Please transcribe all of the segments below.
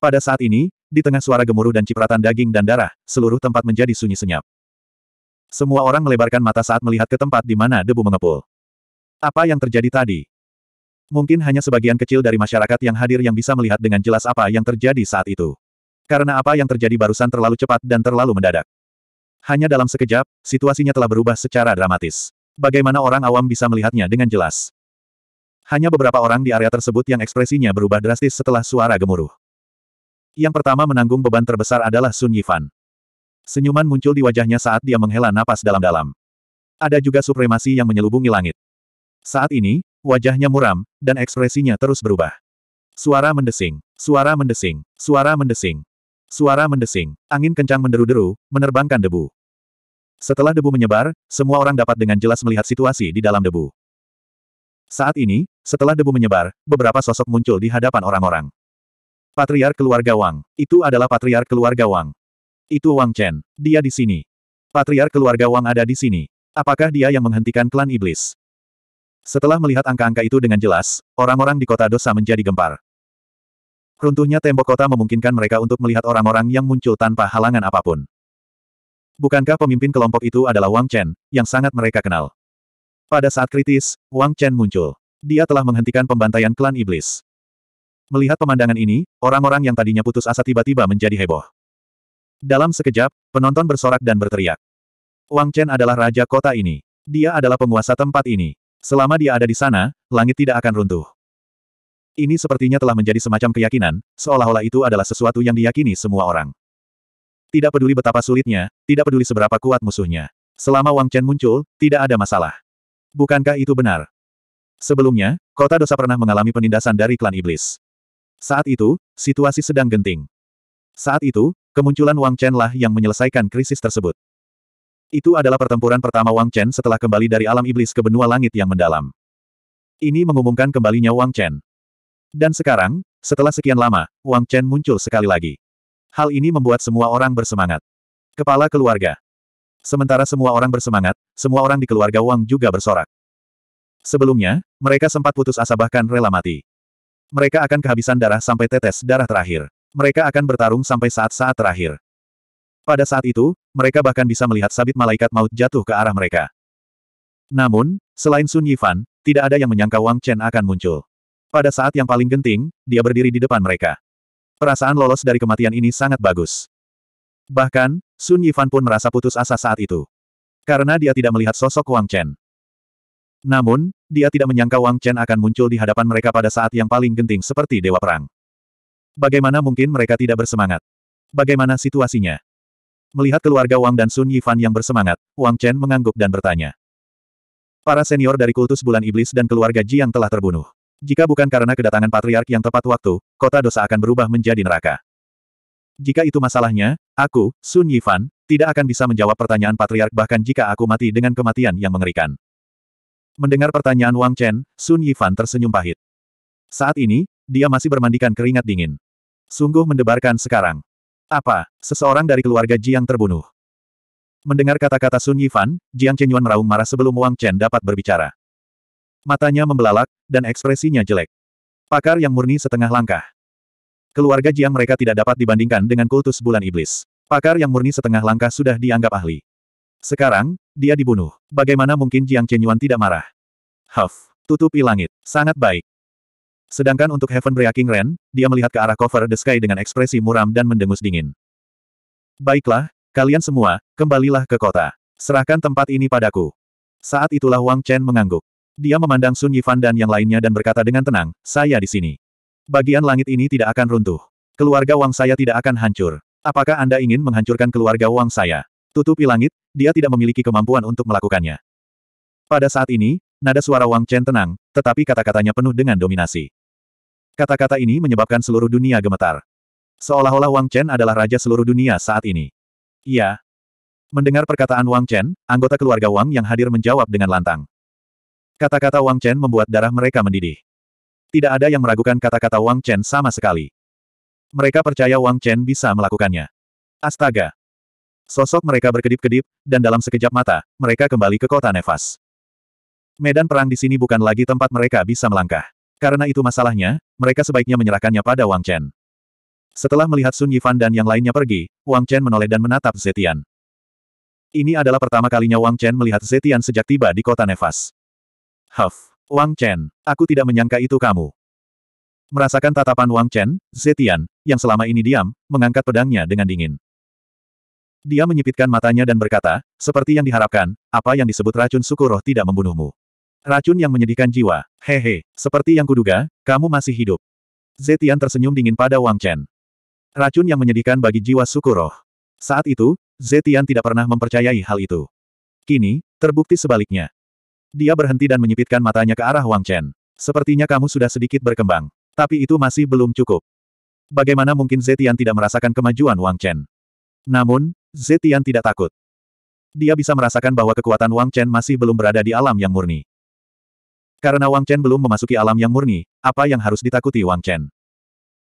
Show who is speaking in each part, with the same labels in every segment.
Speaker 1: Pada saat ini, di tengah suara gemuruh dan cipratan daging dan darah, seluruh tempat menjadi sunyi senyap. Semua orang melebarkan mata saat melihat ke tempat di mana debu mengepul. Apa yang terjadi tadi? Mungkin hanya sebagian kecil dari masyarakat yang hadir yang bisa melihat dengan jelas apa yang terjadi saat itu. Karena apa yang terjadi barusan terlalu cepat dan terlalu mendadak. Hanya dalam sekejap, situasinya telah berubah secara dramatis. Bagaimana orang awam bisa melihatnya dengan jelas? Hanya beberapa orang di area tersebut yang ekspresinya berubah drastis setelah suara gemuruh. Yang pertama menanggung beban terbesar adalah Sun Yifan. Senyuman muncul di wajahnya saat dia menghela napas dalam-dalam. Ada juga supremasi yang menyelubungi langit. Saat ini, wajahnya muram, dan ekspresinya terus berubah. Suara mendesing, suara mendesing, suara mendesing. Suara mendesing. Angin kencang menderu-deru, menerbangkan debu. Setelah debu menyebar, semua orang dapat dengan jelas melihat situasi di dalam debu. Saat ini, setelah debu menyebar, beberapa sosok muncul di hadapan orang-orang. Patriar keluarga Wang. Itu adalah patriar keluarga Wang. Itu Wang Chen. Dia di sini. Patriar keluarga Wang ada di sini. Apakah dia yang menghentikan klan iblis? Setelah melihat angka-angka itu dengan jelas, orang-orang di kota dosa menjadi gempar. Runtuhnya tembok kota memungkinkan mereka untuk melihat orang-orang yang muncul tanpa halangan apapun. Bukankah pemimpin kelompok itu adalah Wang Chen, yang sangat mereka kenal? Pada saat kritis, Wang Chen muncul. Dia telah menghentikan pembantaian klan iblis. Melihat pemandangan ini, orang-orang yang tadinya putus asa tiba-tiba menjadi heboh. Dalam sekejap, penonton bersorak dan berteriak. Wang Chen adalah raja kota ini. Dia adalah penguasa tempat ini. Selama dia ada di sana, langit tidak akan runtuh. Ini sepertinya telah menjadi semacam keyakinan, seolah-olah itu adalah sesuatu yang diyakini semua orang. Tidak peduli betapa sulitnya, tidak peduli seberapa kuat musuhnya. Selama Wang Chen muncul, tidak ada masalah. Bukankah itu benar? Sebelumnya, kota dosa pernah mengalami penindasan dari klan iblis. Saat itu, situasi sedang genting. Saat itu, kemunculan Wang Chen lah yang menyelesaikan krisis tersebut. Itu adalah pertempuran pertama Wang Chen setelah kembali dari alam iblis ke benua langit yang mendalam. Ini mengumumkan kembalinya Wang Chen. Dan sekarang, setelah sekian lama, Wang Chen muncul sekali lagi. Hal ini membuat semua orang bersemangat. Kepala keluarga. Sementara semua orang bersemangat, semua orang di keluarga Wang juga bersorak. Sebelumnya, mereka sempat putus asa bahkan rela mati. Mereka akan kehabisan darah sampai tetes darah terakhir. Mereka akan bertarung sampai saat-saat terakhir. Pada saat itu, mereka bahkan bisa melihat sabit malaikat maut jatuh ke arah mereka. Namun, selain Sun Yifan, tidak ada yang menyangka Wang Chen akan muncul. Pada saat yang paling genting, dia berdiri di depan mereka. Perasaan lolos dari kematian ini sangat bagus. Bahkan, Sun Yifan pun merasa putus asa saat itu. Karena dia tidak melihat sosok Wang Chen. Namun, dia tidak menyangka Wang Chen akan muncul di hadapan mereka pada saat yang paling genting seperti Dewa Perang. Bagaimana mungkin mereka tidak bersemangat? Bagaimana situasinya? Melihat keluarga Wang dan Sun Yifan yang bersemangat, Wang Chen mengangguk dan bertanya. Para senior dari kultus bulan iblis dan keluarga Jiang telah terbunuh. Jika bukan karena kedatangan patriark yang tepat waktu, kota dosa akan berubah menjadi neraka. Jika itu masalahnya, aku, Sun Yifan, tidak akan bisa menjawab pertanyaan patriark bahkan jika aku mati dengan kematian yang mengerikan. Mendengar pertanyaan Wang Chen, Sun Yifan tersenyum pahit. Saat ini, dia masih bermandikan keringat dingin. Sungguh mendebarkan sekarang. Apa, seseorang dari keluarga Jiang terbunuh? Mendengar kata-kata Sun Yifan, Jiang Chenyuan meraung marah sebelum Wang Chen dapat berbicara. Matanya membelalak, dan ekspresinya jelek. Pakar yang murni setengah langkah. Keluarga Jiang mereka tidak dapat dibandingkan dengan kultus bulan iblis. Pakar yang murni setengah langkah sudah dianggap ahli. Sekarang, dia dibunuh. Bagaimana mungkin Jiang Chenyuan tidak marah? Huff, tutupi langit. Sangat baik. Sedangkan untuk Heaven Breaking Ren, dia melihat ke arah cover the sky dengan ekspresi muram dan mendengus dingin. Baiklah, kalian semua, kembalilah ke kota. Serahkan tempat ini padaku. Saat itulah Wang Chen mengangguk. Dia memandang Sun Yifan dan yang lainnya dan berkata dengan tenang, saya di sini. Bagian langit ini tidak akan runtuh. Keluarga Wang saya tidak akan hancur. Apakah Anda ingin menghancurkan keluarga Wang saya? Tutupi langit, dia tidak memiliki kemampuan untuk melakukannya. Pada saat ini, nada suara Wang Chen tenang, tetapi kata-katanya penuh dengan dominasi. Kata-kata ini menyebabkan seluruh dunia gemetar. Seolah-olah Wang Chen adalah raja seluruh dunia saat ini. Iya. Mendengar perkataan Wang Chen, anggota keluarga Wang yang hadir menjawab dengan lantang. Kata-kata Wang Chen membuat darah mereka mendidih. Tidak ada yang meragukan kata-kata Wang Chen sama sekali. Mereka percaya Wang Chen bisa melakukannya. Astaga! Sosok mereka berkedip-kedip, dan dalam sekejap mata, mereka kembali ke kota nefas. Medan perang di sini bukan lagi tempat mereka bisa melangkah. Karena itu masalahnya, mereka sebaiknya menyerahkannya pada Wang Chen. Setelah melihat Sun Yifan dan yang lainnya pergi, Wang Chen menoleh dan menatap Zetian. Ini adalah pertama kalinya Wang Chen melihat Zetian sejak tiba di kota Nefas. Huff. Wang Chen, aku tidak menyangka itu kamu. Merasakan tatapan Wang Chen, Zetian, yang selama ini diam, mengangkat pedangnya dengan dingin. Dia menyipitkan matanya dan berkata, seperti yang diharapkan, apa yang disebut racun suku roh tidak membunuhmu. Racun yang menyedihkan jiwa, hehe, seperti yang kuduga, kamu masih hidup. Zetian tersenyum dingin pada Wang Chen. Racun yang menyedihkan bagi jiwa suku roh. Saat itu, Zetian tidak pernah mempercayai hal itu. Kini, terbukti sebaliknya. Dia berhenti dan menyipitkan matanya ke arah Wang Chen. Sepertinya kamu sudah sedikit berkembang. Tapi itu masih belum cukup. Bagaimana mungkin Zetian tidak merasakan kemajuan Wang Chen? Namun, Zetian tidak takut. Dia bisa merasakan bahwa kekuatan Wang Chen masih belum berada di alam yang murni. Karena Wang Chen belum memasuki alam yang murni, apa yang harus ditakuti Wang Chen?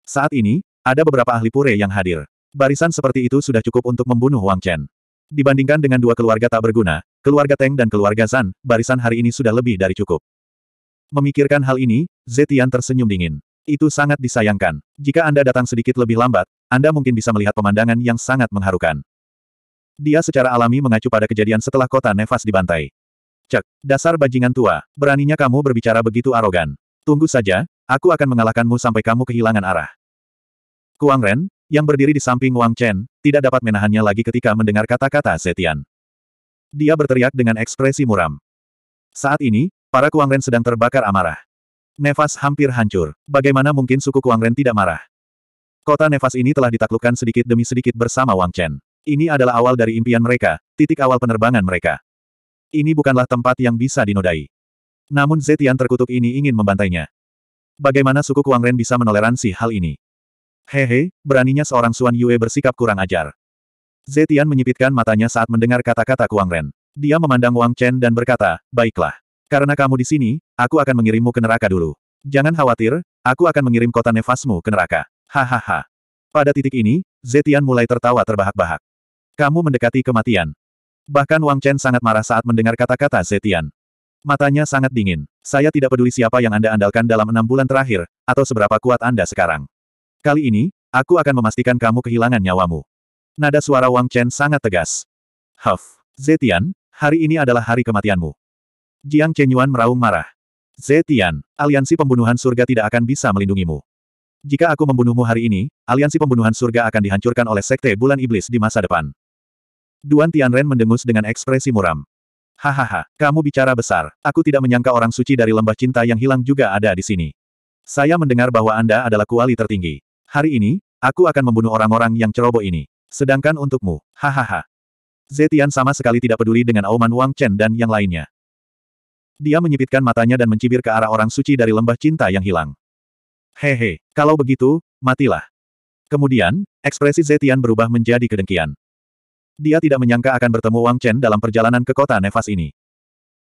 Speaker 1: Saat ini, ada beberapa ahli pure yang hadir. Barisan seperti itu sudah cukup untuk membunuh Wang Chen. Dibandingkan dengan dua keluarga tak berguna, keluarga Teng dan keluarga Zan, barisan hari ini sudah lebih dari cukup. Memikirkan hal ini, Zetian tersenyum dingin. Itu sangat disayangkan. Jika Anda datang sedikit lebih lambat, Anda mungkin bisa melihat pemandangan yang sangat mengharukan. Dia secara alami mengacu pada kejadian setelah kota Nevas dibantai. Cek, dasar bajingan tua, beraninya kamu berbicara begitu arogan. Tunggu saja, aku akan mengalahkanmu sampai kamu kehilangan arah. Kuang Ren, yang berdiri di samping Wang Chen, tidak dapat menahannya lagi ketika mendengar kata-kata Zetian. Dia berteriak dengan ekspresi muram. Saat ini, para Kuang Ren sedang terbakar amarah. Nefas hampir hancur. Bagaimana mungkin suku Kuang Ren tidak marah? Kota Nefas ini telah ditaklukkan sedikit demi sedikit bersama Wang Chen. Ini adalah awal dari impian mereka, titik awal penerbangan mereka. Ini bukanlah tempat yang bisa dinodai. Namun Zetian terkutuk ini ingin membantainya. Bagaimana suku Kuang Ren bisa menoleransi hal ini? Hehe, beraninya seorang Suan Yue bersikap kurang ajar. Zetian menyipitkan matanya saat mendengar kata-kata Kuang Ren. Dia memandang Wang Chen dan berkata, baiklah. Karena kamu di sini, aku akan mengirimmu ke neraka dulu. Jangan khawatir, aku akan mengirim kota nefasmu ke neraka. Hahaha. Pada titik ini, Zetian mulai tertawa terbahak-bahak. Kamu mendekati kematian. Bahkan Wang Chen sangat marah saat mendengar kata-kata Zetian. Matanya sangat dingin. Saya tidak peduli siapa yang Anda andalkan dalam enam bulan terakhir, atau seberapa kuat Anda sekarang. Kali ini, aku akan memastikan kamu kehilangan nyawamu. Nada suara Wang Chen sangat tegas. Huff, Zetian, hari ini adalah hari kematianmu. Jiang Chenyuan meraung marah. Zetian, aliansi pembunuhan surga tidak akan bisa melindungimu. Jika aku membunuhmu hari ini, aliansi pembunuhan surga akan dihancurkan oleh sekte bulan iblis di masa depan. Duan Tianren mendengus dengan ekspresi muram. Hahaha, kamu bicara besar. Aku tidak menyangka orang suci dari lembah cinta yang hilang juga ada di sini. Saya mendengar bahwa Anda adalah kuali tertinggi. Hari ini, aku akan membunuh orang-orang yang ceroboh ini. Sedangkan untukmu, hahaha. Zetian sama sekali tidak peduli dengan Auman Wang Chen dan yang lainnya. Dia menyipitkan matanya dan mencibir ke arah orang suci dari lembah cinta yang hilang. Hehe, kalau begitu, matilah. Kemudian, ekspresi Zetian berubah menjadi kedengkian. Dia tidak menyangka akan bertemu Wang Chen dalam perjalanan ke kota nefas ini.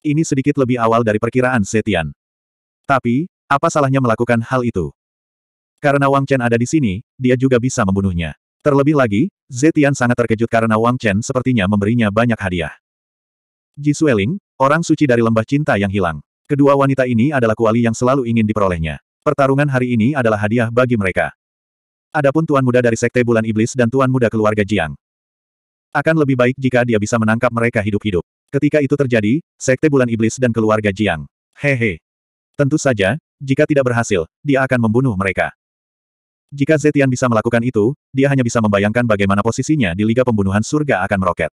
Speaker 1: Ini sedikit lebih awal dari perkiraan Zetian. Tapi, apa salahnya melakukan hal itu? Karena Wang Chen ada di sini, dia juga bisa membunuhnya. Terlebih lagi, Zetian sangat terkejut karena Wang Chen sepertinya memberinya banyak hadiah. Ji Sueling, orang suci dari lembah cinta yang hilang. Kedua wanita ini adalah kuali yang selalu ingin diperolehnya. Pertarungan hari ini adalah hadiah bagi mereka. Adapun tuan muda dari sekte bulan iblis dan tuan muda keluarga Jiang. Akan lebih baik jika dia bisa menangkap mereka hidup-hidup. Ketika itu terjadi, sekte bulan iblis dan keluarga Jiang. Hehe. Tentu saja, jika tidak berhasil, dia akan membunuh mereka. Jika Zetian bisa melakukan itu, dia hanya bisa membayangkan bagaimana posisinya di Liga Pembunuhan Surga akan meroket.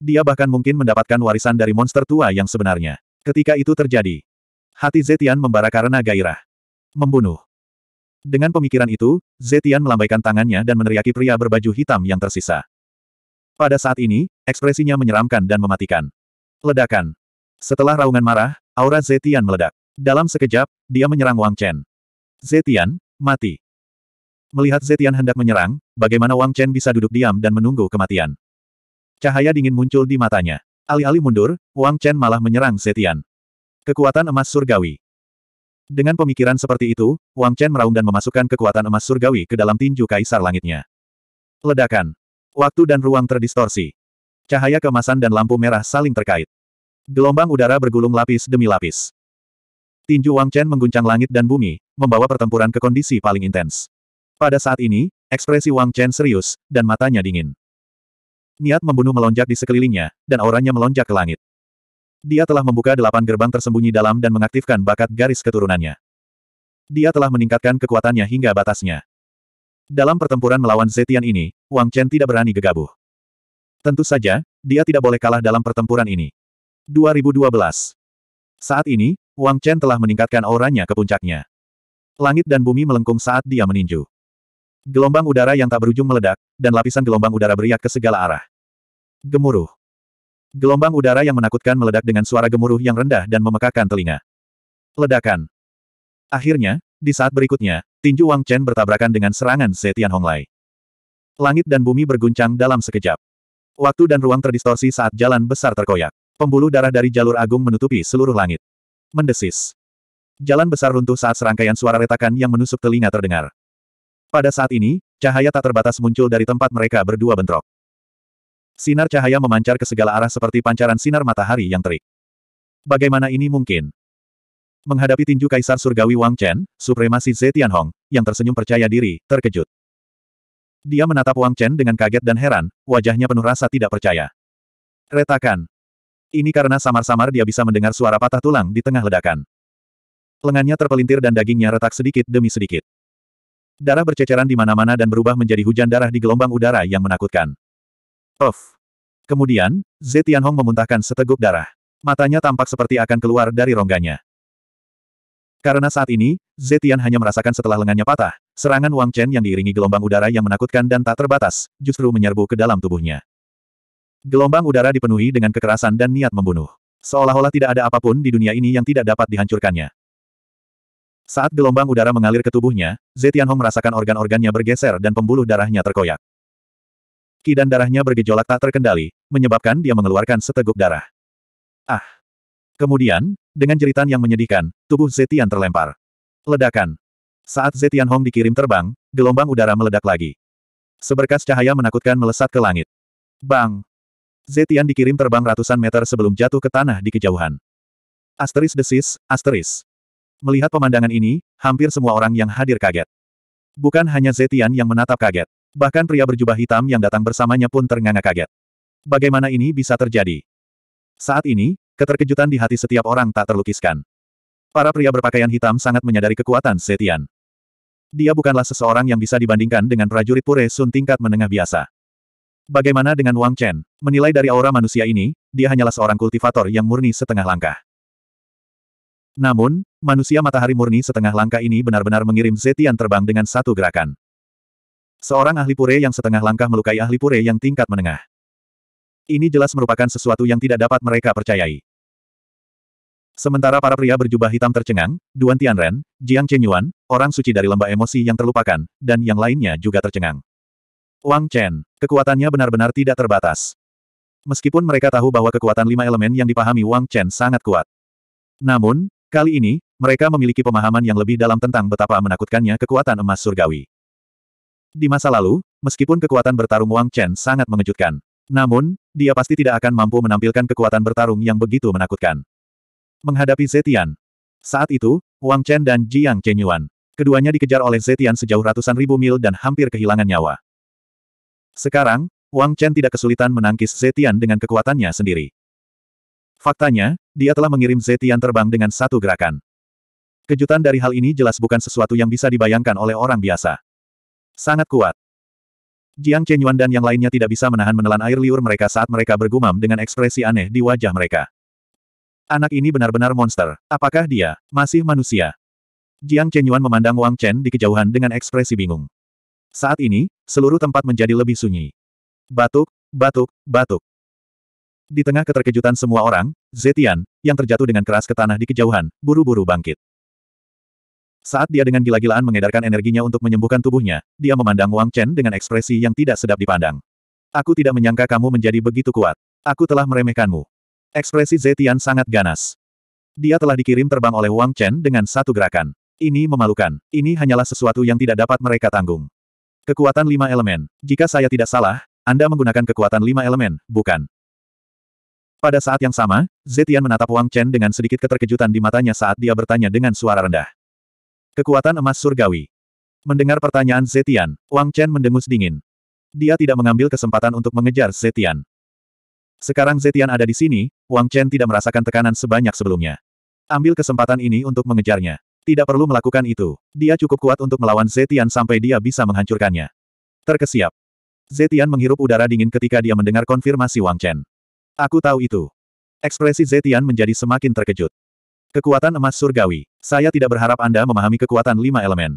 Speaker 1: Dia bahkan mungkin mendapatkan warisan dari monster tua yang sebenarnya. Ketika itu terjadi, hati Zetian membara karena gairah. Membunuh. Dengan pemikiran itu, Zetian melambaikan tangannya dan meneriaki pria berbaju hitam yang tersisa. Pada saat ini, ekspresinya menyeramkan dan mematikan. Ledakan. Setelah raungan marah, aura Zetian meledak. Dalam sekejap, dia menyerang Wang Chen. Zetian, mati. Melihat Zetian hendak menyerang, bagaimana Wang Chen bisa duduk diam dan menunggu kematian? Cahaya dingin muncul di matanya. Alih-alih mundur, Wang Chen malah menyerang Zetian. Kekuatan emas surgawi. Dengan pemikiran seperti itu, Wang Chen meraung dan memasukkan kekuatan emas surgawi ke dalam tinju kaisar langitnya. Ledakan. Waktu dan ruang terdistorsi. Cahaya kemasan dan lampu merah saling terkait. Gelombang udara bergulung lapis demi lapis. Tinju Wang Chen mengguncang langit dan bumi, membawa pertempuran ke kondisi paling intens. Pada saat ini, ekspresi Wang Chen serius, dan matanya dingin. Niat membunuh melonjak di sekelilingnya, dan auranya melonjak ke langit. Dia telah membuka delapan gerbang tersembunyi dalam dan mengaktifkan bakat garis keturunannya. Dia telah meningkatkan kekuatannya hingga batasnya. Dalam pertempuran melawan Zetian ini, Wang Chen tidak berani gegabah. Tentu saja, dia tidak boleh kalah dalam pertempuran ini. 2012 Saat ini, Wang Chen telah meningkatkan auranya ke puncaknya. Langit dan bumi melengkung saat dia meninju. Gelombang udara yang tak berujung meledak, dan lapisan gelombang udara beriak ke segala arah. Gemuruh. Gelombang udara yang menakutkan meledak dengan suara gemuruh yang rendah dan memekakan telinga. Ledakan. Akhirnya, di saat berikutnya, tinju Wang Chen bertabrakan dengan serangan Setian Honglai. Langit dan bumi berguncang dalam sekejap. Waktu dan ruang terdistorsi saat jalan besar terkoyak. Pembuluh darah dari jalur agung menutupi seluruh langit. Mendesis. Jalan besar runtuh saat serangkaian suara retakan yang menusuk telinga terdengar. Pada saat ini, cahaya tak terbatas muncul dari tempat mereka berdua bentrok. Sinar cahaya memancar ke segala arah seperti pancaran sinar matahari yang terik. Bagaimana ini mungkin? Menghadapi tinju Kaisar Surgawi Wang Chen, supremasi Zetian Tianhong, yang tersenyum percaya diri, terkejut. Dia menatap Wang Chen dengan kaget dan heran, wajahnya penuh rasa tidak percaya. Retakan. Ini karena samar-samar dia bisa mendengar suara patah tulang di tengah ledakan. Lengannya terpelintir dan dagingnya retak sedikit demi sedikit. Darah berceceran di mana-mana dan berubah menjadi hujan darah di gelombang udara yang menakutkan. Of. Kemudian, Zetian Hong memuntahkan seteguk darah. Matanya tampak seperti akan keluar dari rongganya. Karena saat ini, Zetian hanya merasakan setelah lengannya patah, serangan Wang Chen yang diiringi gelombang udara yang menakutkan dan tak terbatas, justru menyerbu ke dalam tubuhnya. Gelombang udara dipenuhi dengan kekerasan dan niat membunuh. Seolah-olah tidak ada apapun di dunia ini yang tidak dapat dihancurkannya. Saat gelombang udara mengalir ke tubuhnya, Zetianhong merasakan organ-organnya bergeser dan pembuluh darahnya terkoyak. Ki dan darahnya bergejolak tak terkendali, menyebabkan dia mengeluarkan seteguk darah. Ah! Kemudian, dengan jeritan yang menyedihkan, tubuh Zetian terlempar. Ledakan. Saat Hong dikirim terbang, gelombang udara meledak lagi. Seberkas cahaya menakutkan melesat ke langit. Bang! Zetian dikirim terbang ratusan meter sebelum jatuh ke tanah di kejauhan. Asteris desis, asteris. Melihat pemandangan ini, hampir semua orang yang hadir kaget. Bukan hanya Zetian yang menatap kaget. Bahkan pria berjubah hitam yang datang bersamanya pun ternganga kaget. Bagaimana ini bisa terjadi? Saat ini, keterkejutan di hati setiap orang tak terlukiskan. Para pria berpakaian hitam sangat menyadari kekuatan Zetian. Dia bukanlah seseorang yang bisa dibandingkan dengan prajurit Pure Sun tingkat menengah biasa. Bagaimana dengan Wang Chen? Menilai dari aura manusia ini, dia hanyalah seorang kultivator yang murni setengah langkah. Namun, manusia matahari murni setengah langkah ini benar-benar mengirim Zetian terbang dengan satu gerakan. Seorang ahli pure yang setengah langkah melukai ahli pure yang tingkat menengah. Ini jelas merupakan sesuatu yang tidak dapat mereka percayai. Sementara para pria berjubah hitam tercengang, Duan Tianren, Jiang Chenyuan, orang suci dari lembah emosi yang terlupakan, dan yang lainnya juga tercengang. Wang Chen, kekuatannya benar-benar tidak terbatas. Meskipun mereka tahu bahwa kekuatan lima elemen yang dipahami Wang Chen sangat kuat. Namun, Kali ini, mereka memiliki pemahaman yang lebih dalam tentang betapa menakutkannya kekuatan emas surgawi. Di masa lalu, meskipun kekuatan bertarung Wang Chen sangat mengejutkan, namun, dia pasti tidak akan mampu menampilkan kekuatan bertarung yang begitu menakutkan. Menghadapi Zetian. Saat itu, Wang Chen dan Jiang Chenyuan. Keduanya dikejar oleh Zetian sejauh ratusan ribu mil dan hampir kehilangan nyawa. Sekarang, Wang Chen tidak kesulitan menangkis Zetian dengan kekuatannya sendiri. Faktanya, dia telah mengirim Zetian terbang dengan satu gerakan. Kejutan dari hal ini jelas bukan sesuatu yang bisa dibayangkan oleh orang biasa. Sangat kuat. Jiang Chenyuan dan yang lainnya tidak bisa menahan menelan air liur mereka saat mereka bergumam dengan ekspresi aneh di wajah mereka. Anak ini benar-benar monster. Apakah dia masih manusia? Jiang Chenyuan memandang Wang Chen di kejauhan dengan ekspresi bingung. Saat ini, seluruh tempat menjadi lebih sunyi. Batuk, batuk, batuk. Di tengah keterkejutan semua orang, Zetian, yang terjatuh dengan keras ke tanah di kejauhan, buru-buru bangkit. Saat dia dengan gila-gilaan mengedarkan energinya untuk menyembuhkan tubuhnya, dia memandang Wang Chen dengan ekspresi yang tidak sedap dipandang. Aku tidak menyangka kamu menjadi begitu kuat. Aku telah meremehkanmu. Ekspresi Zetian sangat ganas. Dia telah dikirim terbang oleh Wang Chen dengan satu gerakan. Ini memalukan. Ini hanyalah sesuatu yang tidak dapat mereka tanggung. Kekuatan lima elemen. Jika saya tidak salah, Anda menggunakan kekuatan lima elemen, bukan? Pada saat yang sama, Zetian menatap Wang Chen dengan sedikit keterkejutan di matanya saat dia bertanya dengan suara rendah. Kekuatan emas surgawi. Mendengar pertanyaan Zetian, Wang Chen mendengus dingin. Dia tidak mengambil kesempatan untuk mengejar Zetian. Sekarang Zetian ada di sini, Wang Chen tidak merasakan tekanan sebanyak sebelumnya. Ambil kesempatan ini untuk mengejarnya. Tidak perlu melakukan itu. Dia cukup kuat untuk melawan Zetian sampai dia bisa menghancurkannya. Terkesiap. Zetian menghirup udara dingin ketika dia mendengar konfirmasi Wang Chen. Aku tahu itu. Ekspresi Zetian menjadi semakin terkejut. Kekuatan emas surgawi. Saya tidak berharap Anda memahami kekuatan lima elemen.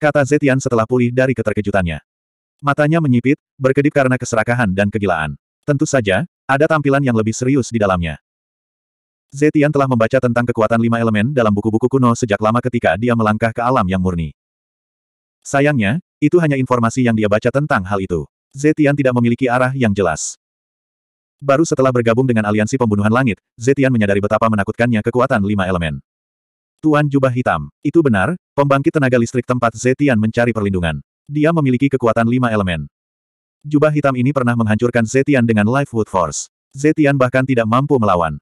Speaker 1: Kata Zetian setelah pulih dari keterkejutannya. Matanya menyipit, berkedip karena keserakahan dan kegilaan. Tentu saja, ada tampilan yang lebih serius di dalamnya. Zetian telah membaca tentang kekuatan lima elemen dalam buku-buku kuno sejak lama ketika dia melangkah ke alam yang murni. Sayangnya, itu hanya informasi yang dia baca tentang hal itu. Zetian tidak memiliki arah yang jelas. Baru setelah bergabung dengan aliansi pembunuhan langit, Zetian menyadari betapa menakutkannya kekuatan lima elemen. Tuan Jubah Hitam. Itu benar, pembangkit tenaga listrik tempat Zetian mencari perlindungan. Dia memiliki kekuatan lima elemen. Jubah hitam ini pernah menghancurkan Zetian dengan Life Wood Force. Zetian bahkan tidak mampu melawan.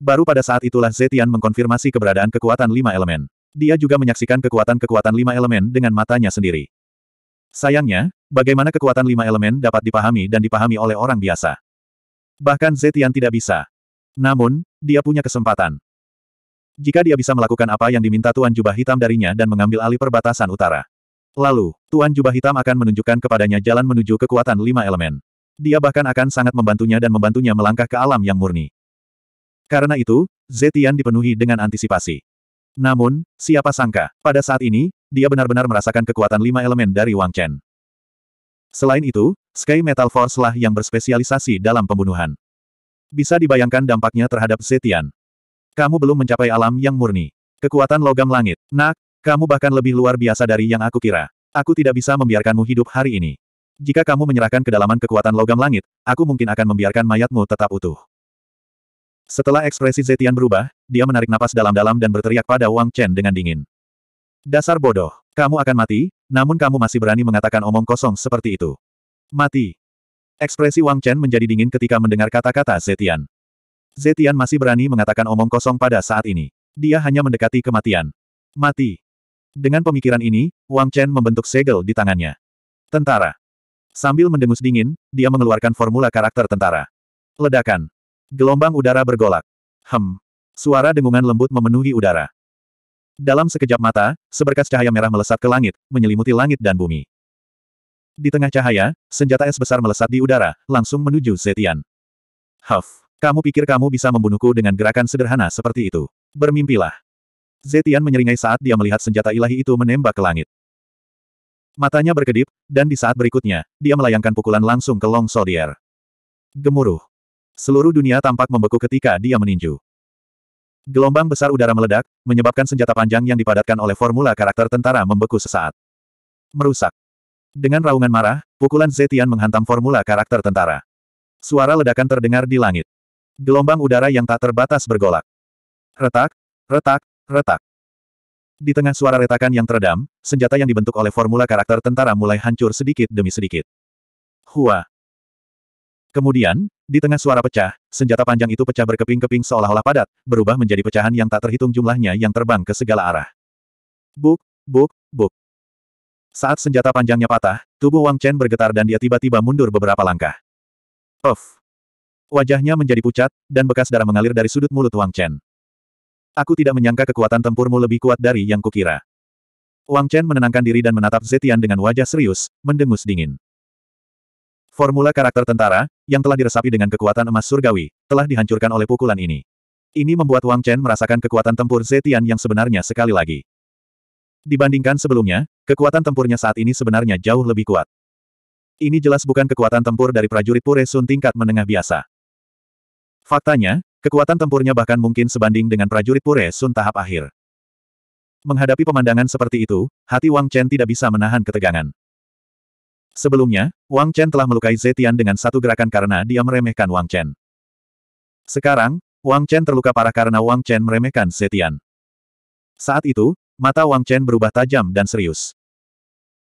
Speaker 1: Baru pada saat itulah Zetian mengkonfirmasi keberadaan kekuatan lima elemen. Dia juga menyaksikan kekuatan-kekuatan lima elemen dengan matanya sendiri. Sayangnya, bagaimana kekuatan lima elemen dapat dipahami dan dipahami oleh orang biasa. Bahkan Zetian tidak bisa. Namun, dia punya kesempatan. Jika dia bisa melakukan apa yang diminta Tuan Jubah Hitam darinya dan mengambil alih perbatasan utara. Lalu, Tuan Jubah Hitam akan menunjukkan kepadanya jalan menuju kekuatan lima elemen. Dia bahkan akan sangat membantunya dan membantunya melangkah ke alam yang murni. Karena itu, Zetian dipenuhi dengan antisipasi. Namun, siapa sangka, pada saat ini, dia benar-benar merasakan kekuatan lima elemen dari Wang Chen. Selain itu, Sky Metal Force lah yang berspesialisasi dalam pembunuhan. Bisa dibayangkan dampaknya terhadap Zetian. Kamu belum mencapai alam yang murni. Kekuatan logam langit. Nak, kamu bahkan lebih luar biasa dari yang aku kira. Aku tidak bisa membiarkanmu hidup hari ini. Jika kamu menyerahkan kedalaman kekuatan logam langit, aku mungkin akan membiarkan mayatmu tetap utuh. Setelah ekspresi Zetian berubah, dia menarik napas dalam-dalam dan berteriak pada Wang Chen dengan dingin. Dasar bodoh. Kamu akan mati, namun kamu masih berani mengatakan omong kosong seperti itu. Mati. Ekspresi Wang Chen menjadi dingin ketika mendengar kata-kata Zetian. Zetian masih berani mengatakan omong kosong pada saat ini. Dia hanya mendekati kematian. Mati. Dengan pemikiran ini, Wang Chen membentuk segel di tangannya. Tentara. Sambil mendengus dingin, dia mengeluarkan formula karakter tentara. Ledakan. Gelombang udara bergolak. Hem. Suara dengungan lembut memenuhi udara. Dalam sekejap mata, seberkas cahaya merah melesat ke langit, menyelimuti langit dan bumi. Di tengah cahaya, senjata es besar melesat di udara, langsung menuju Zetian. Huff, kamu pikir kamu bisa membunuhku dengan gerakan sederhana seperti itu? Bermimpilah. Zetian menyeringai saat dia melihat senjata ilahi itu menembak ke langit. Matanya berkedip, dan di saat berikutnya, dia melayangkan pukulan langsung ke Long Soldier. Gemuruh. Seluruh dunia tampak membeku ketika dia meninju. Gelombang besar udara meledak, menyebabkan senjata panjang yang dipadatkan oleh formula karakter tentara membeku sesaat. Merusak. Dengan raungan marah, pukulan Zetian menghantam formula karakter tentara. Suara ledakan terdengar di langit. Gelombang udara yang tak terbatas bergolak. Retak, retak, retak. Di tengah suara retakan yang teredam, senjata yang dibentuk oleh formula karakter tentara mulai hancur sedikit demi sedikit. Hua. Kemudian, di tengah suara pecah, senjata panjang itu pecah berkeping-keping seolah-olah padat, berubah menjadi pecahan yang tak terhitung jumlahnya yang terbang ke segala arah. Buk, buk, buk. Saat senjata panjangnya patah, tubuh Wang Chen bergetar dan dia tiba-tiba mundur beberapa langkah. Of. Wajahnya menjadi pucat, dan bekas darah mengalir dari sudut mulut Wang Chen. Aku tidak menyangka kekuatan tempurmu lebih kuat dari yang kukira. Wang Chen menenangkan diri dan menatap Zetian dengan wajah serius, mendengus dingin. Formula karakter tentara, yang telah diresapi dengan kekuatan emas surgawi, telah dihancurkan oleh pukulan ini. Ini membuat Wang Chen merasakan kekuatan tempur Zetian yang sebenarnya sekali lagi. Dibandingkan sebelumnya, kekuatan tempurnya saat ini sebenarnya jauh lebih kuat. Ini jelas bukan kekuatan tempur dari prajurit Pure Sun tingkat menengah biasa. Faktanya, kekuatan tempurnya bahkan mungkin sebanding dengan prajurit Pure Sun tahap akhir. Menghadapi pemandangan seperti itu, hati Wang Chen tidak bisa menahan ketegangan. Sebelumnya, Wang Chen telah melukai Zetian dengan satu gerakan karena dia meremehkan Wang Chen. Sekarang, Wang Chen terluka parah karena Wang Chen meremehkan Zetian. Saat itu, mata Wang Chen berubah tajam dan serius.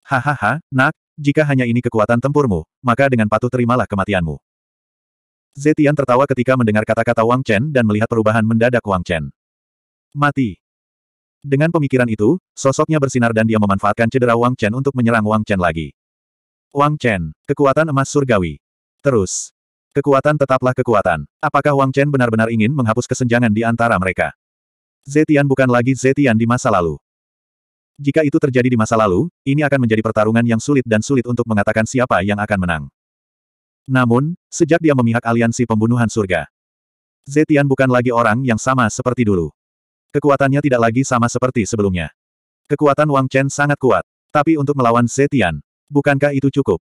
Speaker 1: Hahaha, nak, jika hanya ini kekuatan tempurmu, maka dengan patuh terimalah kematianmu. Zetian tertawa ketika mendengar kata-kata Wang Chen dan melihat perubahan mendadak Wang Chen. Mati. Dengan pemikiran itu, sosoknya bersinar dan dia memanfaatkan cedera Wang Chen untuk menyerang Wang Chen lagi. Wang Chen, kekuatan emas surgawi. Terus. Kekuatan tetaplah kekuatan. Apakah Wang Chen benar-benar ingin menghapus kesenjangan di antara mereka? Zetian bukan lagi Zetian di masa lalu. Jika itu terjadi di masa lalu, ini akan menjadi pertarungan yang sulit dan sulit untuk mengatakan siapa yang akan menang. Namun, sejak dia memihak aliansi pembunuhan surga, Zetian bukan lagi orang yang sama seperti dulu. Kekuatannya tidak lagi sama seperti sebelumnya. Kekuatan Wang Chen sangat kuat, tapi untuk melawan Zetian, Bukankah itu cukup?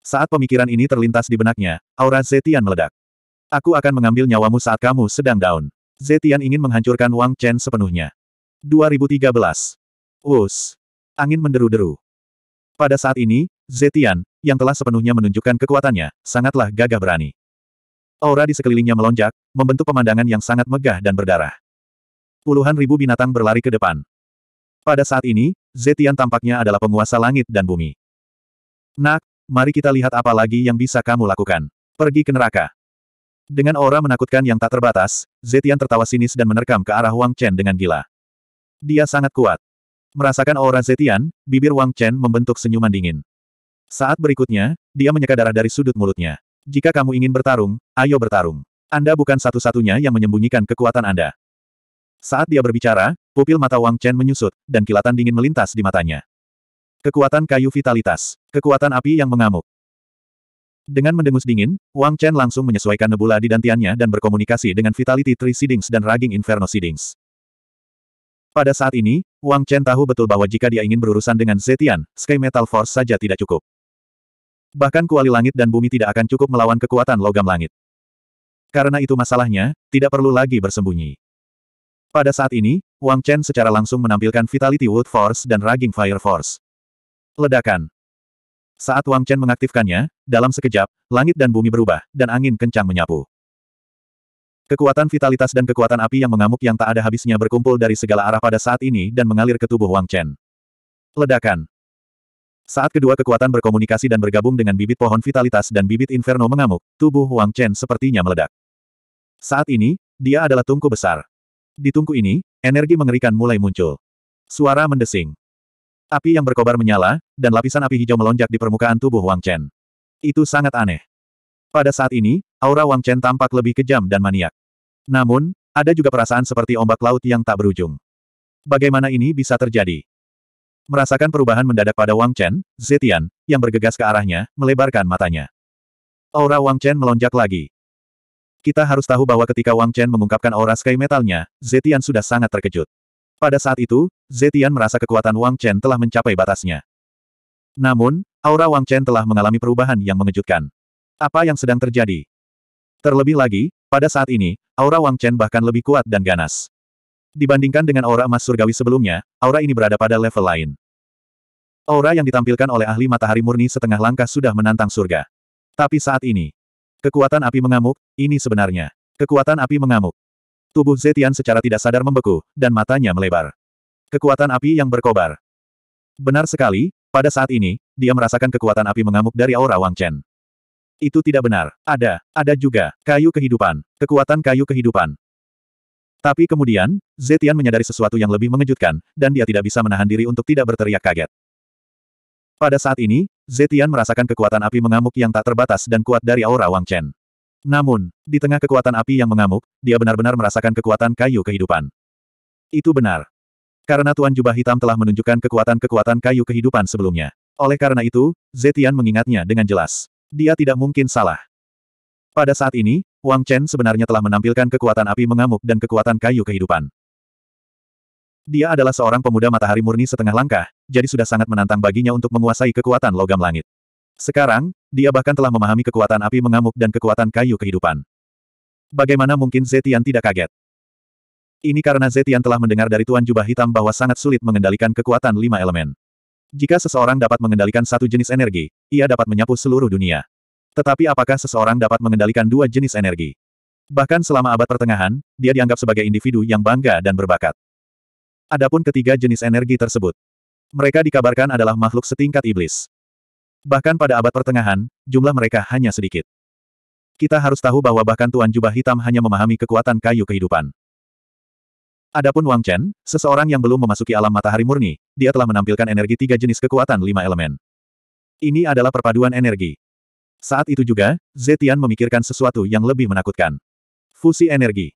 Speaker 1: Saat pemikiran ini terlintas di benaknya, aura Zetian meledak. Aku akan mengambil nyawamu saat kamu sedang down. Zetian ingin menghancurkan Wang Chen sepenuhnya. 2013. Us. Angin menderu-deru. Pada saat ini, Zetian, yang telah sepenuhnya menunjukkan kekuatannya, sangatlah gagah berani. Aura di sekelilingnya melonjak, membentuk pemandangan yang sangat megah dan berdarah. Puluhan ribu binatang berlari ke depan. Pada saat ini, Zetian tampaknya adalah penguasa langit dan bumi. Nak, mari kita lihat apa lagi yang bisa kamu lakukan. Pergi ke neraka. Dengan aura menakutkan yang tak terbatas, Zetian tertawa sinis dan menerkam ke arah Wang Chen dengan gila. Dia sangat kuat. Merasakan aura Zetian, bibir Wang Chen membentuk senyuman dingin. Saat berikutnya, dia menyeka darah dari sudut mulutnya. Jika kamu ingin bertarung, ayo bertarung. Anda bukan satu-satunya yang menyembunyikan kekuatan Anda. Saat dia berbicara, pupil mata Wang Chen menyusut, dan kilatan dingin melintas di matanya. Kekuatan kayu vitalitas. Kekuatan api yang mengamuk. Dengan mendengus dingin, Wang Chen langsung menyesuaikan nebula di dantiannya dan berkomunikasi dengan Vitality Tree Seedings dan Raging Inferno Seedings. Pada saat ini, Wang Chen tahu betul bahwa jika dia ingin berurusan dengan Zetian, Sky Metal Force saja tidak cukup. Bahkan kuali langit dan bumi tidak akan cukup melawan kekuatan logam langit. Karena itu masalahnya, tidak perlu lagi bersembunyi. Pada saat ini, Wang Chen secara langsung menampilkan Vitality Wood Force dan Raging Fire Force. Ledakan. Saat Wang Chen mengaktifkannya, dalam sekejap, langit dan bumi berubah, dan angin kencang menyapu. Kekuatan vitalitas dan kekuatan api yang mengamuk yang tak ada habisnya berkumpul dari segala arah pada saat ini dan mengalir ke tubuh Wang Chen. Ledakan. Saat kedua kekuatan berkomunikasi dan bergabung dengan bibit pohon vitalitas dan bibit inferno mengamuk, tubuh Wang Chen sepertinya meledak. Saat ini, dia adalah tungku besar. Di tungku ini, energi mengerikan mulai muncul. Suara mendesing. Api yang berkobar menyala, dan lapisan api hijau melonjak di permukaan tubuh Wang Chen. Itu sangat aneh. Pada saat ini, aura Wang Chen tampak lebih kejam dan maniak. Namun, ada juga perasaan seperti ombak laut yang tak berujung. Bagaimana ini bisa terjadi? Merasakan perubahan mendadak pada Wang Chen, Zetian, yang bergegas ke arahnya, melebarkan matanya. Aura Wang Chen melonjak lagi. Kita harus tahu bahwa ketika Wang Chen mengungkapkan aura sky metalnya, Zetian sudah sangat terkejut. Pada saat itu, Zetian merasa kekuatan Wang Chen telah mencapai batasnya. Namun, aura Wang Chen telah mengalami perubahan yang mengejutkan. Apa yang sedang terjadi? Terlebih lagi, pada saat ini, aura Wang Chen bahkan lebih kuat dan ganas. Dibandingkan dengan aura emas surgawi sebelumnya, aura ini berada pada level lain. Aura yang ditampilkan oleh ahli matahari murni setengah langkah sudah menantang surga. Tapi saat ini, kekuatan api mengamuk, ini sebenarnya. Kekuatan api mengamuk. Tubuh Zetian secara tidak sadar membeku, dan matanya melebar. Kekuatan api yang berkobar. Benar sekali, pada saat ini, dia merasakan kekuatan api mengamuk dari aura Wang Chen. Itu tidak benar. Ada, ada juga, kayu kehidupan, kekuatan kayu kehidupan. Tapi kemudian, Zetian menyadari sesuatu yang lebih mengejutkan, dan dia tidak bisa menahan diri untuk tidak berteriak kaget. Pada saat ini, Zetian merasakan kekuatan api mengamuk yang tak terbatas dan kuat dari aura Wang Chen. Namun, di tengah kekuatan api yang mengamuk, dia benar-benar merasakan kekuatan kayu kehidupan. Itu benar. Karena Tuan Jubah Hitam telah menunjukkan kekuatan-kekuatan kayu kehidupan sebelumnya. Oleh karena itu, Zetian mengingatnya dengan jelas. Dia tidak mungkin salah. Pada saat ini, Wang Chen sebenarnya telah menampilkan kekuatan api mengamuk dan kekuatan kayu kehidupan. Dia adalah seorang pemuda matahari murni setengah langkah, jadi sudah sangat menantang baginya untuk menguasai kekuatan logam langit. Sekarang, dia bahkan telah memahami kekuatan api mengamuk dan kekuatan kayu kehidupan. Bagaimana mungkin Zetian tidak kaget? Ini karena Zetian telah mendengar dari Tuan Jubah Hitam bahwa sangat sulit mengendalikan kekuatan lima elemen. Jika seseorang dapat mengendalikan satu jenis energi, ia dapat menyapu seluruh dunia. Tetapi apakah seseorang dapat mengendalikan dua jenis energi? Bahkan selama abad pertengahan, dia dianggap sebagai individu yang bangga dan berbakat. Adapun ketiga jenis energi tersebut. Mereka dikabarkan adalah makhluk setingkat iblis. Bahkan pada abad pertengahan, jumlah mereka hanya sedikit. Kita harus tahu bahwa bahkan Tuan Jubah Hitam hanya memahami kekuatan kayu kehidupan. Adapun Wang Chen, seseorang yang belum memasuki alam matahari murni, dia telah menampilkan energi tiga jenis kekuatan lima elemen. Ini adalah perpaduan energi. Saat itu juga, Zetian memikirkan sesuatu yang lebih menakutkan. Fusi energi.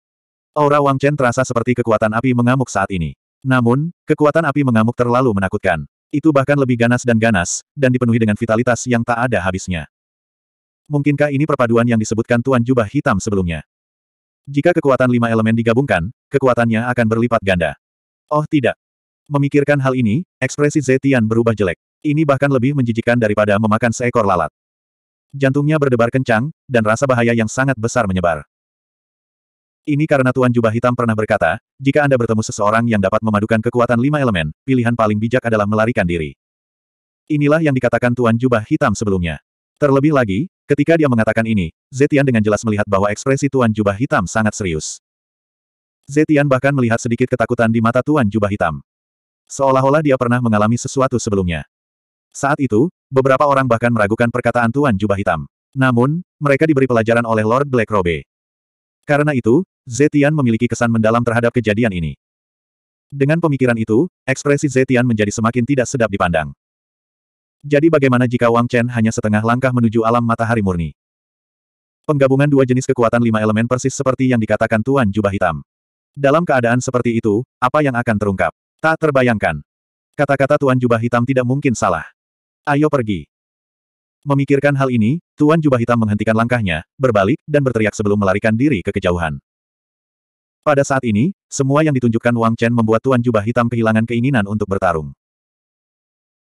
Speaker 1: Aura Wang Chen terasa seperti kekuatan api mengamuk saat ini. Namun, kekuatan api mengamuk terlalu menakutkan. Itu bahkan lebih ganas dan ganas, dan dipenuhi dengan vitalitas yang tak ada habisnya. Mungkinkah ini perpaduan yang disebutkan Tuan Jubah Hitam sebelumnya? Jika kekuatan lima elemen digabungkan, kekuatannya akan berlipat ganda. Oh tidak. Memikirkan hal ini, ekspresi Zetian berubah jelek. Ini bahkan lebih menjijikkan daripada memakan seekor lalat. Jantungnya berdebar kencang, dan rasa bahaya yang sangat besar menyebar. Ini karena Tuan Jubah Hitam pernah berkata, jika Anda bertemu seseorang yang dapat memadukan kekuatan lima elemen, pilihan paling bijak adalah melarikan diri. Inilah yang dikatakan Tuan Jubah Hitam sebelumnya. Terlebih lagi, ketika dia mengatakan ini, Zetian dengan jelas melihat bahwa ekspresi Tuan Jubah Hitam sangat serius. Zetian bahkan melihat sedikit ketakutan di mata Tuan Jubah Hitam. Seolah-olah dia pernah mengalami sesuatu sebelumnya. Saat itu, beberapa orang bahkan meragukan perkataan Tuan Jubah Hitam. Namun, mereka diberi pelajaran oleh Lord Black Robe. Karena itu, Zetian memiliki kesan mendalam terhadap kejadian ini. Dengan pemikiran itu, ekspresi Zetian menjadi semakin tidak sedap dipandang. Jadi bagaimana jika Wang Chen hanya setengah langkah menuju alam matahari murni? Penggabungan dua jenis kekuatan lima elemen persis seperti yang dikatakan Tuan Jubah Hitam. Dalam keadaan seperti itu, apa yang akan terungkap? Tak terbayangkan. Kata-kata Tuan Jubah Hitam tidak mungkin salah. Ayo pergi. Memikirkan hal ini, Tuan Jubah Hitam menghentikan langkahnya, berbalik, dan berteriak sebelum melarikan diri ke kejauhan. Pada saat ini, semua yang ditunjukkan Wang Chen membuat Tuan Jubah Hitam kehilangan keinginan untuk bertarung.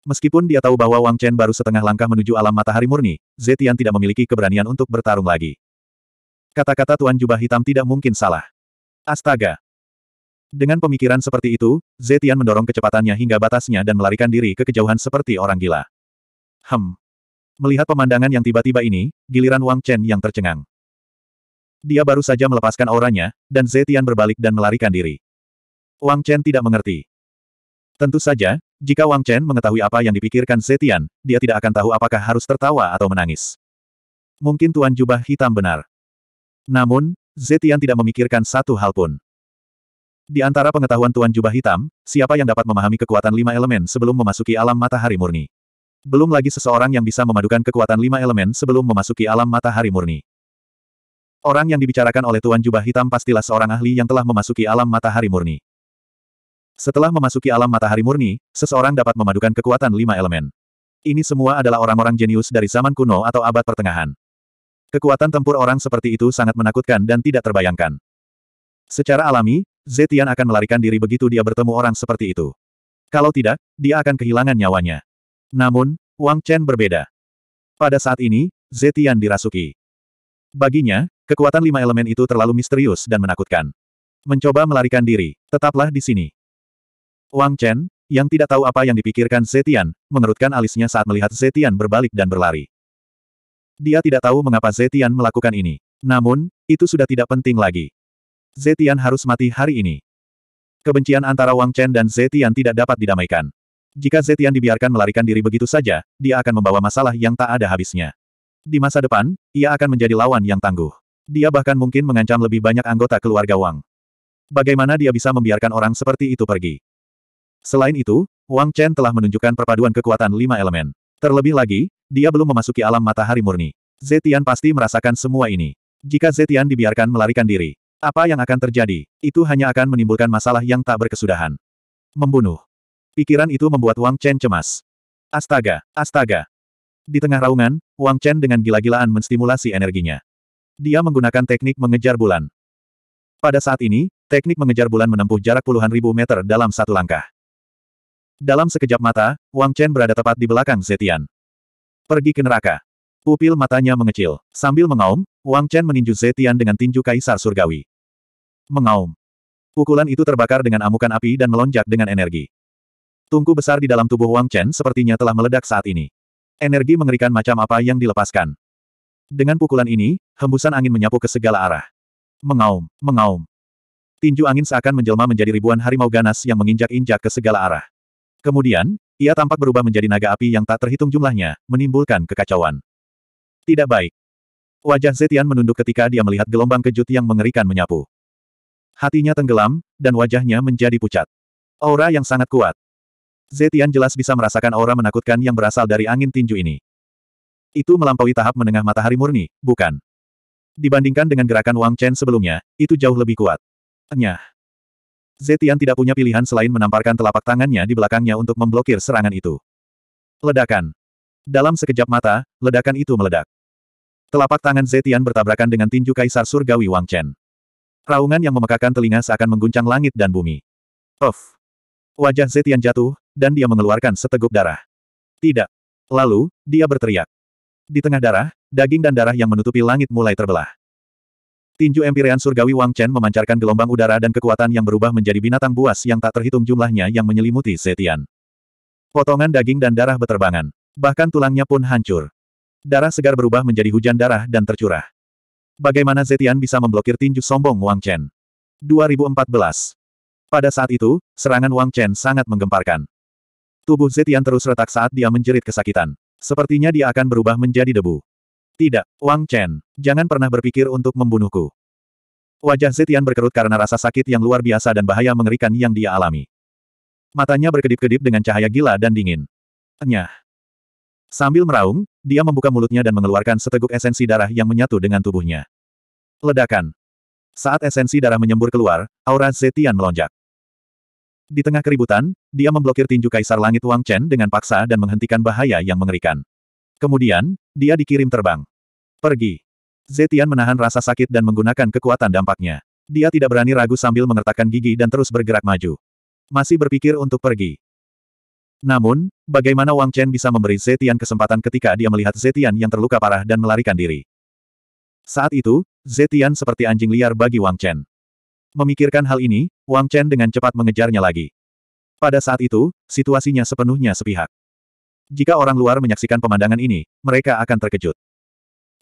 Speaker 1: Meskipun dia tahu bahwa Wang Chen baru setengah langkah menuju alam matahari murni, Zetian tidak memiliki keberanian untuk bertarung lagi. Kata-kata Tuan Jubah Hitam tidak mungkin salah. Astaga! Dengan pemikiran seperti itu, Zetian mendorong kecepatannya hingga batasnya dan melarikan diri ke kejauhan seperti orang gila. Hem. Melihat pemandangan yang tiba-tiba ini, giliran Wang Chen yang tercengang. Dia baru saja melepaskan auranya, dan Zetian berbalik dan melarikan diri. Wang Chen tidak mengerti. Tentu saja, jika Wang Chen mengetahui apa yang dipikirkan Zetian, dia tidak akan tahu apakah harus tertawa atau menangis. Mungkin Tuan Jubah Hitam benar. Namun, Zetian tidak memikirkan satu hal pun. Di antara pengetahuan Tuan Jubah Hitam, siapa yang dapat memahami kekuatan lima elemen sebelum memasuki alam matahari murni? Belum lagi seseorang yang bisa memadukan kekuatan lima elemen sebelum memasuki alam matahari murni. Orang yang dibicarakan oleh Tuan Jubah Hitam pastilah seorang ahli yang telah memasuki alam matahari murni. Setelah memasuki alam matahari murni, seseorang dapat memadukan kekuatan lima elemen. Ini semua adalah orang-orang jenius dari zaman kuno atau abad pertengahan. Kekuatan tempur orang seperti itu sangat menakutkan dan tidak terbayangkan. Secara alami, Zetian akan melarikan diri begitu dia bertemu orang seperti itu. Kalau tidak, dia akan kehilangan nyawanya. Namun, Wang Chen berbeda. Pada saat ini, Zetian dirasuki. Baginya, Kekuatan lima elemen itu terlalu misterius dan menakutkan. Mencoba melarikan diri, tetaplah di sini. Wang Chen, yang tidak tahu apa yang dipikirkan Zetian, mengerutkan alisnya saat melihat Zetian berbalik dan berlari. Dia tidak tahu mengapa Zetian melakukan ini. Namun, itu sudah tidak penting lagi. Zetian harus mati hari ini. Kebencian antara Wang Chen dan Zetian tidak dapat didamaikan. Jika Zetian dibiarkan melarikan diri begitu saja, dia akan membawa masalah yang tak ada habisnya. Di masa depan, ia akan menjadi lawan yang tangguh. Dia bahkan mungkin mengancam lebih banyak anggota keluarga Wang. Bagaimana dia bisa membiarkan orang seperti itu pergi? Selain itu, Wang Chen telah menunjukkan perpaduan kekuatan lima elemen. Terlebih lagi, dia belum memasuki alam matahari murni. Zetian pasti merasakan semua ini. Jika Zetian dibiarkan melarikan diri, apa yang akan terjadi? Itu hanya akan menimbulkan masalah yang tak berkesudahan. Membunuh. Pikiran itu membuat Wang Chen cemas. Astaga, astaga, di tengah raungan, Wang Chen dengan gila-gilaan menstimulasi energinya. Dia menggunakan teknik mengejar bulan. Pada saat ini, teknik mengejar bulan menempuh jarak puluhan ribu meter dalam satu langkah. Dalam sekejap mata, Wang Chen berada tepat di belakang Zetian. Pergi ke neraka. Pupil matanya mengecil. Sambil mengaum, Wang Chen meninju Zetian dengan tinju kaisar surgawi. Mengaum. Pukulan itu terbakar dengan amukan api dan melonjak dengan energi. Tungku besar di dalam tubuh Wang Chen sepertinya telah meledak saat ini. Energi mengerikan macam apa yang dilepaskan. Dengan pukulan ini, hembusan angin menyapu ke segala arah. Mengaum, mengaum. Tinju angin seakan menjelma menjadi ribuan harimau ganas yang menginjak-injak ke segala arah. Kemudian, ia tampak berubah menjadi naga api yang tak terhitung jumlahnya, menimbulkan kekacauan. Tidak baik. Wajah Zetian menunduk ketika dia melihat gelombang kejut yang mengerikan menyapu. Hatinya tenggelam, dan wajahnya menjadi pucat. Aura yang sangat kuat. Zetian jelas bisa merasakan aura menakutkan yang berasal dari angin tinju ini. Itu melampaui tahap menengah matahari murni, bukan? Dibandingkan dengan gerakan Wang Chen sebelumnya, itu jauh lebih kuat. Nyah. Zetian tidak punya pilihan selain menamparkan telapak tangannya di belakangnya untuk memblokir serangan itu. Ledakan. Dalam sekejap mata, ledakan itu meledak. Telapak tangan Zetian bertabrakan dengan tinju Kaisar Surgawi Wang Chen. Raungan yang memekakan telinga seakan mengguncang langit dan bumi. Of. Wajah Zetian jatuh, dan dia mengeluarkan seteguk darah. Tidak. Lalu, dia berteriak. Di tengah darah, daging dan darah yang menutupi langit mulai terbelah. Tinju Empyrean Surgawi Wang Chen memancarkan gelombang udara dan kekuatan yang berubah menjadi binatang buas yang tak terhitung jumlahnya yang menyelimuti Zetian. Potongan daging dan darah beterbangan. Bahkan tulangnya pun hancur. Darah segar berubah menjadi hujan darah dan tercurah. Bagaimana Zetian bisa memblokir tinju sombong Wang Chen? 2014. Pada saat itu, serangan Wang Chen sangat menggemparkan. Tubuh Zetian terus retak saat dia menjerit kesakitan. Sepertinya dia akan berubah menjadi debu. Tidak, Wang Chen. Jangan pernah berpikir untuk membunuhku. Wajah Zetian berkerut karena rasa sakit yang luar biasa dan bahaya mengerikan yang dia alami. Matanya berkedip-kedip dengan cahaya gila dan dingin. Nyah. Sambil meraung, dia membuka mulutnya dan mengeluarkan seteguk esensi darah yang menyatu dengan tubuhnya. Ledakan. Saat esensi darah menyembur keluar, aura Zetian melonjak. Di tengah keributan, dia memblokir tinju Kaisar Langit Wang Chen dengan paksa dan menghentikan bahaya yang mengerikan. Kemudian, dia dikirim terbang. Pergi. Zetian menahan rasa sakit dan menggunakan kekuatan dampaknya. Dia tidak berani ragu sambil mengertakkan gigi dan terus bergerak maju. Masih berpikir untuk pergi. Namun, bagaimana Wang Chen bisa memberi Zetian kesempatan ketika dia melihat Zetian yang terluka parah dan melarikan diri? Saat itu, Zetian seperti anjing liar bagi Wang Chen. Memikirkan hal ini, Wang Chen dengan cepat mengejarnya lagi. Pada saat itu, situasinya sepenuhnya sepihak. Jika orang luar menyaksikan pemandangan ini, mereka akan terkejut.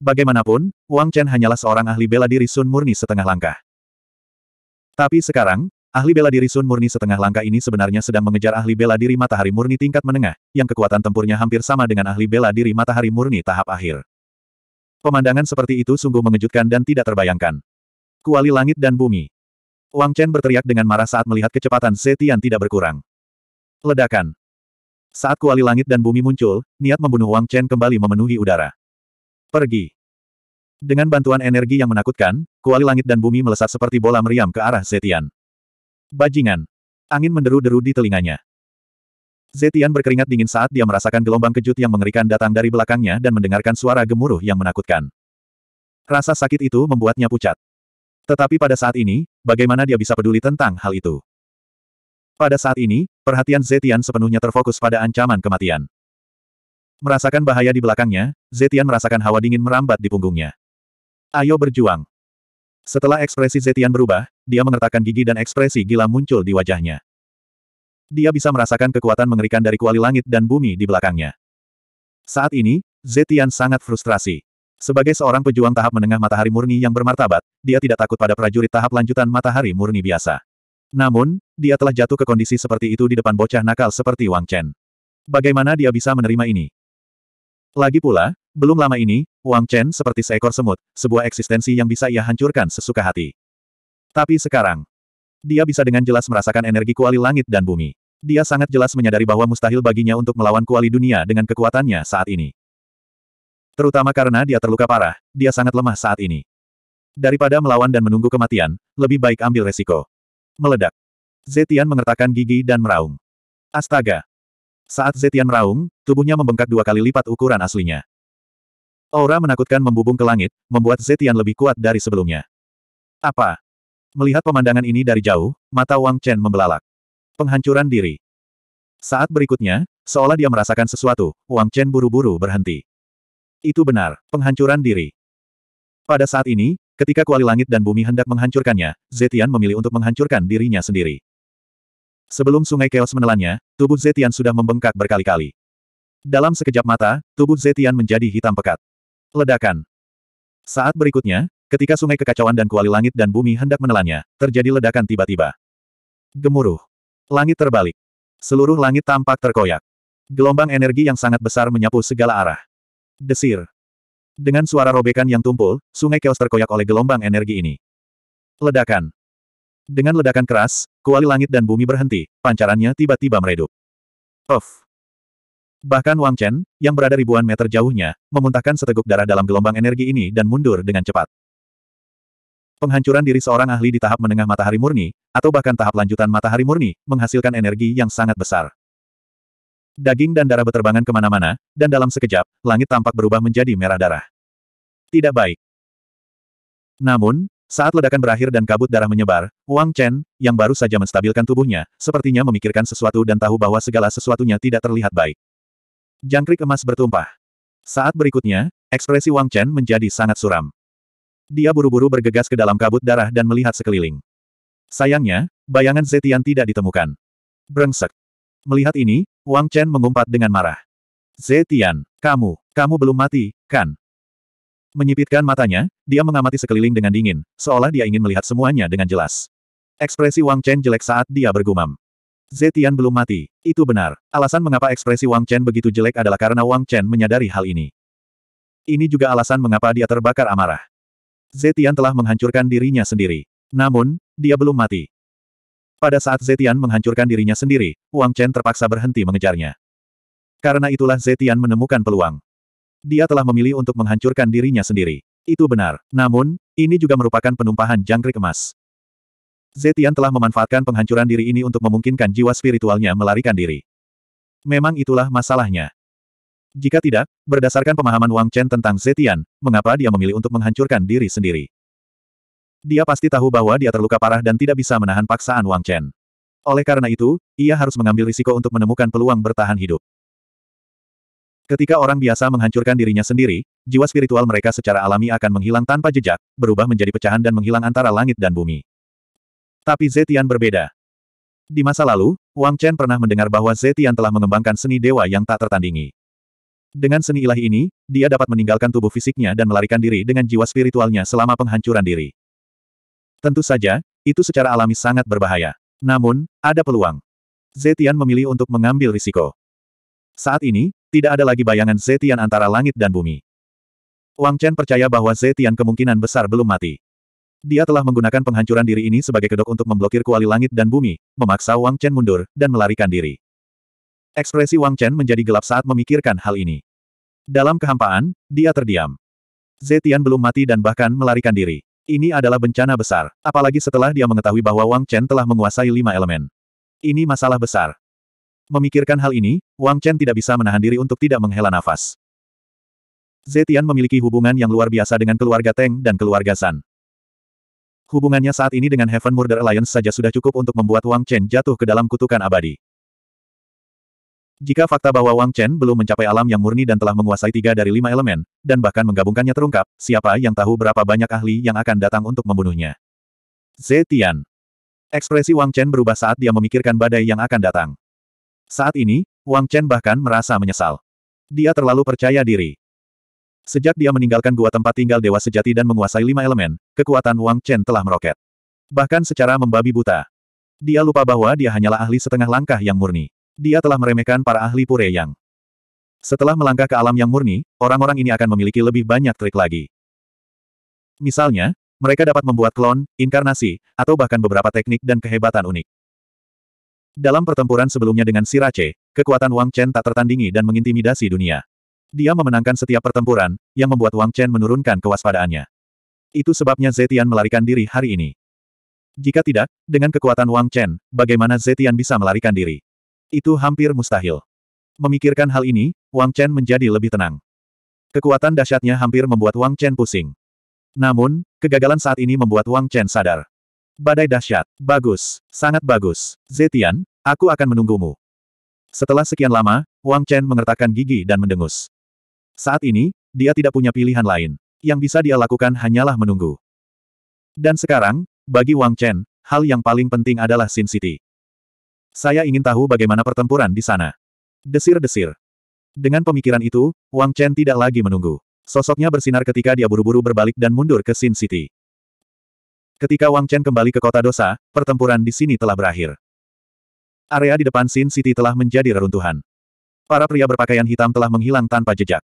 Speaker 1: Bagaimanapun, Wang Chen hanyalah seorang ahli bela diri Sun murni setengah langkah. Tapi sekarang, ahli bela diri Sun murni setengah langkah ini sebenarnya sedang mengejar ahli bela diri matahari murni tingkat menengah, yang kekuatan tempurnya hampir sama dengan ahli bela diri matahari murni tahap akhir. Pemandangan seperti itu sungguh mengejutkan dan tidak terbayangkan. Kuali langit dan bumi, Wang Chen berteriak dengan marah saat melihat kecepatan Zetian tidak berkurang. Ledakan. Saat kuali langit dan bumi muncul, niat membunuh Wang Chen kembali memenuhi udara. Pergi. Dengan bantuan energi yang menakutkan, kuali langit dan bumi melesat seperti bola meriam ke arah Zetian. Bajingan. Angin menderu-deru di telinganya. Zetian berkeringat dingin saat dia merasakan gelombang kejut yang mengerikan datang dari belakangnya dan mendengarkan suara gemuruh yang menakutkan. Rasa sakit itu membuatnya pucat. Tetapi pada saat ini, bagaimana dia bisa peduli tentang hal itu? Pada saat ini, perhatian Zetian sepenuhnya terfokus pada ancaman kematian. Merasakan bahaya di belakangnya, Zetian merasakan hawa dingin merambat di punggungnya. Ayo berjuang. Setelah ekspresi Zetian berubah, dia mengertakkan gigi dan ekspresi gila muncul di wajahnya. Dia bisa merasakan kekuatan mengerikan dari kuali langit dan bumi di belakangnya. Saat ini, Zetian sangat frustrasi. Sebagai seorang pejuang tahap menengah matahari murni yang bermartabat, dia tidak takut pada prajurit tahap lanjutan matahari murni biasa. Namun, dia telah jatuh ke kondisi seperti itu di depan bocah nakal seperti Wang Chen. Bagaimana dia bisa menerima ini? Lagi pula, belum lama ini, Wang Chen seperti seekor semut, sebuah eksistensi yang bisa ia hancurkan sesuka hati. Tapi sekarang, dia bisa dengan jelas merasakan energi kuali langit dan bumi. Dia sangat jelas menyadari bahwa mustahil baginya untuk melawan kuali dunia dengan kekuatannya saat ini. Terutama karena dia terluka parah, dia sangat lemah saat ini. Daripada melawan dan menunggu kematian, lebih baik ambil resiko. Meledak. Zetian mengertakkan gigi dan meraung. Astaga! Saat Zetian meraung, tubuhnya membengkak dua kali lipat ukuran aslinya. Aura menakutkan membubung ke langit, membuat Zetian lebih kuat dari sebelumnya. Apa? Melihat pemandangan ini dari jauh, mata Wang Chen membelalak. Penghancuran diri. Saat berikutnya, seolah dia merasakan sesuatu, Wang Chen buru-buru berhenti. Itu benar, penghancuran diri. Pada saat ini, ketika kuali langit dan bumi hendak menghancurkannya, Zetian memilih untuk menghancurkan dirinya sendiri. Sebelum sungai keos menelannya, tubuh Zetian sudah membengkak berkali-kali. Dalam sekejap mata, tubuh Zetian menjadi hitam pekat. Ledakan. Saat berikutnya, ketika sungai kekacauan dan kuali langit dan bumi hendak menelannya, terjadi ledakan tiba-tiba. Gemuruh. Langit terbalik. Seluruh langit tampak terkoyak. Gelombang energi yang sangat besar menyapu segala arah. Desir. Dengan suara robekan yang tumpul, sungai keos terkoyak oleh gelombang energi ini. Ledakan. Dengan ledakan keras, kuali langit dan bumi berhenti, pancarannya tiba-tiba meredup. Of. Bahkan Wang Chen, yang berada ribuan meter jauhnya, memuntahkan seteguk darah dalam gelombang energi ini dan mundur dengan cepat. Penghancuran diri seorang ahli di tahap menengah matahari murni, atau bahkan tahap lanjutan matahari murni, menghasilkan energi yang sangat besar. Daging dan darah berterbangan kemana-mana, dan dalam sekejap, langit tampak berubah menjadi merah darah. Tidak baik. Namun, saat ledakan berakhir dan kabut darah menyebar, Wang Chen, yang baru saja menstabilkan tubuhnya, sepertinya memikirkan sesuatu dan tahu bahwa segala sesuatunya tidak terlihat baik. Jangkrik emas bertumpah. Saat berikutnya, ekspresi Wang Chen menjadi sangat suram. Dia buru-buru bergegas ke dalam kabut darah dan melihat sekeliling. Sayangnya, bayangan Zetian tidak ditemukan. Brengsek. Melihat ini, Wang Chen mengumpat dengan marah. Zetian, kamu, kamu belum mati, kan? Menyipitkan matanya, dia mengamati sekeliling dengan dingin, seolah dia ingin melihat semuanya dengan jelas. Ekspresi Wang Chen jelek saat dia bergumam. Zetian belum mati, itu benar. Alasan mengapa ekspresi Wang Chen begitu jelek adalah karena Wang Chen menyadari hal ini. Ini juga alasan mengapa dia terbakar amarah. Zetian telah menghancurkan dirinya sendiri. Namun, dia belum mati. Pada saat Zetian menghancurkan dirinya sendiri, Wang Chen terpaksa berhenti mengejarnya. Karena itulah Zetian menemukan peluang. Dia telah memilih untuk menghancurkan dirinya sendiri. Itu benar. Namun, ini juga merupakan penumpahan jangkrik emas. Zetian telah memanfaatkan penghancuran diri ini untuk memungkinkan jiwa spiritualnya melarikan diri. Memang itulah masalahnya. Jika tidak, berdasarkan pemahaman Wang Chen tentang Zetian, mengapa dia memilih untuk menghancurkan diri sendiri? Dia pasti tahu bahwa dia terluka parah dan tidak bisa menahan paksaan Wang Chen. Oleh karena itu, ia harus mengambil risiko untuk menemukan peluang bertahan hidup. Ketika orang biasa menghancurkan dirinya sendiri, jiwa spiritual mereka secara alami akan menghilang tanpa jejak, berubah menjadi pecahan dan menghilang antara langit dan bumi. Tapi Zetian berbeda. Di masa lalu, Wang Chen pernah mendengar bahwa Zetian telah mengembangkan seni dewa yang tak tertandingi. Dengan seni ilahi ini, dia dapat meninggalkan tubuh fisiknya dan melarikan diri dengan jiwa spiritualnya selama penghancuran diri. Tentu saja, itu secara alami sangat berbahaya. Namun, ada peluang. Zetian memilih untuk mengambil risiko. Saat ini, tidak ada lagi bayangan Zetian antara langit dan bumi. Wang Chen percaya bahwa Zetian kemungkinan besar belum mati. Dia telah menggunakan penghancuran diri ini sebagai kedok untuk memblokir kuali langit dan bumi, memaksa Wang Chen mundur, dan melarikan diri. Ekspresi Wang Chen menjadi gelap saat memikirkan hal ini. Dalam kehampaan, dia terdiam. Zetian belum mati dan bahkan melarikan diri. Ini adalah bencana besar, apalagi setelah dia mengetahui bahwa Wang Chen telah menguasai lima elemen. Ini masalah besar. Memikirkan hal ini, Wang Chen tidak bisa menahan diri untuk tidak menghela nafas. Zetian memiliki hubungan yang luar biasa dengan keluarga Teng dan keluarga San. Hubungannya saat ini dengan Heaven Murder Alliance saja sudah cukup untuk membuat Wang Chen jatuh ke dalam kutukan abadi. Jika fakta bahwa Wang Chen belum mencapai alam yang murni dan telah menguasai tiga dari lima elemen, dan bahkan menggabungkannya terungkap, siapa yang tahu berapa banyak ahli yang akan datang untuk membunuhnya. Zetian. Ekspresi Wang Chen berubah saat dia memikirkan badai yang akan datang. Saat ini, Wang Chen bahkan merasa menyesal. Dia terlalu percaya diri. Sejak dia meninggalkan gua tempat tinggal dewa sejati dan menguasai lima elemen, kekuatan Wang Chen telah meroket. Bahkan secara membabi buta. Dia lupa bahwa dia hanyalah ahli setengah langkah yang murni. Dia telah meremehkan para ahli Pure Yang. Setelah melangkah ke alam yang murni, orang-orang ini akan memiliki lebih banyak trik lagi. Misalnya, mereka dapat membuat klon, inkarnasi, atau bahkan beberapa teknik dan kehebatan unik. Dalam pertempuran sebelumnya dengan Sirace, kekuatan Wang Chen tak tertandingi dan mengintimidasi dunia. Dia memenangkan setiap pertempuran, yang membuat Wang Chen menurunkan kewaspadaannya. Itu sebabnya Zetian melarikan diri hari ini. Jika tidak, dengan kekuatan Wang Chen, bagaimana Zetian bisa melarikan diri? Itu hampir mustahil. Memikirkan hal ini, Wang Chen menjadi lebih tenang. Kekuatan dahsyatnya hampir membuat Wang Chen pusing. Namun, kegagalan saat ini membuat Wang Chen sadar. Badai dahsyat. Bagus. Sangat bagus. Zetian, aku akan menunggumu. Setelah sekian lama, Wang Chen mengertakkan gigi dan mendengus. Saat ini, dia tidak punya pilihan lain. Yang bisa dia lakukan hanyalah menunggu. Dan sekarang, bagi Wang Chen, hal yang paling penting adalah Sin City. Saya ingin tahu bagaimana pertempuran di sana. Desir-desir. Dengan pemikiran itu, Wang Chen tidak lagi menunggu. Sosoknya bersinar ketika dia buru-buru berbalik dan mundur ke Sin City. Ketika Wang Chen kembali ke kota dosa, pertempuran di sini telah berakhir. Area di depan Sin City telah menjadi reruntuhan. Para pria berpakaian hitam telah menghilang tanpa jejak.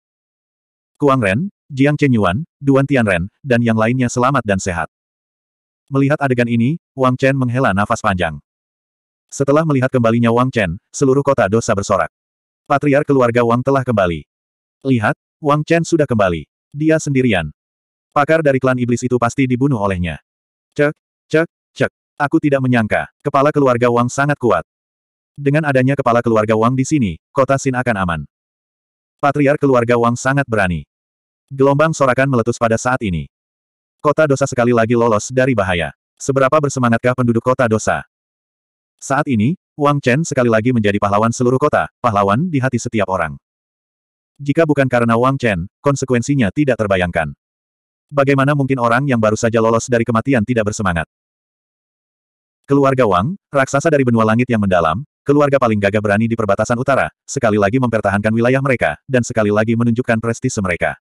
Speaker 1: Kuang Ren, Jiang Chen Yuan, Duan Tian Ren, dan yang lainnya selamat dan sehat. Melihat adegan ini, Wang Chen menghela nafas panjang. Setelah melihat kembalinya Wang Chen, seluruh kota dosa bersorak. Patriar keluarga Wang telah kembali. Lihat, Wang Chen sudah kembali. Dia sendirian. Pakar dari klan iblis itu pasti dibunuh olehnya. Cek, cek, cek. Aku tidak menyangka, kepala keluarga Wang sangat kuat. Dengan adanya kepala keluarga Wang di sini, kota Sin akan aman. Patriar keluarga Wang sangat berani. Gelombang sorakan meletus pada saat ini. Kota dosa sekali lagi lolos dari bahaya. Seberapa bersemangatkah penduduk kota dosa? Saat ini, Wang Chen sekali lagi menjadi pahlawan seluruh kota, pahlawan di hati setiap orang. Jika bukan karena Wang Chen, konsekuensinya tidak terbayangkan. Bagaimana mungkin orang yang baru saja lolos dari kematian tidak bersemangat? Keluarga Wang, raksasa dari benua langit yang mendalam, keluarga paling gagah berani di perbatasan utara, sekali lagi mempertahankan wilayah mereka, dan sekali lagi menunjukkan prestise mereka.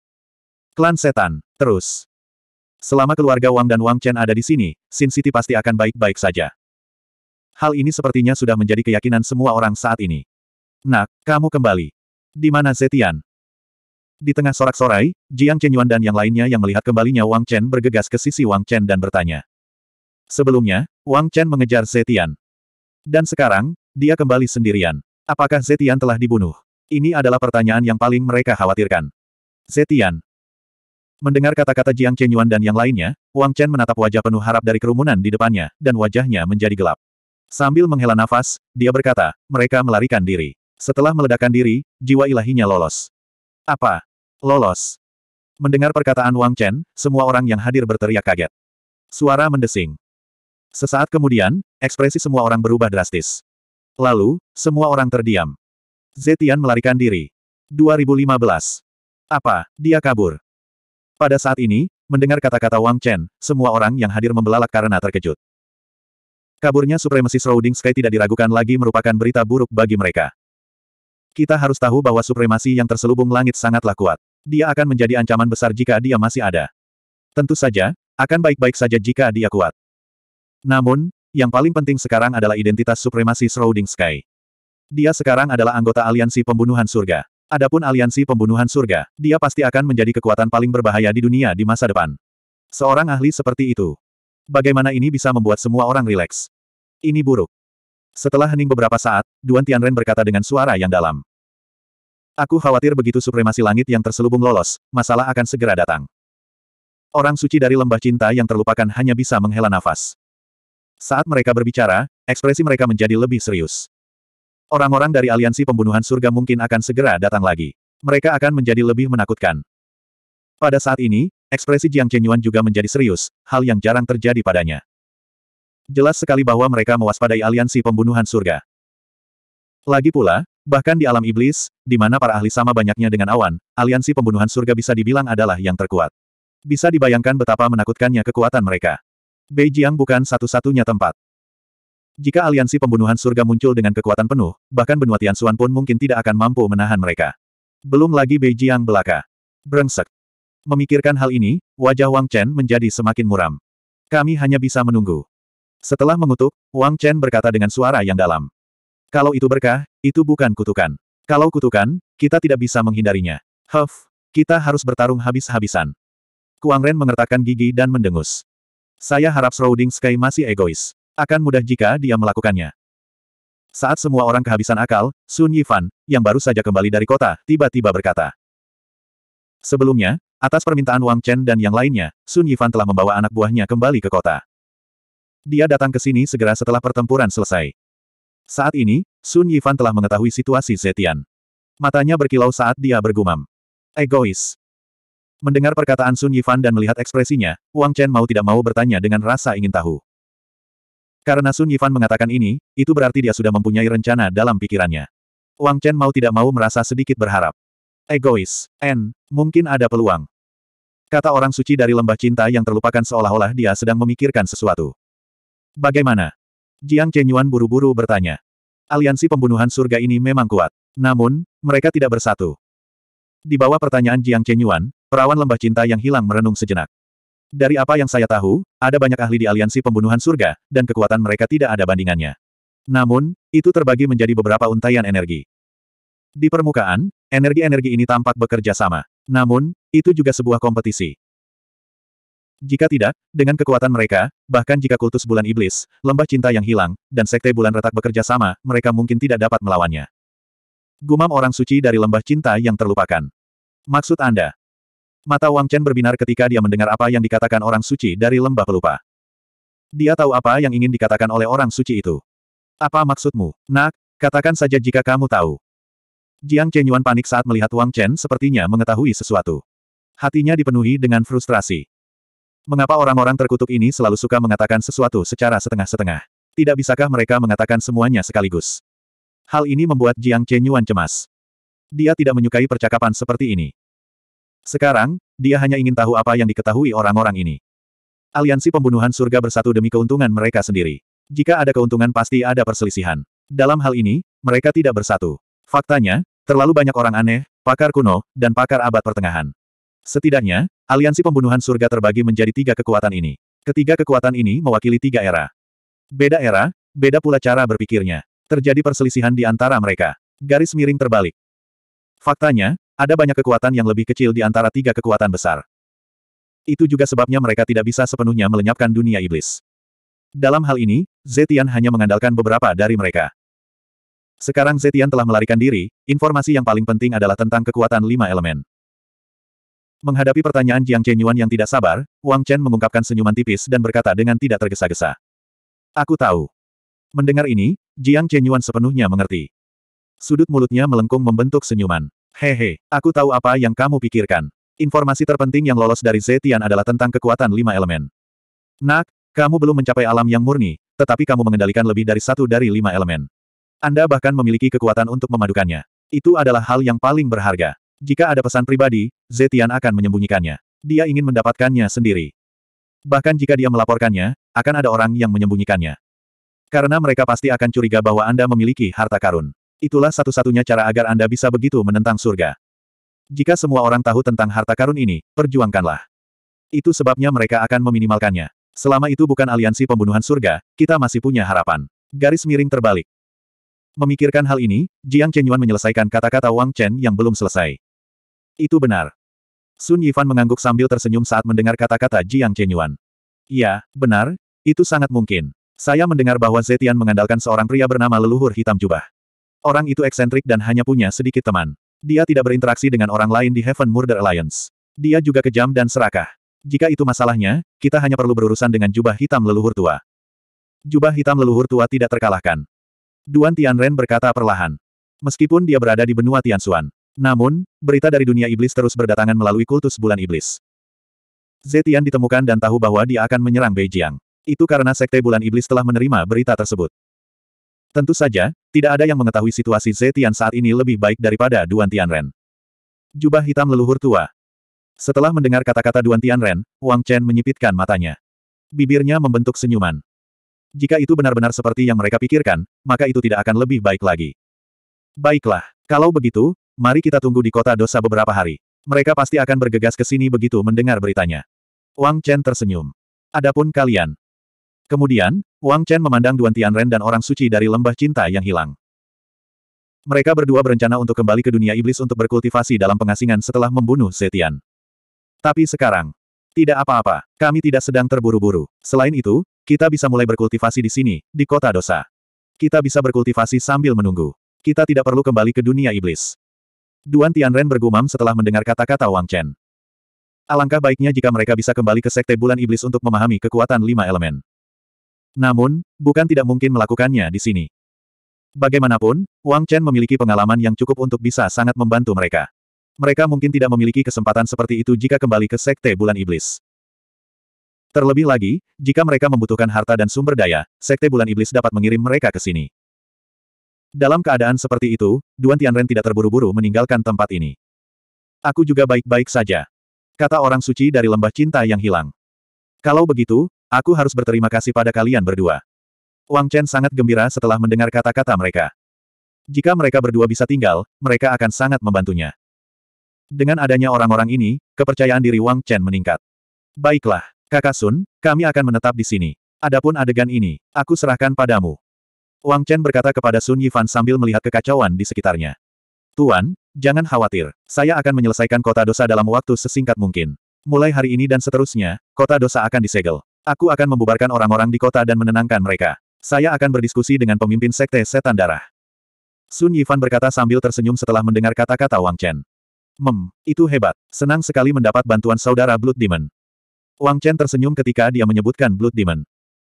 Speaker 1: Klan Setan, terus. Selama keluarga Wang dan Wang Chen ada di sini, Sin City pasti akan baik-baik saja. Hal ini sepertinya sudah menjadi keyakinan semua orang saat ini. Nak, kamu kembali. Di mana Zetian? Di tengah sorak-sorai, Jiang Chenyuan dan yang lainnya yang melihat kembalinya Wang Chen bergegas ke sisi Wang Chen dan bertanya. Sebelumnya, Wang Chen mengejar Zetian. Dan sekarang, dia kembali sendirian. Apakah Zetian telah dibunuh? Ini adalah pertanyaan yang paling mereka khawatirkan. Zetian. Mendengar kata-kata Jiang Chenyuan dan yang lainnya, Wang Chen menatap wajah penuh harap dari kerumunan di depannya, dan wajahnya menjadi gelap. Sambil menghela nafas, dia berkata, mereka melarikan diri. Setelah meledakkan diri, jiwa ilahinya lolos. Apa? Lolos. Mendengar perkataan Wang Chen, semua orang yang hadir berteriak kaget. Suara mendesing. Sesaat kemudian, ekspresi semua orang berubah drastis. Lalu, semua orang terdiam. Zetian melarikan diri. 2015. Apa, dia kabur? Pada saat ini, mendengar kata-kata Wang Chen, semua orang yang hadir membelalak karena terkejut. Kaburnya supremasi Shrouding Sky tidak diragukan lagi merupakan berita buruk bagi mereka. Kita harus tahu bahwa supremasi yang terselubung langit sangatlah kuat. Dia akan menjadi ancaman besar jika dia masih ada. Tentu saja, akan baik-baik saja jika dia kuat. Namun, yang paling penting sekarang adalah identitas supremasi Shrouding Sky. Dia sekarang adalah anggota aliansi pembunuhan surga. Adapun aliansi pembunuhan surga, dia pasti akan menjadi kekuatan paling berbahaya di dunia di masa depan. Seorang ahli seperti itu, Bagaimana ini bisa membuat semua orang rileks? Ini buruk. Setelah hening beberapa saat, Duan Tianren berkata dengan suara yang dalam. Aku khawatir begitu supremasi langit yang terselubung lolos, masalah akan segera datang. Orang suci dari lembah cinta yang terlupakan hanya bisa menghela nafas. Saat mereka berbicara, ekspresi mereka menjadi lebih serius. Orang-orang dari aliansi pembunuhan surga mungkin akan segera datang lagi. Mereka akan menjadi lebih menakutkan. Pada saat ini, Ekspresi Jiang Chenyuan juga menjadi serius, hal yang jarang terjadi padanya. Jelas sekali bahwa mereka mewaspadai aliansi pembunuhan surga. Lagi pula, bahkan di alam iblis, di mana para ahli sama banyaknya dengan awan, aliansi pembunuhan surga bisa dibilang adalah yang terkuat. Bisa dibayangkan betapa menakutkannya kekuatan mereka. Beijiang bukan satu-satunya tempat. Jika aliansi pembunuhan surga muncul dengan kekuatan penuh, bahkan benua Tian Xuan pun mungkin tidak akan mampu menahan mereka. Belum lagi Beijiang belaka. Brengsek. Memikirkan hal ini, wajah Wang Chen menjadi semakin muram. Kami hanya bisa menunggu. Setelah mengutuk, Wang Chen berkata dengan suara yang dalam. Kalau itu berkah, itu bukan kutukan. Kalau kutukan, kita tidak bisa menghindarinya. Huff, kita harus bertarung habis-habisan. Kuang Ren mengertakkan gigi dan mendengus. Saya harap Shrouding Sky masih egois. Akan mudah jika dia melakukannya. Saat semua orang kehabisan akal, Sun Yifan, yang baru saja kembali dari kota, tiba-tiba berkata. Sebelumnya, atas permintaan Wang Chen dan yang lainnya, Sun Yifan telah membawa anak buahnya kembali ke kota. Dia datang ke sini segera setelah pertempuran selesai. Saat ini, Sun Yifan telah mengetahui situasi Zetian. Matanya berkilau saat dia bergumam. Egois. Mendengar perkataan Sun Yifan dan melihat ekspresinya, Wang Chen mau tidak mau bertanya dengan rasa ingin tahu. Karena Sun Yifan mengatakan ini, itu berarti dia sudah mempunyai rencana dalam pikirannya. Wang Chen mau tidak mau merasa sedikit berharap. Egois. N. Mungkin ada peluang. Kata orang suci dari lembah cinta yang terlupakan seolah-olah dia sedang memikirkan sesuatu. Bagaimana? Jiang Chenyuan buru-buru bertanya. Aliansi pembunuhan surga ini memang kuat. Namun, mereka tidak bersatu. Di bawah pertanyaan Jiang Chenyuan, perawan lembah cinta yang hilang merenung sejenak. Dari apa yang saya tahu, ada banyak ahli di aliansi pembunuhan surga, dan kekuatan mereka tidak ada bandingannya. Namun, itu terbagi menjadi beberapa untaian energi. Di permukaan, energi-energi ini tampak bekerja sama. Namun, itu juga sebuah kompetisi. Jika tidak, dengan kekuatan mereka, bahkan jika kultus bulan iblis, lembah cinta yang hilang, dan sekte bulan retak bekerja sama, mereka mungkin tidak dapat melawannya. Gumam orang suci dari lembah cinta yang terlupakan. Maksud Anda? Mata Wang Chen berbinar ketika dia mendengar apa yang dikatakan orang suci dari lembah pelupa. Dia tahu apa yang ingin dikatakan oleh orang suci itu. Apa maksudmu, nak? Katakan saja jika kamu tahu. Jiang Chen Yuan panik saat melihat Wang Chen sepertinya mengetahui sesuatu. Hatinya dipenuhi dengan frustrasi. Mengapa orang-orang terkutuk ini selalu suka mengatakan sesuatu secara setengah-setengah? Tidak bisakah mereka mengatakan semuanya sekaligus? Hal ini membuat Jiang Chen Yuan cemas. Dia tidak menyukai percakapan seperti ini. Sekarang, dia hanya ingin tahu apa yang diketahui orang-orang ini. Aliansi pembunuhan surga bersatu demi keuntungan mereka sendiri. Jika ada keuntungan pasti ada perselisihan. Dalam hal ini, mereka tidak bersatu. Faktanya, Terlalu banyak orang aneh, pakar kuno, dan pakar abad pertengahan. Setidaknya, aliansi pembunuhan surga terbagi menjadi tiga kekuatan ini. Ketiga kekuatan ini mewakili tiga era. Beda era, beda pula cara berpikirnya. Terjadi perselisihan di antara mereka. Garis miring terbalik. Faktanya, ada banyak kekuatan yang lebih kecil di antara tiga kekuatan besar. Itu juga sebabnya mereka tidak bisa sepenuhnya melenyapkan dunia iblis. Dalam hal ini, Zetian hanya mengandalkan beberapa dari mereka. Sekarang Zetian telah melarikan diri, informasi yang paling penting adalah tentang kekuatan lima elemen. Menghadapi pertanyaan Jiang Chen Yuan yang tidak sabar, Wang Chen mengungkapkan senyuman tipis dan berkata dengan tidak tergesa-gesa. Aku tahu. Mendengar ini, Jiang Chen Yuan sepenuhnya mengerti. Sudut mulutnya melengkung membentuk senyuman. Hehe, aku tahu apa yang kamu pikirkan. Informasi terpenting yang lolos dari Zetian adalah tentang kekuatan lima elemen. Nak, kamu belum mencapai alam yang murni, tetapi kamu mengendalikan lebih dari satu dari lima elemen. Anda bahkan memiliki kekuatan untuk memadukannya. Itu adalah hal yang paling berharga. Jika ada pesan pribadi, Zetian akan menyembunyikannya. Dia ingin mendapatkannya sendiri. Bahkan jika dia melaporkannya, akan ada orang yang menyembunyikannya. Karena mereka pasti akan curiga bahwa Anda memiliki harta karun. Itulah satu-satunya cara agar Anda bisa begitu menentang surga. Jika semua orang tahu tentang harta karun ini, perjuangkanlah. Itu sebabnya mereka akan meminimalkannya. Selama itu bukan aliansi pembunuhan surga, kita masih punya harapan. Garis miring terbalik. Memikirkan hal ini, Jiang Chenyuan menyelesaikan kata-kata Wang Chen yang belum selesai. Itu benar. Sun Yifan mengangguk sambil tersenyum saat mendengar kata-kata Jiang Chenyuan. Ya, benar, itu sangat mungkin. Saya mendengar bahwa Zetian mengandalkan seorang pria bernama leluhur hitam jubah. Orang itu eksentrik dan hanya punya sedikit teman. Dia tidak berinteraksi dengan orang lain di Heaven Murder Alliance. Dia juga kejam dan serakah. Jika itu masalahnya, kita hanya perlu berurusan dengan jubah hitam leluhur tua. Jubah hitam leluhur tua tidak terkalahkan. Duan Tianren berkata perlahan. Meskipun dia berada di benua Tianxuan. Namun, berita dari dunia iblis terus berdatangan melalui kultus bulan iblis. Zetian ditemukan dan tahu bahwa dia akan menyerang Beijing. Itu karena sekte bulan iblis telah menerima berita tersebut. Tentu saja, tidak ada yang mengetahui situasi Zetian saat ini lebih baik daripada Duan Tianren. Jubah hitam leluhur tua. Setelah mendengar kata-kata Duan Tianren, Wang Chen menyipitkan matanya. Bibirnya membentuk senyuman. Jika itu benar-benar seperti yang mereka pikirkan, maka itu tidak akan lebih baik lagi. Baiklah, kalau begitu, mari kita tunggu di kota dosa beberapa hari. Mereka pasti akan bergegas ke sini begitu mendengar beritanya. Wang Chen tersenyum. Adapun kalian. Kemudian, Wang Chen memandang Duan Tianren dan orang suci dari lembah cinta yang hilang. Mereka berdua berencana untuk kembali ke dunia iblis untuk berkultivasi dalam pengasingan setelah membunuh Zetian. Tapi sekarang, tidak apa-apa, kami tidak sedang terburu-buru. Selain itu, kita bisa mulai berkultivasi di sini, di kota dosa. Kita bisa berkultivasi sambil menunggu. Kita tidak perlu kembali ke dunia iblis. Duan Tianren bergumam setelah mendengar kata-kata Wang Chen. Alangkah baiknya jika mereka bisa kembali ke Sekte Bulan Iblis untuk memahami kekuatan lima elemen. Namun, bukan tidak mungkin melakukannya di sini. Bagaimanapun, Wang Chen memiliki pengalaman yang cukup untuk bisa sangat membantu mereka. Mereka mungkin tidak memiliki kesempatan seperti itu jika kembali ke Sekte Bulan Iblis. Terlebih lagi, jika mereka membutuhkan harta dan sumber daya, Sekte Bulan Iblis dapat mengirim mereka ke sini. Dalam keadaan seperti itu, Duan Tianren tidak terburu-buru meninggalkan tempat ini. Aku juga baik-baik saja. Kata orang suci dari lembah cinta yang hilang. Kalau begitu, aku harus berterima kasih pada kalian berdua. Wang Chen sangat gembira setelah mendengar kata-kata mereka. Jika mereka berdua bisa tinggal, mereka akan sangat membantunya. Dengan adanya orang-orang ini, kepercayaan diri Wang Chen meningkat. Baiklah, kakak Sun, kami akan menetap di sini. Adapun adegan ini, aku serahkan padamu. Wang Chen berkata kepada Sun Yifan sambil melihat kekacauan di sekitarnya. Tuan, jangan khawatir, saya akan menyelesaikan kota dosa dalam waktu sesingkat mungkin. Mulai hari ini dan seterusnya, kota dosa akan disegel. Aku akan membubarkan orang-orang di kota dan menenangkan mereka. Saya akan berdiskusi dengan pemimpin sekte setan darah. Sun Yifan berkata sambil tersenyum setelah mendengar kata-kata Wang Chen. Mem, itu hebat. Senang sekali mendapat bantuan saudara Blood Demon. Wang Chen tersenyum ketika dia menyebutkan Blood Demon.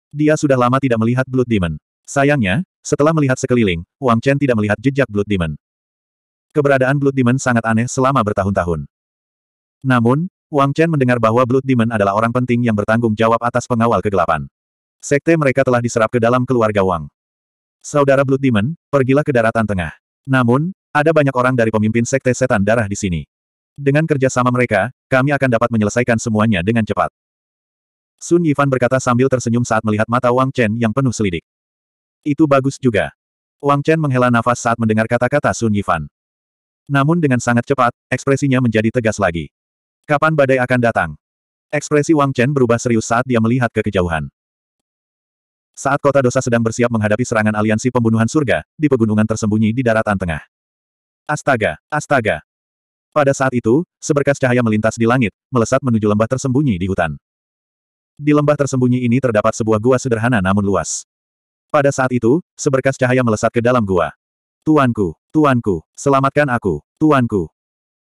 Speaker 1: Dia sudah lama tidak melihat Blood Demon. Sayangnya, setelah melihat sekeliling, Wang Chen tidak melihat jejak Blood Demon. Keberadaan Blood Demon sangat aneh selama bertahun-tahun. Namun, Wang Chen mendengar bahwa Blood Demon adalah orang penting yang bertanggung jawab atas pengawal kegelapan. Sekte mereka telah diserap ke dalam keluarga Wang. Saudara Blood Demon, pergilah ke daratan tengah. Namun, ada banyak orang dari pemimpin sekte setan darah di sini. Dengan kerjasama mereka, kami akan dapat menyelesaikan semuanya dengan cepat. Sun Yifan berkata sambil tersenyum saat melihat mata Wang Chen yang penuh selidik. Itu bagus juga. Wang Chen menghela nafas saat mendengar kata-kata Sun Yifan. Namun dengan sangat cepat, ekspresinya menjadi tegas lagi. Kapan badai akan datang? Ekspresi Wang Chen berubah serius saat dia melihat ke kejauhan. Saat kota dosa sedang bersiap menghadapi serangan aliansi pembunuhan surga, di pegunungan tersembunyi di daratan tengah. Astaga, astaga. Pada saat itu, seberkas cahaya melintas di langit, melesat menuju lembah tersembunyi di hutan. Di lembah tersembunyi ini terdapat sebuah gua sederhana namun luas. Pada saat itu, seberkas cahaya melesat ke dalam gua. Tuanku, tuanku, selamatkan aku, tuanku.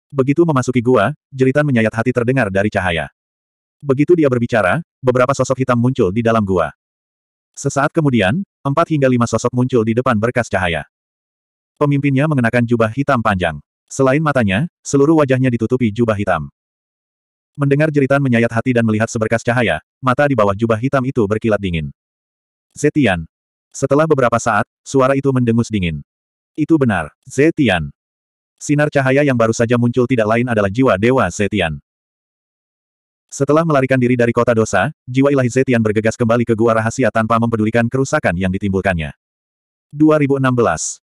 Speaker 1: Begitu memasuki gua, jeritan menyayat hati terdengar dari cahaya. Begitu dia berbicara, beberapa sosok hitam muncul di dalam gua. Sesaat kemudian, empat hingga lima sosok muncul di depan berkas cahaya. Pemimpinnya mengenakan jubah hitam panjang. Selain matanya, seluruh wajahnya ditutupi jubah hitam. Mendengar jeritan menyayat hati dan melihat seberkas cahaya, mata di bawah jubah hitam itu berkilat dingin. Zetian. Setelah beberapa saat, suara itu mendengus dingin. Itu benar, Zetian. Sinar cahaya yang baru saja muncul tidak lain adalah jiwa Dewa Zetian. Setelah melarikan diri dari kota dosa, jiwa ilahi Zetian bergegas kembali ke gua rahasia tanpa mempedulikan kerusakan yang ditimbulkannya. 2016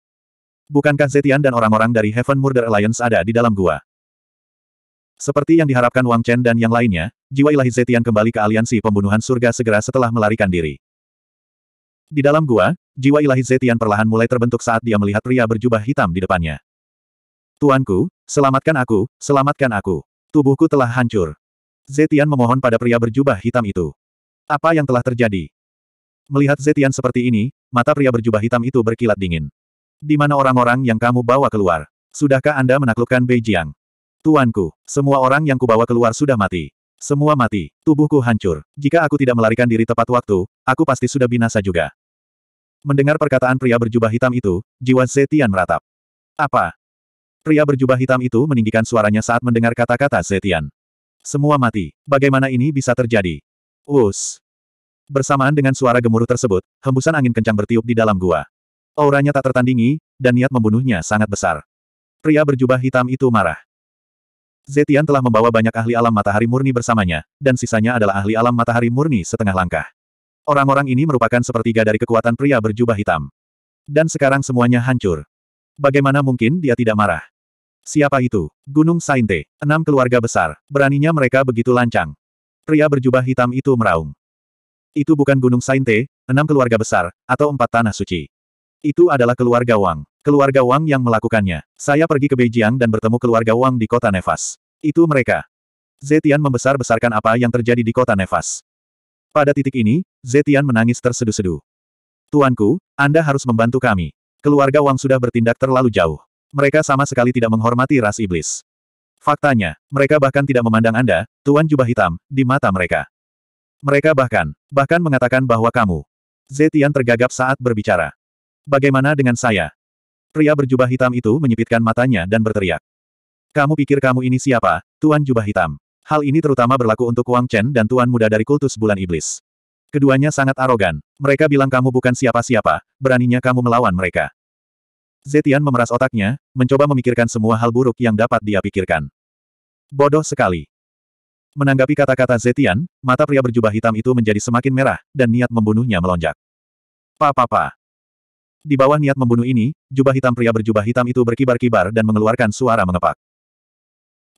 Speaker 1: Bukankah Zetian dan orang-orang dari Heaven Murder Alliance ada di dalam gua? Seperti yang diharapkan Wang Chen dan yang lainnya, jiwa ilahi Zetian kembali ke aliansi pembunuhan surga segera setelah melarikan diri. Di dalam gua, jiwa ilahi Zetian perlahan mulai terbentuk saat dia melihat pria berjubah hitam di depannya. Tuanku, selamatkan aku, selamatkan aku. Tubuhku telah hancur. Zetian memohon pada pria berjubah hitam itu. Apa yang telah terjadi? Melihat Zetian seperti ini, mata pria berjubah hitam itu berkilat dingin. Di mana orang-orang yang kamu bawa keluar? Sudahkah Anda menaklukkan Beijing? Tuanku, semua orang yang kubawa keluar sudah mati. Semua mati, tubuhku hancur. Jika aku tidak melarikan diri tepat waktu, aku pasti sudah binasa juga. Mendengar perkataan pria berjubah hitam itu, jiwa Zetian meratap. Apa? Pria berjubah hitam itu meninggikan suaranya saat mendengar kata-kata Zetian. Semua mati. Bagaimana ini bisa terjadi? Us. Bersamaan dengan suara gemuruh tersebut, hembusan angin kencang bertiup di dalam gua. Auranya tak tertandingi, dan niat membunuhnya sangat besar. Pria berjubah hitam itu marah. Zetian telah membawa banyak ahli alam matahari murni bersamanya, dan sisanya adalah ahli alam matahari murni setengah langkah. Orang-orang ini merupakan sepertiga dari kekuatan pria berjubah hitam. Dan sekarang semuanya hancur. Bagaimana mungkin dia tidak marah? Siapa itu? Gunung Sainte. Enam keluarga besar. Beraninya mereka begitu lancang. Pria berjubah hitam itu meraung. Itu bukan Gunung Sainte, enam keluarga besar, atau empat tanah suci. Itu adalah keluarga Wang. Keluarga Wang yang melakukannya. Saya pergi ke Beijing dan bertemu keluarga Wang di kota Nevas. Itu mereka. Zetian membesar-besarkan apa yang terjadi di kota Nevas. Pada titik ini, Zetian menangis terseduh sedu Tuanku, Anda harus membantu kami. Keluarga Wang sudah bertindak terlalu jauh. Mereka sama sekali tidak menghormati ras iblis. Faktanya, mereka bahkan tidak memandang Anda, Tuan Jubah Hitam, di mata mereka. Mereka bahkan, bahkan mengatakan bahwa kamu. Zetian tergagap saat berbicara. Bagaimana dengan saya? Pria berjubah hitam itu menyipitkan matanya dan berteriak. Kamu pikir kamu ini siapa, Tuan Jubah Hitam? Hal ini terutama berlaku untuk Wang Chen dan Tuan Muda dari Kultus Bulan Iblis. Keduanya sangat arogan. Mereka bilang kamu bukan siapa-siapa, beraninya kamu melawan mereka. Zetian memeras otaknya, mencoba memikirkan semua hal buruk yang dapat dia pikirkan. Bodoh sekali. Menanggapi kata-kata Zetian, mata pria berjubah hitam itu menjadi semakin merah, dan niat membunuhnya melonjak. Papa. pa pa di bawah niat membunuh ini, jubah hitam pria berjubah hitam itu berkibar-kibar dan mengeluarkan suara mengepak.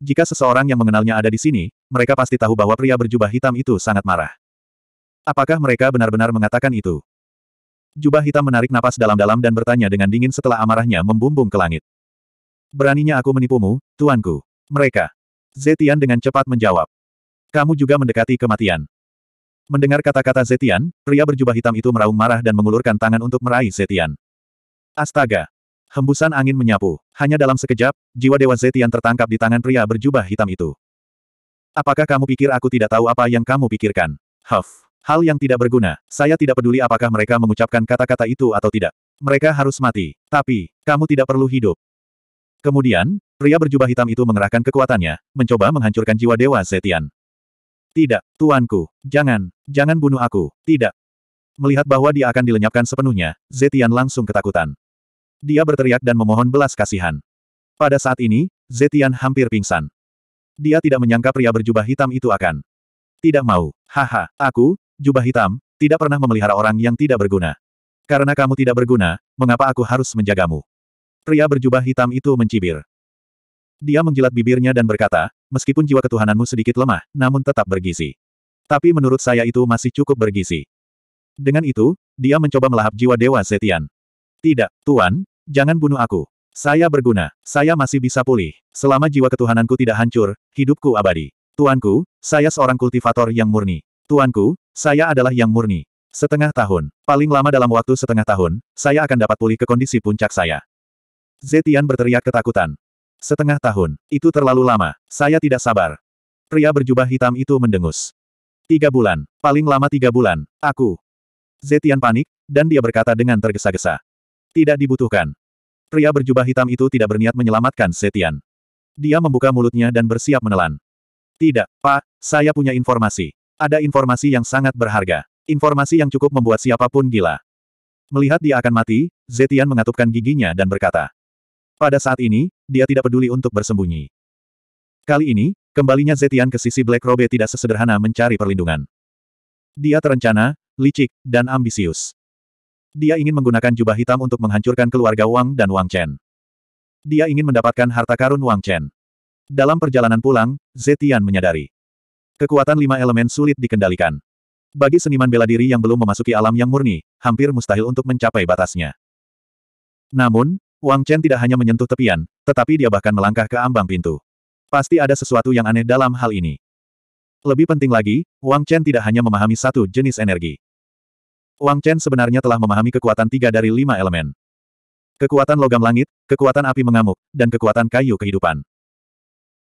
Speaker 1: Jika seseorang yang mengenalnya ada di sini, mereka pasti tahu bahwa pria berjubah hitam itu sangat marah. Apakah mereka benar-benar mengatakan itu? Jubah hitam menarik napas dalam-dalam dan bertanya dengan dingin setelah amarahnya membumbung ke langit. Beraninya aku menipumu, tuanku. Mereka. Zetian dengan cepat menjawab. Kamu juga mendekati kematian. Mendengar kata-kata Zetian, pria berjubah hitam itu meraung marah dan mengulurkan tangan untuk meraih Zetian. Astaga! Hembusan angin menyapu. Hanya dalam sekejap, jiwa Dewa Zetian tertangkap di tangan pria berjubah hitam itu. Apakah kamu pikir aku tidak tahu apa yang kamu pikirkan? Huff. Hal yang tidak berguna. Saya tidak peduli apakah mereka mengucapkan kata-kata itu atau tidak. Mereka harus mati. Tapi, kamu tidak perlu hidup. Kemudian, pria berjubah hitam itu mengerahkan kekuatannya, mencoba menghancurkan jiwa Dewa Zetian. Tidak, tuanku, jangan, jangan bunuh aku, tidak. Melihat bahwa dia akan dilenyapkan sepenuhnya, Zetian langsung ketakutan. Dia berteriak dan memohon belas kasihan. Pada saat ini, Zetian hampir pingsan. Dia tidak menyangka pria berjubah hitam itu akan. Tidak mau, haha, aku, jubah hitam, tidak pernah memelihara orang yang tidak berguna. Karena kamu tidak berguna, mengapa aku harus menjagamu? Pria berjubah hitam itu mencibir. Dia menjilat bibirnya dan berkata, meskipun jiwa ketuhananmu sedikit lemah, namun tetap bergizi. Tapi menurut saya itu masih cukup bergizi. Dengan itu, dia mencoba melahap jiwa Dewa Zetian. Tidak, Tuan, jangan bunuh aku. Saya berguna, saya masih bisa pulih. Selama jiwa ketuhananku tidak hancur, hidupku abadi. Tuanku, saya seorang kultivator yang murni. Tuanku, saya adalah yang murni. Setengah tahun, paling lama dalam waktu setengah tahun, saya akan dapat pulih ke kondisi puncak saya. Zetian berteriak ketakutan. Setengah tahun. Itu terlalu lama. Saya tidak sabar. Pria berjubah hitam itu mendengus. Tiga bulan. Paling lama tiga bulan. Aku. Zetian panik, dan dia berkata dengan tergesa-gesa. Tidak dibutuhkan. Pria berjubah hitam itu tidak berniat menyelamatkan Zetian. Dia membuka mulutnya dan bersiap menelan. Tidak, Pak, saya punya informasi. Ada informasi yang sangat berharga. Informasi yang cukup membuat siapapun gila. Melihat dia akan mati, Zetian mengatupkan giginya dan berkata, pada saat ini, dia tidak peduli untuk bersembunyi. Kali ini, kembalinya Zetian ke sisi Black Robe tidak sesederhana mencari perlindungan. Dia terencana, licik, dan ambisius. Dia ingin menggunakan jubah hitam untuk menghancurkan keluarga Wang dan Wang Chen. Dia ingin mendapatkan harta karun Wang Chen. Dalam perjalanan pulang, Zetian menyadari. Kekuatan lima elemen sulit dikendalikan. Bagi seniman bela diri yang belum memasuki alam yang murni, hampir mustahil untuk mencapai batasnya. Namun, Wang Chen tidak hanya menyentuh tepian, tetapi dia bahkan melangkah ke ambang pintu. Pasti ada sesuatu yang aneh dalam hal ini. Lebih penting lagi, Wang Chen tidak hanya memahami satu jenis energi. Wang Chen sebenarnya telah memahami kekuatan tiga dari lima elemen. Kekuatan logam langit, kekuatan api mengamuk, dan kekuatan kayu kehidupan.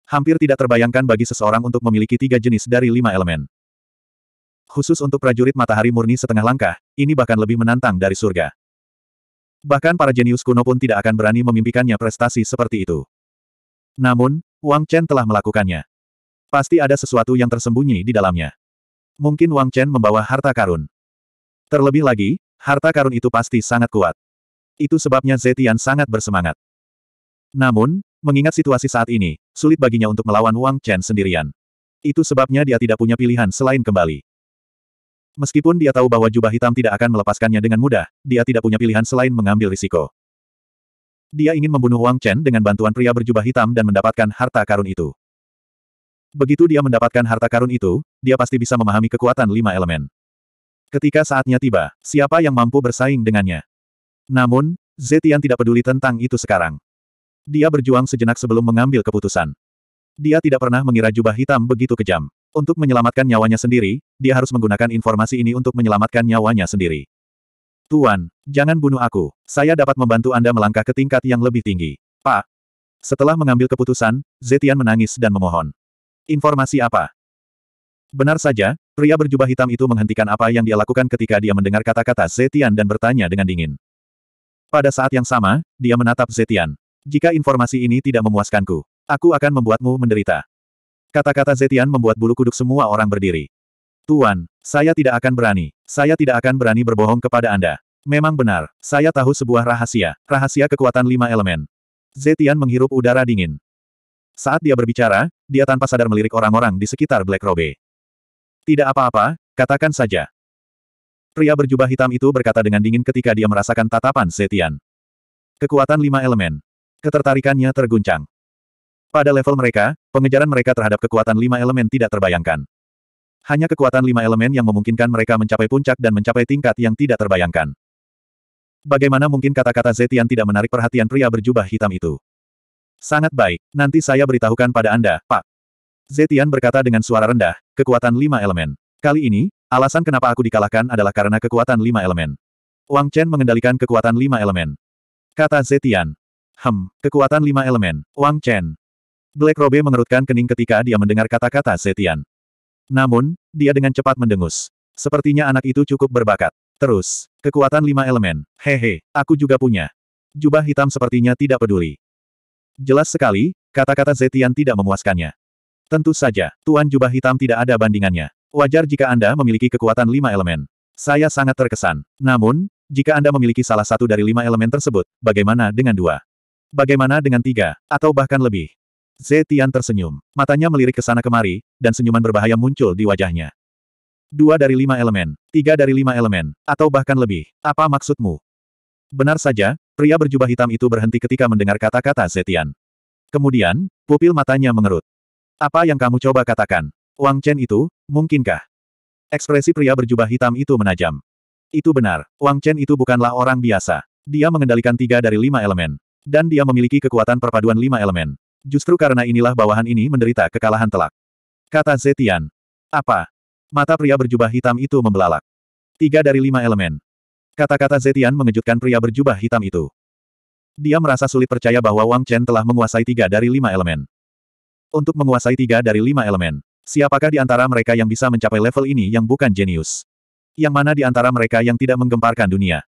Speaker 1: Hampir tidak terbayangkan bagi seseorang untuk memiliki tiga jenis dari lima elemen. Khusus untuk prajurit matahari murni setengah langkah, ini bahkan lebih menantang dari surga. Bahkan para jenius kuno pun tidak akan berani memimpikannya prestasi seperti itu. Namun, Wang Chen telah melakukannya. Pasti ada sesuatu yang tersembunyi di dalamnya. Mungkin Wang Chen membawa harta karun. Terlebih lagi, harta karun itu pasti sangat kuat. Itu sebabnya Zetian sangat bersemangat. Namun, mengingat situasi saat ini, sulit baginya untuk melawan Wang Chen sendirian. Itu sebabnya dia tidak punya pilihan selain kembali. Meskipun dia tahu bahwa jubah hitam tidak akan melepaskannya dengan mudah, dia tidak punya pilihan selain mengambil risiko. Dia ingin membunuh Wang Chen dengan bantuan pria berjubah hitam dan mendapatkan harta karun itu. Begitu dia mendapatkan harta karun itu, dia pasti bisa memahami kekuatan lima elemen. Ketika saatnya tiba, siapa yang mampu bersaing dengannya? Namun, Zetian tidak peduli tentang itu sekarang. Dia berjuang sejenak sebelum mengambil keputusan. Dia tidak pernah mengira jubah hitam begitu kejam. Untuk menyelamatkan nyawanya sendiri, dia harus menggunakan informasi ini untuk menyelamatkan nyawanya sendiri. Tuan, jangan bunuh aku. Saya dapat membantu Anda melangkah ke tingkat yang lebih tinggi. Pak. Setelah mengambil keputusan, Zetian menangis dan memohon. Informasi apa? Benar saja, pria berjubah hitam itu menghentikan apa yang dia lakukan ketika dia mendengar kata-kata Zetian dan bertanya dengan dingin. Pada saat yang sama, dia menatap Zetian. Jika informasi ini tidak memuaskanku, aku akan membuatmu menderita. Kata-kata Zetian membuat bulu kuduk semua orang berdiri. Tuan, saya tidak akan berani. Saya tidak akan berani berbohong kepada Anda. Memang benar, saya tahu sebuah rahasia, rahasia kekuatan lima elemen. Zetian menghirup udara dingin. Saat dia berbicara, dia tanpa sadar melirik orang-orang di sekitar Black Robe. Tidak apa-apa, katakan saja. Pria berjubah hitam itu berkata dengan dingin ketika dia merasakan tatapan Zetian. Kekuatan lima elemen. Ketertarikannya terguncang. Pada level mereka, pengejaran mereka terhadap kekuatan lima elemen tidak terbayangkan. Hanya kekuatan lima elemen yang memungkinkan mereka mencapai puncak dan mencapai tingkat yang tidak terbayangkan. Bagaimana mungkin kata-kata Zetian tidak menarik perhatian pria berjubah hitam itu? Sangat baik, nanti saya beritahukan pada Anda, Pak. Zetian berkata dengan suara rendah, kekuatan lima elemen. Kali ini, alasan kenapa aku dikalahkan adalah karena kekuatan lima elemen. Wang Chen mengendalikan kekuatan lima elemen. Kata Zetian. Hem, kekuatan lima elemen, Wang Chen. Black Robe mengerutkan kening ketika dia mendengar kata-kata Zetian. Namun, dia dengan cepat mendengus. Sepertinya anak itu cukup berbakat. Terus, kekuatan lima elemen. Hehe, aku juga punya. Jubah hitam sepertinya tidak peduli. Jelas sekali, kata-kata Zetian tidak memuaskannya. Tentu saja, Tuan Jubah Hitam tidak ada bandingannya. Wajar jika Anda memiliki kekuatan lima elemen. Saya sangat terkesan. Namun, jika Anda memiliki salah satu dari lima elemen tersebut, bagaimana dengan dua? Bagaimana dengan tiga, atau bahkan lebih? Zetian tersenyum. Matanya melirik ke sana kemari, dan senyuman berbahaya muncul di wajahnya. Dua dari lima elemen, tiga dari lima elemen, atau bahkan lebih. Apa maksudmu? Benar saja, pria berjubah hitam itu berhenti ketika mendengar kata-kata Zetian. Kemudian, pupil matanya mengerut. Apa yang kamu coba katakan? Wang Chen itu, mungkinkah? Ekspresi pria berjubah hitam itu menajam. Itu benar, Wang Chen itu bukanlah orang biasa. Dia mengendalikan tiga dari lima elemen. Dan dia memiliki kekuatan perpaduan lima elemen. Justru karena inilah bawahan ini menderita kekalahan telak. Kata Zetian. Apa? Mata pria berjubah hitam itu membelalak. Tiga dari lima elemen. Kata-kata Zetian mengejutkan pria berjubah hitam itu. Dia merasa sulit percaya bahwa Wang Chen telah menguasai tiga dari lima elemen. Untuk menguasai tiga dari lima elemen, siapakah di antara mereka yang bisa mencapai level ini yang bukan jenius? Yang mana di antara mereka yang tidak menggemparkan dunia?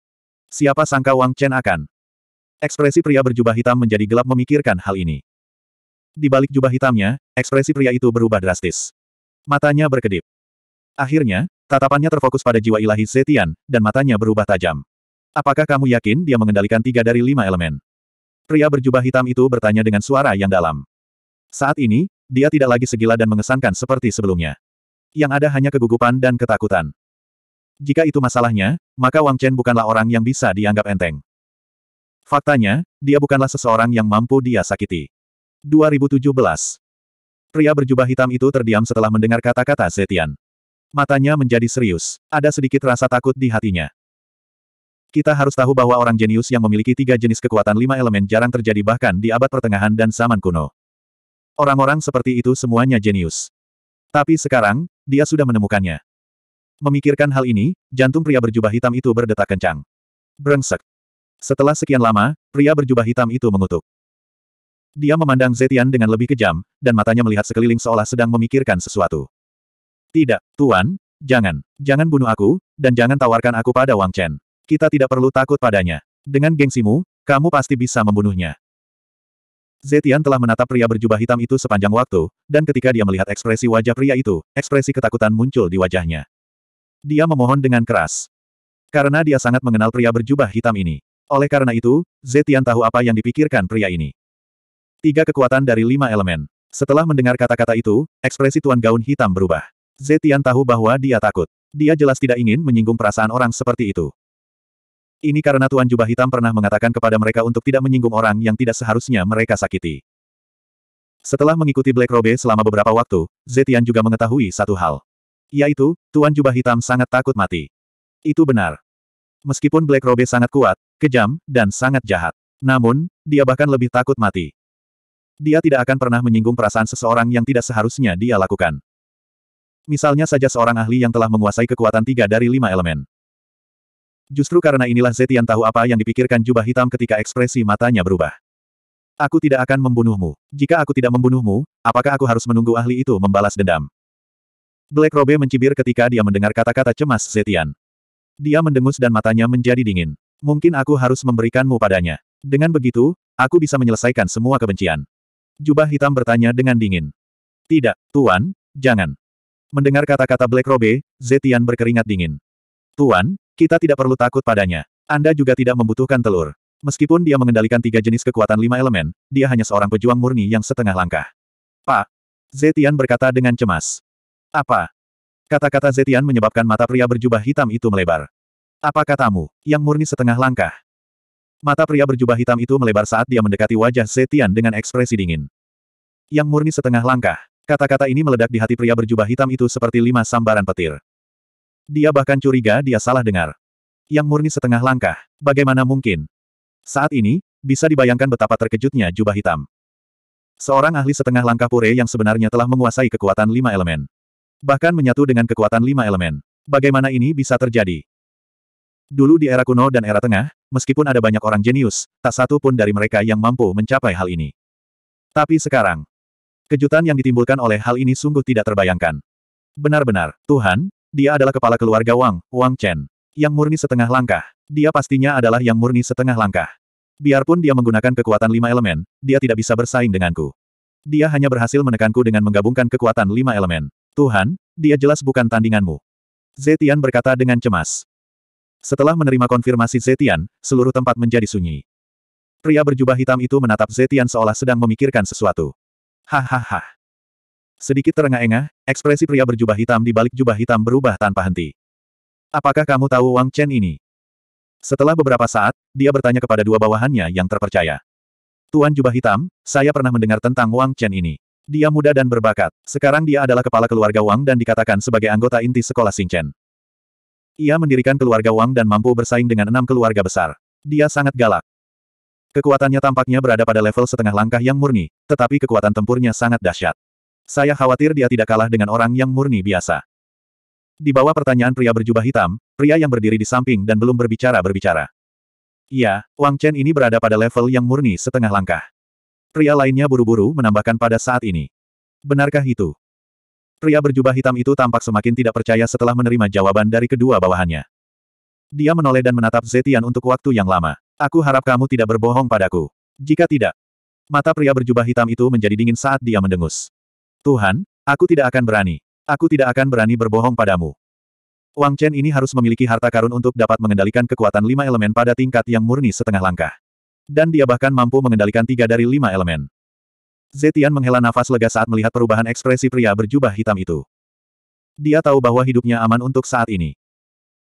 Speaker 1: Siapa sangka Wang Chen akan? Ekspresi pria berjubah hitam menjadi gelap memikirkan hal ini. Di balik jubah hitamnya, ekspresi pria itu berubah drastis. Matanya berkedip. Akhirnya, tatapannya terfokus pada jiwa ilahi Zetian, dan matanya berubah tajam. Apakah kamu yakin dia mengendalikan tiga dari lima elemen? Pria berjubah hitam itu bertanya dengan suara yang dalam. Saat ini, dia tidak lagi segila dan mengesankan seperti sebelumnya. Yang ada hanya kegugupan dan ketakutan. Jika itu masalahnya, maka Wang Chen bukanlah orang yang bisa dianggap enteng. Faktanya, dia bukanlah seseorang yang mampu dia sakiti. 2017. Pria berjubah hitam itu terdiam setelah mendengar kata-kata Zetian. Matanya menjadi serius. Ada sedikit rasa takut di hatinya. Kita harus tahu bahwa orang jenius yang memiliki tiga jenis kekuatan lima elemen jarang terjadi bahkan di abad pertengahan dan zaman kuno. Orang-orang seperti itu semuanya jenius. Tapi sekarang, dia sudah menemukannya. Memikirkan hal ini, jantung pria berjubah hitam itu berdetak kencang. Brengsek. Setelah sekian lama, pria berjubah hitam itu mengutuk. Dia memandang Zetian dengan lebih kejam, dan matanya melihat sekeliling seolah sedang memikirkan sesuatu. Tidak, Tuan, jangan. Jangan bunuh aku, dan jangan tawarkan aku pada Wang Chen. Kita tidak perlu takut padanya. Dengan gengsimu, kamu pasti bisa membunuhnya. Zetian telah menatap pria berjubah hitam itu sepanjang waktu, dan ketika dia melihat ekspresi wajah pria itu, ekspresi ketakutan muncul di wajahnya. Dia memohon dengan keras. Karena dia sangat mengenal pria berjubah hitam ini. Oleh karena itu, Zetian tahu apa yang dipikirkan pria ini. Tiga kekuatan dari lima elemen. Setelah mendengar kata-kata itu, ekspresi Tuan Gaun Hitam berubah. Zetian tahu bahwa dia takut. Dia jelas tidak ingin menyinggung perasaan orang seperti itu. Ini karena Tuan Jubah Hitam pernah mengatakan kepada mereka untuk tidak menyinggung orang yang tidak seharusnya mereka sakiti. Setelah mengikuti Black Robe selama beberapa waktu, Zetian juga mengetahui satu hal. Yaitu, Tuan Jubah Hitam sangat takut mati. Itu benar. Meskipun Black Robe sangat kuat, kejam, dan sangat jahat. Namun, dia bahkan lebih takut mati. Dia tidak akan pernah menyinggung perasaan seseorang yang tidak seharusnya dia lakukan. Misalnya saja seorang ahli yang telah menguasai kekuatan tiga dari lima elemen. Justru karena inilah Zetian tahu apa yang dipikirkan jubah hitam ketika ekspresi matanya berubah. Aku tidak akan membunuhmu. Jika aku tidak membunuhmu, apakah aku harus menunggu ahli itu membalas dendam? Black Robe mencibir ketika dia mendengar kata-kata cemas Zetian. Dia mendengus dan matanya menjadi dingin. Mungkin aku harus memberikanmu padanya. Dengan begitu, aku bisa menyelesaikan semua kebencian. Jubah hitam bertanya dengan dingin. Tidak, Tuan, jangan. Mendengar kata-kata Black Robe, Zetian berkeringat dingin. Tuan, kita tidak perlu takut padanya. Anda juga tidak membutuhkan telur. Meskipun dia mengendalikan tiga jenis kekuatan lima elemen, dia hanya seorang pejuang murni yang setengah langkah. Pak! Zetian berkata dengan cemas. Apa? Kata-kata Zetian menyebabkan mata pria berjubah hitam itu melebar. Apa katamu, yang murni setengah langkah? Mata pria berjubah hitam itu melebar saat dia mendekati wajah Setian dengan ekspresi dingin. Yang murni setengah langkah. Kata-kata ini meledak di hati pria berjubah hitam itu seperti lima sambaran petir. Dia bahkan curiga dia salah dengar. Yang murni setengah langkah. Bagaimana mungkin? Saat ini, bisa dibayangkan betapa terkejutnya jubah hitam. Seorang ahli setengah langkah pure yang sebenarnya telah menguasai kekuatan lima elemen. Bahkan menyatu dengan kekuatan lima elemen. Bagaimana ini bisa terjadi? Dulu di era kuno dan era tengah, meskipun ada banyak orang jenius, tak satu pun dari mereka yang mampu mencapai hal ini. Tapi sekarang, kejutan yang ditimbulkan oleh hal ini sungguh tidak terbayangkan. Benar-benar, Tuhan, dia adalah kepala keluarga Wang, Wang Chen. Yang murni setengah langkah. Dia pastinya adalah yang murni setengah langkah. Biarpun dia menggunakan kekuatan lima elemen, dia tidak bisa bersaing denganku. Dia hanya berhasil menekanku dengan menggabungkan kekuatan lima elemen. Tuhan, dia jelas bukan tandinganmu. Zetian berkata dengan cemas. Setelah menerima konfirmasi Zetian, seluruh tempat menjadi sunyi. Pria berjubah hitam itu menatap Zetian seolah sedang memikirkan sesuatu. Hahaha. Sedikit terengah-engah, ekspresi pria berjubah hitam di balik jubah hitam berubah tanpa henti. Apakah kamu tahu Wang Chen ini? Setelah beberapa saat, dia bertanya kepada dua bawahannya yang terpercaya. Tuan jubah hitam, saya pernah mendengar tentang Wang Chen ini. Dia muda dan berbakat. Sekarang dia adalah kepala keluarga Wang dan dikatakan sebagai anggota inti sekolah Chen. Ia mendirikan keluarga Wang dan mampu bersaing dengan enam keluarga besar. Dia sangat galak. Kekuatannya tampaknya berada pada level setengah langkah yang murni, tetapi kekuatan tempurnya sangat dahsyat. Saya khawatir dia tidak kalah dengan orang yang murni biasa. Di bawah pertanyaan pria berjubah hitam, pria yang berdiri di samping dan belum berbicara berbicara. Iya, Wang Chen ini berada pada level yang murni setengah langkah. Pria lainnya buru-buru menambahkan pada saat ini. Benarkah itu? Pria berjubah hitam itu tampak semakin tidak percaya setelah menerima jawaban dari kedua bawahannya. Dia menoleh dan menatap Zetian untuk waktu yang lama. Aku harap kamu tidak berbohong padaku. Jika tidak, mata pria berjubah hitam itu menjadi dingin saat dia mendengus. Tuhan, aku tidak akan berani. Aku tidak akan berani berbohong padamu. Wang Chen ini harus memiliki harta karun untuk dapat mengendalikan kekuatan lima elemen pada tingkat yang murni setengah langkah. Dan dia bahkan mampu mengendalikan tiga dari lima elemen. Zetian menghela nafas lega saat melihat perubahan ekspresi pria berjubah hitam itu. Dia tahu bahwa hidupnya aman untuk saat ini.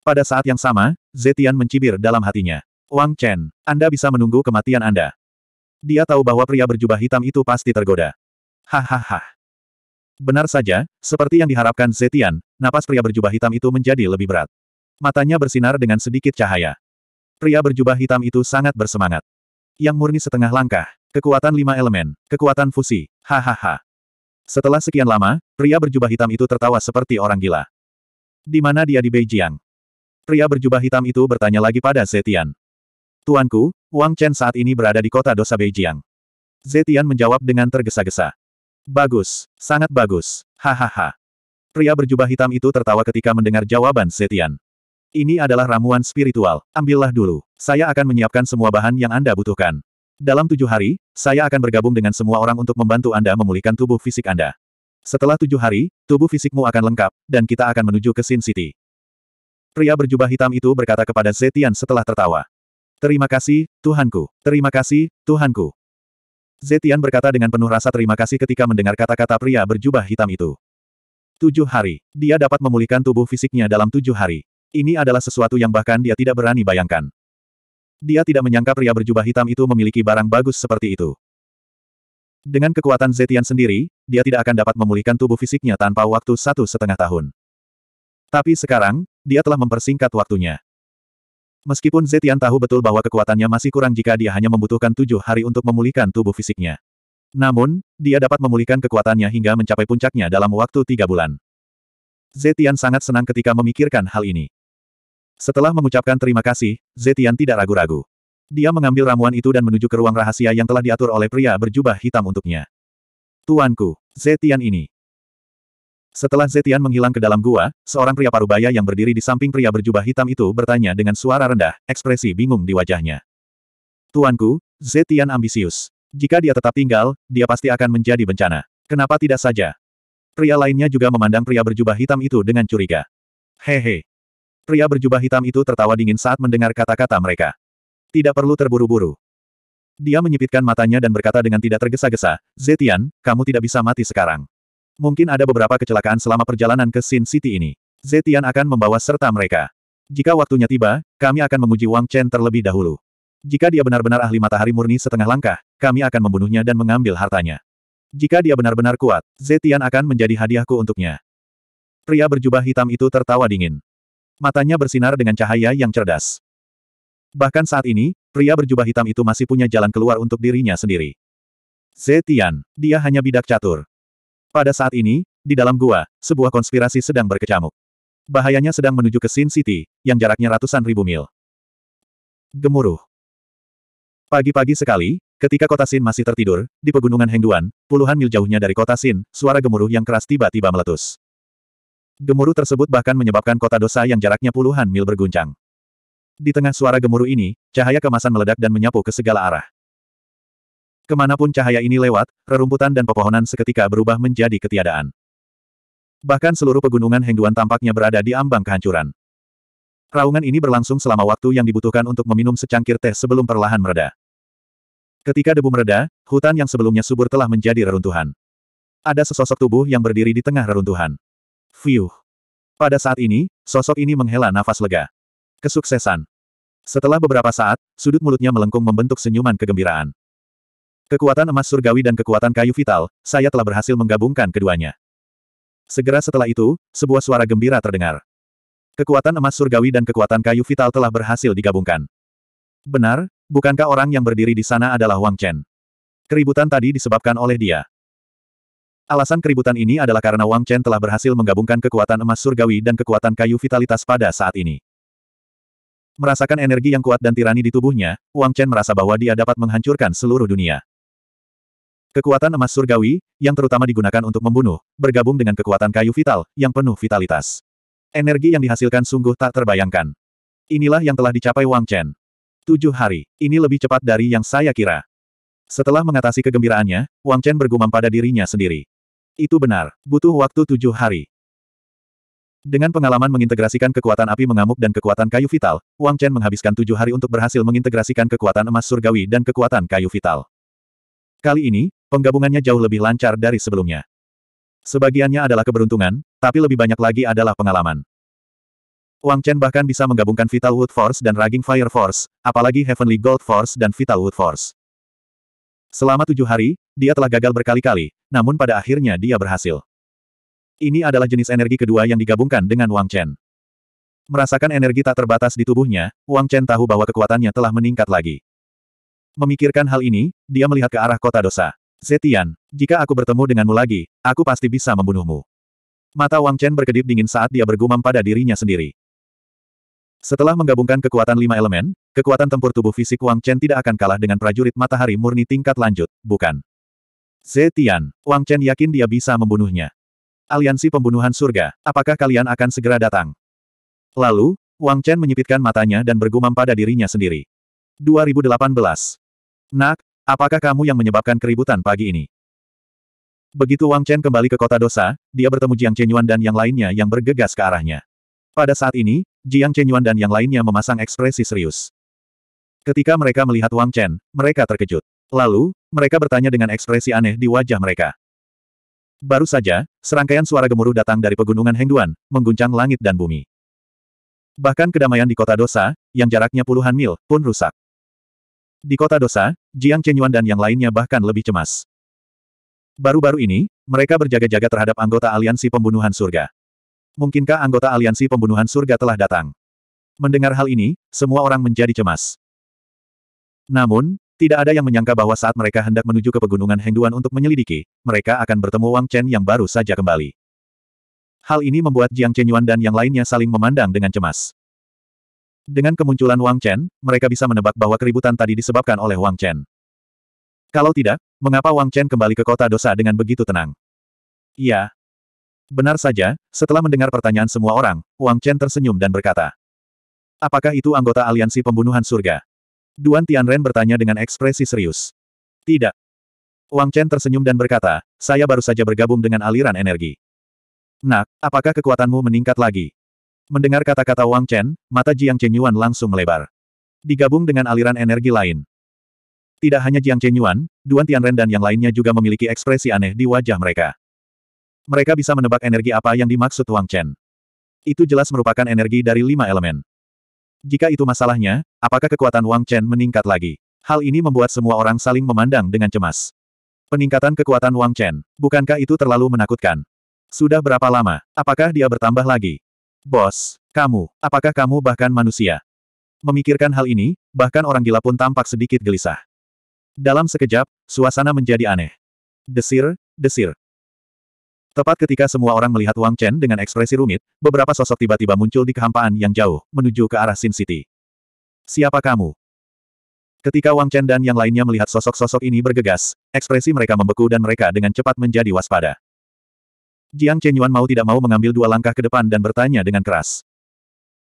Speaker 1: Pada saat yang sama, Zetian mencibir dalam hatinya. Wang Chen, Anda bisa menunggu kematian Anda. Dia tahu bahwa pria berjubah hitam itu pasti tergoda. Hahaha. Benar saja, seperti yang diharapkan Zetian, napas pria berjubah hitam itu menjadi lebih berat. Matanya bersinar dengan sedikit cahaya. Pria berjubah hitam itu sangat bersemangat. Yang murni setengah langkah, Kekuatan lima elemen, kekuatan fusi, hahaha. Setelah sekian lama, pria berjubah hitam itu tertawa seperti orang gila. Di mana dia di Beijing? Pria berjubah hitam itu bertanya lagi pada Zetian. Tuanku, Wang Chen saat ini berada di kota dosa Beijing. Zetian menjawab dengan tergesa-gesa. Bagus, sangat bagus, hahaha. Pria berjubah hitam itu tertawa ketika mendengar jawaban Zetian. Ini adalah ramuan spiritual, ambillah dulu. Saya akan menyiapkan semua bahan yang Anda butuhkan. Dalam tujuh hari, saya akan bergabung dengan semua orang untuk membantu Anda memulihkan tubuh fisik Anda. Setelah tujuh hari, tubuh fisikmu akan lengkap, dan kita akan menuju ke Sin City. Pria berjubah hitam itu berkata kepada Zetian setelah tertawa. Terima kasih, Tuhanku. Terima kasih, Tuhanku. Zetian berkata dengan penuh rasa terima kasih ketika mendengar kata-kata pria berjubah hitam itu. Tujuh hari. Dia dapat memulihkan tubuh fisiknya dalam tujuh hari. Ini adalah sesuatu yang bahkan dia tidak berani bayangkan. Dia tidak menyangka pria berjubah hitam itu memiliki barang bagus seperti itu. Dengan kekuatan Zetian sendiri, dia tidak akan dapat memulihkan tubuh fisiknya tanpa waktu satu setengah tahun. Tapi sekarang, dia telah mempersingkat waktunya. Meskipun Zetian tahu betul bahwa kekuatannya masih kurang jika dia hanya membutuhkan tujuh hari untuk memulihkan tubuh fisiknya. Namun, dia dapat memulihkan kekuatannya hingga mencapai puncaknya dalam waktu tiga bulan. Zetian sangat senang ketika memikirkan hal ini. Setelah mengucapkan terima kasih, Zetian tidak ragu-ragu. Dia mengambil ramuan itu dan menuju ke ruang rahasia yang telah diatur oleh pria berjubah hitam untuknya. Tuanku, Zetian ini. Setelah Zetian menghilang ke dalam gua, seorang pria parubaya yang berdiri di samping pria berjubah hitam itu bertanya dengan suara rendah, ekspresi bingung di wajahnya. Tuanku, Zetian ambisius. Jika dia tetap tinggal, dia pasti akan menjadi bencana. Kenapa tidak saja? Pria lainnya juga memandang pria berjubah hitam itu dengan curiga. Hehe, Pria berjubah hitam itu tertawa dingin saat mendengar kata-kata mereka. Tidak perlu terburu-buru. Dia menyipitkan matanya dan berkata dengan tidak tergesa-gesa, Zetian, kamu tidak bisa mati sekarang. Mungkin ada beberapa kecelakaan selama perjalanan ke Sin City ini. Zetian akan membawa serta mereka. Jika waktunya tiba, kami akan menguji Wang Chen terlebih dahulu. Jika dia benar-benar ahli matahari murni setengah langkah, kami akan membunuhnya dan mengambil hartanya. Jika dia benar-benar kuat, Zetian akan menjadi hadiahku untuknya. Pria berjubah hitam itu tertawa dingin. Matanya bersinar dengan cahaya yang cerdas. Bahkan saat ini, pria berjubah hitam itu masih punya jalan keluar untuk dirinya sendiri. Zetian, dia hanya bidak catur. Pada saat ini, di dalam gua, sebuah konspirasi sedang berkecamuk. Bahayanya sedang menuju ke Sin City, yang jaraknya ratusan ribu mil. Gemuruh. Pagi-pagi sekali, ketika kota Sin masih tertidur, di pegunungan Hengduan, puluhan mil jauhnya dari kota Sin, suara gemuruh yang keras tiba-tiba meletus. Gemuruh tersebut bahkan menyebabkan kota dosa yang jaraknya puluhan mil berguncang. Di tengah suara gemuruh ini, cahaya kemasan meledak dan menyapu ke segala arah. Kemanapun cahaya ini lewat, rerumputan dan pepohonan seketika berubah menjadi ketiadaan. Bahkan seluruh pegunungan Hengduan tampaknya berada di ambang kehancuran. Raungan ini berlangsung selama waktu yang dibutuhkan untuk meminum secangkir teh sebelum perlahan mereda. Ketika debu mereda, hutan yang sebelumnya subur telah menjadi reruntuhan. Ada sesosok tubuh yang berdiri di tengah reruntuhan. Fiuh. Pada saat ini, sosok ini menghela nafas lega. Kesuksesan. Setelah beberapa saat, sudut mulutnya melengkung membentuk senyuman kegembiraan. Kekuatan emas surgawi dan kekuatan kayu vital, saya telah berhasil menggabungkan keduanya. Segera setelah itu, sebuah suara gembira terdengar. Kekuatan emas surgawi dan kekuatan kayu vital telah berhasil digabungkan. Benar, bukankah orang yang berdiri di sana adalah Wang Chen? Keributan tadi disebabkan oleh dia. Alasan keributan ini adalah karena Wang Chen telah berhasil menggabungkan kekuatan emas surgawi dan kekuatan kayu vitalitas pada saat ini. Merasakan energi yang kuat dan tirani di tubuhnya, Wang Chen merasa bahwa dia dapat menghancurkan seluruh dunia. Kekuatan emas surgawi, yang terutama digunakan untuk membunuh, bergabung dengan kekuatan kayu vital, yang penuh vitalitas. Energi yang dihasilkan sungguh tak terbayangkan. Inilah yang telah dicapai Wang Chen. Tujuh hari, ini lebih cepat dari yang saya kira. Setelah mengatasi kegembiraannya, Wang Chen bergumam pada dirinya sendiri. Itu benar, butuh waktu tujuh hari. Dengan pengalaman mengintegrasikan kekuatan api mengamuk dan kekuatan kayu vital, Wang Chen menghabiskan tujuh hari untuk berhasil mengintegrasikan kekuatan emas surgawi dan kekuatan kayu vital. Kali ini, penggabungannya jauh lebih lancar dari sebelumnya. Sebagiannya adalah keberuntungan, tapi lebih banyak lagi adalah pengalaman. Wang Chen bahkan bisa menggabungkan Vital Wood Force dan Raging Fire Force, apalagi Heavenly Gold Force dan Vital Wood Force. Selama tujuh hari, dia telah gagal berkali-kali, namun pada akhirnya dia berhasil. Ini adalah jenis energi kedua yang digabungkan dengan Wang Chen. Merasakan energi tak terbatas di tubuhnya, Wang Chen tahu bahwa kekuatannya telah meningkat lagi. Memikirkan hal ini, dia melihat ke arah kota dosa. Zetian, jika aku bertemu denganmu lagi, aku pasti bisa membunuhmu. Mata Wang Chen berkedip dingin saat dia bergumam pada dirinya sendiri. Setelah menggabungkan kekuatan lima elemen, kekuatan tempur tubuh fisik Wang Chen tidak akan kalah dengan prajurit matahari murni tingkat lanjut, bukan? Zetian, Wang Chen yakin dia bisa membunuhnya. Aliansi pembunuhan surga, apakah kalian akan segera datang? Lalu, Wang Chen menyipitkan matanya dan bergumam pada dirinya sendiri. 2018. Nak, apakah kamu yang menyebabkan keributan pagi ini? Begitu Wang Chen kembali ke kota dosa, dia bertemu Jiang Chenyuan dan yang lainnya yang bergegas ke arahnya. Pada saat ini, Jiang Chenyuan dan yang lainnya memasang ekspresi serius. Ketika mereka melihat Wang Chen, mereka terkejut. Lalu, mereka bertanya dengan ekspresi aneh di wajah mereka. Baru saja, serangkaian suara gemuruh datang dari pegunungan Hengduan, mengguncang langit dan bumi. Bahkan kedamaian di kota dosa, yang jaraknya puluhan mil, pun rusak. Di kota dosa, Jiang Chenyuan dan yang lainnya bahkan lebih cemas. Baru-baru ini, mereka berjaga-jaga terhadap anggota aliansi pembunuhan surga mungkinkah anggota aliansi pembunuhan surga telah datang? Mendengar hal ini, semua orang menjadi cemas. Namun, tidak ada yang menyangka bahwa saat mereka hendak menuju ke pegunungan Hengduan untuk menyelidiki, mereka akan bertemu Wang Chen yang baru saja kembali. Hal ini membuat Jiang Chenyuan dan yang lainnya saling memandang dengan cemas. Dengan kemunculan Wang Chen, mereka bisa menebak bahwa keributan tadi disebabkan oleh Wang Chen. Kalau tidak, mengapa Wang Chen kembali ke kota dosa dengan begitu tenang? Ya, Benar saja, setelah mendengar pertanyaan semua orang, Wang Chen tersenyum dan berkata. Apakah itu anggota aliansi pembunuhan surga? Duan Tianren bertanya dengan ekspresi serius. Tidak. Wang Chen tersenyum dan berkata, saya baru saja bergabung dengan aliran energi. Nak, apakah kekuatanmu meningkat lagi? Mendengar kata-kata Wang Chen, mata Jiang Chen Yuan langsung melebar. Digabung dengan aliran energi lain. Tidak hanya Jiang Chen Yuan, Duan Tianren dan yang lainnya juga memiliki ekspresi aneh di wajah mereka mereka bisa menebak energi apa yang dimaksud Wang Chen. Itu jelas merupakan energi dari lima elemen. Jika itu masalahnya, apakah kekuatan Wang Chen meningkat lagi? Hal ini membuat semua orang saling memandang dengan cemas. Peningkatan kekuatan Wang Chen, bukankah itu terlalu menakutkan? Sudah berapa lama? Apakah dia bertambah lagi? Bos, kamu, apakah kamu bahkan manusia? Memikirkan hal ini, bahkan orang gila pun tampak sedikit gelisah. Dalam sekejap, suasana menjadi aneh. Desir, desir, Tepat ketika semua orang melihat Wang Chen dengan ekspresi rumit, beberapa sosok tiba-tiba muncul di kehampaan yang jauh, menuju ke arah Sin City. Siapa kamu? Ketika Wang Chen dan yang lainnya melihat sosok-sosok ini bergegas, ekspresi mereka membeku dan mereka dengan cepat menjadi waspada. Jiang Chen Yuan mau tidak mau mengambil dua langkah ke depan dan bertanya dengan keras.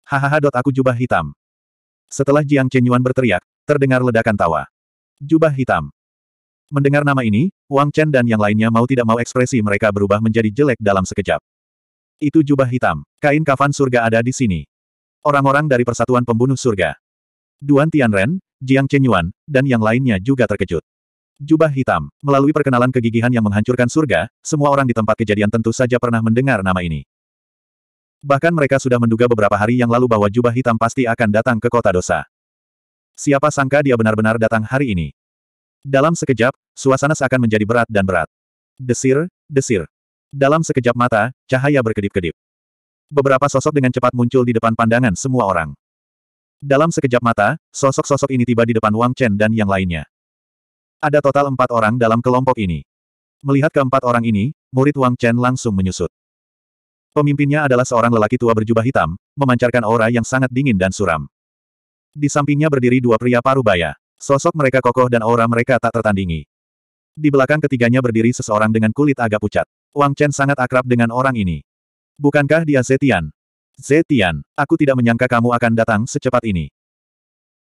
Speaker 1: Hahaha. dot Aku jubah hitam. Setelah Jiang Chen Yuan berteriak, terdengar ledakan tawa. Jubah hitam. Mendengar nama ini, Wang Chen dan yang lainnya mau tidak mau ekspresi mereka berubah menjadi jelek dalam sekejap. Itu jubah hitam. Kain kafan surga ada di sini. Orang-orang dari Persatuan Pembunuh Surga. Duan Tianren, Jiang Chenyuan, dan yang lainnya juga terkejut. Jubah hitam. Melalui perkenalan kegigihan yang menghancurkan surga, semua orang di tempat kejadian tentu saja pernah mendengar nama ini. Bahkan mereka sudah menduga beberapa hari yang lalu bahwa jubah hitam pasti akan datang ke kota dosa. Siapa sangka dia benar-benar datang hari ini. Dalam sekejap, suasana seakan menjadi berat dan berat. Desir, desir. Dalam sekejap mata, cahaya berkedip-kedip. Beberapa sosok dengan cepat muncul di depan pandangan semua orang. Dalam sekejap mata, sosok-sosok ini tiba di depan Wang Chen dan yang lainnya. Ada total empat orang dalam kelompok ini. Melihat keempat orang ini, murid Wang Chen langsung menyusut. Pemimpinnya adalah seorang lelaki tua berjubah hitam, memancarkan aura yang sangat dingin dan suram. Di sampingnya berdiri dua pria paruh parubaya. Sosok mereka kokoh dan aura mereka tak tertandingi. Di belakang ketiganya berdiri seseorang dengan kulit agak pucat. Wang Chen sangat akrab dengan orang ini. Bukankah dia Zetian? Zetian, aku tidak menyangka kamu akan datang secepat ini.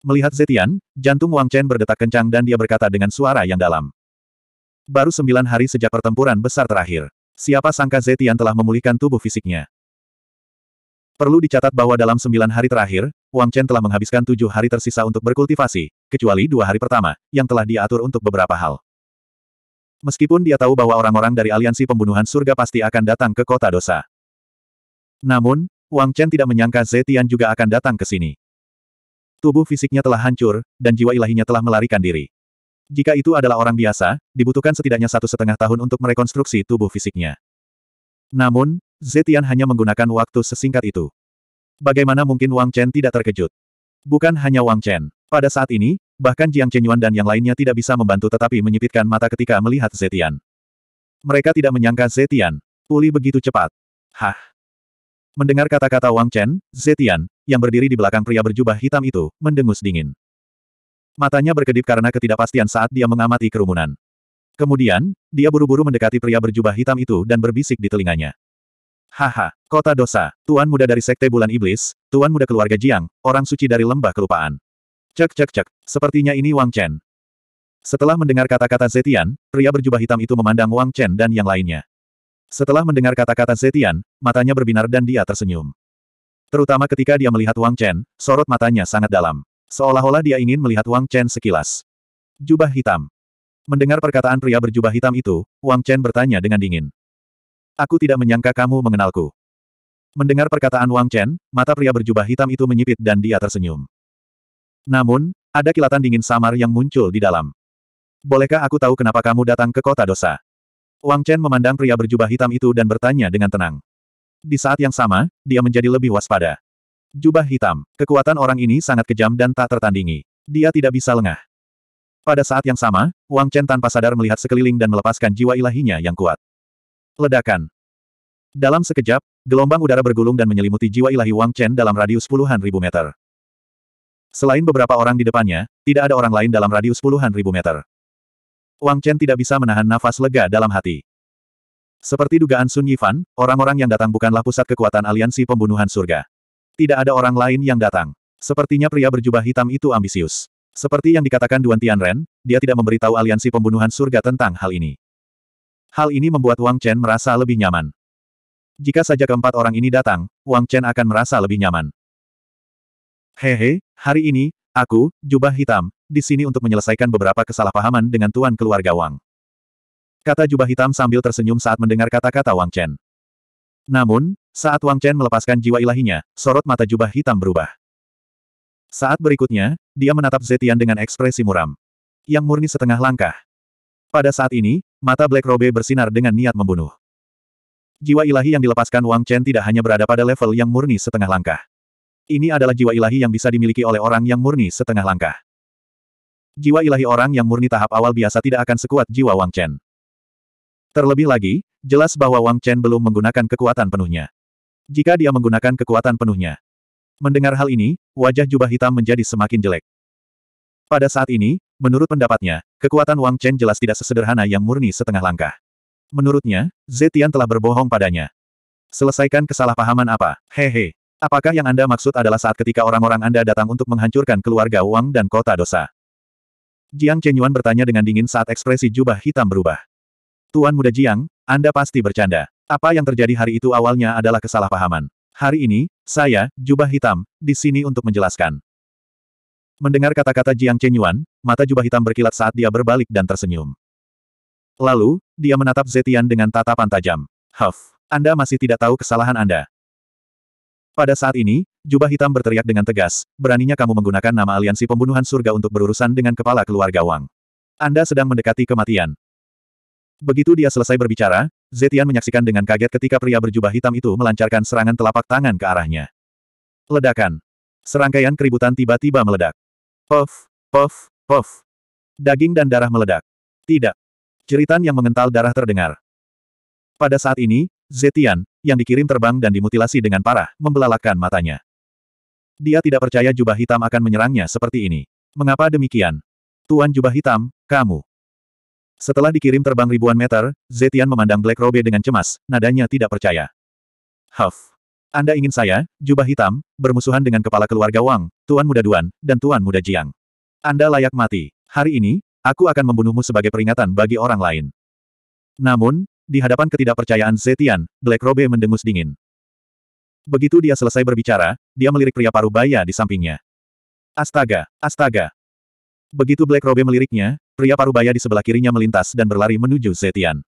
Speaker 1: Melihat Zetian, jantung Wang Chen berdetak kencang dan dia berkata dengan suara yang dalam. Baru sembilan hari sejak pertempuran besar terakhir. Siapa sangka Zetian telah memulihkan tubuh fisiknya. Perlu dicatat bahwa dalam sembilan hari terakhir, Wang Chen telah menghabiskan tujuh hari tersisa untuk berkultivasi, kecuali dua hari pertama, yang telah diatur untuk beberapa hal. Meskipun dia tahu bahwa orang-orang dari aliansi pembunuhan surga pasti akan datang ke kota dosa. Namun, Wang Chen tidak menyangka Zetian juga akan datang ke sini. Tubuh fisiknya telah hancur, dan jiwa ilahinya telah melarikan diri. Jika itu adalah orang biasa, dibutuhkan setidaknya satu setengah tahun untuk merekonstruksi tubuh fisiknya. Namun, Zetian hanya menggunakan waktu sesingkat itu. Bagaimana mungkin Wang Chen tidak terkejut? Bukan hanya Wang Chen. Pada saat ini, bahkan Jiang Chenyuan dan yang lainnya tidak bisa membantu tetapi menyipitkan mata ketika melihat Zetian. Mereka tidak menyangka Zetian. Pulih begitu cepat. Hah. Mendengar kata-kata Wang Chen, Zetian, yang berdiri di belakang pria berjubah hitam itu, mendengus dingin. Matanya berkedip karena ketidakpastian saat dia mengamati kerumunan. Kemudian, dia buru-buru mendekati pria berjubah hitam itu dan berbisik di telinganya. Haha, kota dosa, tuan muda dari sekte bulan iblis, tuan muda keluarga Jiang, orang suci dari lembah kelupaan. Cek cek cek, sepertinya ini Wang Chen. Setelah mendengar kata-kata Zetian, pria berjubah hitam itu memandang Wang Chen dan yang lainnya. Setelah mendengar kata-kata Zetian, matanya berbinar dan dia tersenyum. Terutama ketika dia melihat Wang Chen, sorot matanya sangat dalam. Seolah-olah dia ingin melihat Wang Chen sekilas. Jubah hitam. Mendengar perkataan pria berjubah hitam itu, Wang Chen bertanya dengan dingin. Aku tidak menyangka kamu mengenalku. Mendengar perkataan Wang Chen, mata pria berjubah hitam itu menyipit dan dia tersenyum. Namun, ada kilatan dingin samar yang muncul di dalam. Bolehkah aku tahu kenapa kamu datang ke kota dosa? Wang Chen memandang pria berjubah hitam itu dan bertanya dengan tenang. Di saat yang sama, dia menjadi lebih waspada. Jubah hitam, kekuatan orang ini sangat kejam dan tak tertandingi. Dia tidak bisa lengah. Pada saat yang sama, Wang Chen tanpa sadar melihat sekeliling dan melepaskan jiwa ilahinya yang kuat. Ledakan. Dalam sekejap, gelombang udara bergulung dan menyelimuti jiwa ilahi Wang Chen dalam radius puluhan ribu meter. Selain beberapa orang di depannya, tidak ada orang lain dalam radius puluhan ribu meter. Wang Chen tidak bisa menahan nafas lega dalam hati. Seperti dugaan Sun Yifan, orang-orang yang datang bukanlah pusat kekuatan aliansi pembunuhan surga. Tidak ada orang lain yang datang. Sepertinya pria berjubah hitam itu ambisius. Seperti yang dikatakan Duan Tianren, dia tidak memberitahu aliansi pembunuhan surga tentang hal ini. Hal ini membuat Wang Chen merasa lebih nyaman. Jika saja keempat orang ini datang, Wang Chen akan merasa lebih nyaman. Hehe, hari ini, aku, jubah hitam, di sini untuk menyelesaikan beberapa kesalahpahaman dengan tuan keluarga Wang. Kata jubah hitam sambil tersenyum saat mendengar kata-kata Wang Chen. Namun, saat Wang Chen melepaskan jiwa ilahinya, sorot mata jubah hitam berubah. Saat berikutnya, dia menatap Zetian dengan ekspresi muram. Yang murni setengah langkah. Pada saat ini, mata Black Robe bersinar dengan niat membunuh. Jiwa ilahi yang dilepaskan Wang Chen tidak hanya berada pada level yang murni setengah langkah. Ini adalah jiwa ilahi yang bisa dimiliki oleh orang yang murni setengah langkah. Jiwa ilahi orang yang murni tahap awal biasa tidak akan sekuat jiwa Wang Chen. Terlebih lagi, jelas bahwa Wang Chen belum menggunakan kekuatan penuhnya. Jika dia menggunakan kekuatan penuhnya. Mendengar hal ini, wajah jubah hitam menjadi semakin jelek. Pada saat ini, menurut pendapatnya, Kekuatan Wang Chen jelas tidak sesederhana yang murni setengah langkah. Menurutnya, Zetian telah berbohong padanya. Selesaikan kesalahpahaman apa, hehe. Apakah yang Anda maksud adalah saat ketika orang-orang Anda datang untuk menghancurkan keluarga Wang dan kota dosa? Jiang Chenyuan bertanya dengan dingin saat ekspresi jubah hitam berubah. Tuan muda Jiang, Anda pasti bercanda. Apa yang terjadi hari itu awalnya adalah kesalahpahaman. Hari ini, saya, jubah hitam, di sini untuk menjelaskan. Mendengar kata-kata Jiang Chenyuan, mata jubah hitam berkilat saat dia berbalik dan tersenyum. Lalu, dia menatap Zetian dengan tatapan tajam. Huff, Anda masih tidak tahu kesalahan Anda. Pada saat ini, jubah hitam berteriak dengan tegas, beraninya kamu menggunakan nama aliansi pembunuhan surga untuk berurusan dengan kepala keluarga Wang. Anda sedang mendekati kematian. Begitu dia selesai berbicara, Zetian menyaksikan dengan kaget ketika pria berjubah hitam itu melancarkan serangan telapak tangan ke arahnya. Ledakan. Serangkaian keributan tiba-tiba meledak. Puff, puff, puff. Daging dan darah meledak. Tidak. Jeritan yang mengental darah terdengar. Pada saat ini, Zetian, yang dikirim terbang dan dimutilasi dengan parah, membelalakan matanya. Dia tidak percaya jubah hitam akan menyerangnya seperti ini. Mengapa demikian? Tuan jubah hitam, kamu. Setelah dikirim terbang ribuan meter, Zetian memandang Black Robe dengan cemas, nadanya tidak percaya. Huff. Anda ingin saya, jubah hitam, bermusuhan dengan kepala keluarga Wang, Tuan Muda Duan, dan Tuan Muda Jiang. Anda layak mati. Hari ini, aku akan membunuhmu sebagai peringatan bagi orang lain. Namun, di hadapan ketidakpercayaan Zetian, Black Robe mendengus dingin. Begitu dia selesai berbicara, dia melirik pria paruh baya di sampingnya. Astaga, astaga. Begitu Black Robe meliriknya, pria paruh baya di sebelah kirinya melintas dan berlari menuju Zetian.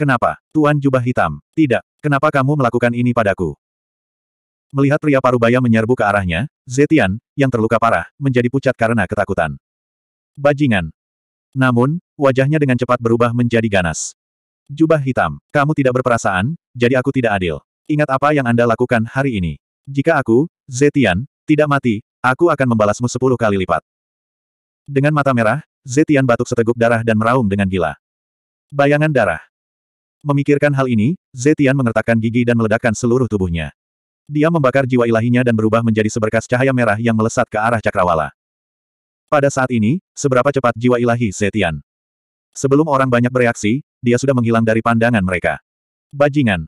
Speaker 1: Kenapa, Tuan Jubah Hitam? Tidak, kenapa kamu melakukan ini padaku? Melihat pria parubaya menyerbu ke arahnya, Zetian, yang terluka parah, menjadi pucat karena ketakutan. Bajingan. Namun, wajahnya dengan cepat berubah menjadi ganas. Jubah hitam, kamu tidak berperasaan, jadi aku tidak adil. Ingat apa yang Anda lakukan hari ini. Jika aku, Zetian, tidak mati, aku akan membalasmu sepuluh kali lipat. Dengan mata merah, Zetian batuk seteguk darah dan meraung dengan gila. Bayangan darah. Memikirkan hal ini, Zetian mengertakkan gigi dan meledakkan seluruh tubuhnya. Dia membakar jiwa ilahinya dan berubah menjadi seberkas cahaya merah yang melesat ke arah cakrawala. Pada saat ini, seberapa cepat jiwa ilahi Zetian? Sebelum orang banyak bereaksi, dia sudah menghilang dari pandangan mereka. Bajingan.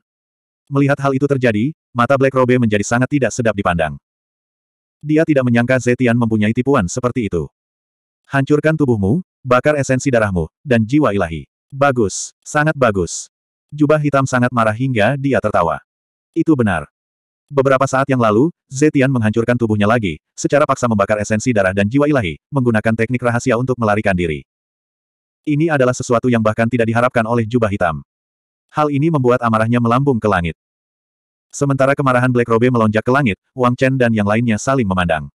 Speaker 1: Melihat hal itu terjadi, mata Black Robe menjadi sangat tidak sedap dipandang. Dia tidak menyangka Zetian mempunyai tipuan seperti itu. Hancurkan tubuhmu, bakar esensi darahmu, dan jiwa ilahi. Bagus, sangat bagus. Jubah hitam sangat marah hingga dia tertawa. Itu benar. Beberapa saat yang lalu, Zetian menghancurkan tubuhnya lagi, secara paksa membakar esensi darah dan jiwa ilahi, menggunakan teknik rahasia untuk melarikan diri. Ini adalah sesuatu yang bahkan tidak diharapkan oleh jubah hitam. Hal ini membuat amarahnya melambung ke langit. Sementara kemarahan Black Robe melonjak ke langit, Wang Chen dan yang lainnya saling memandang.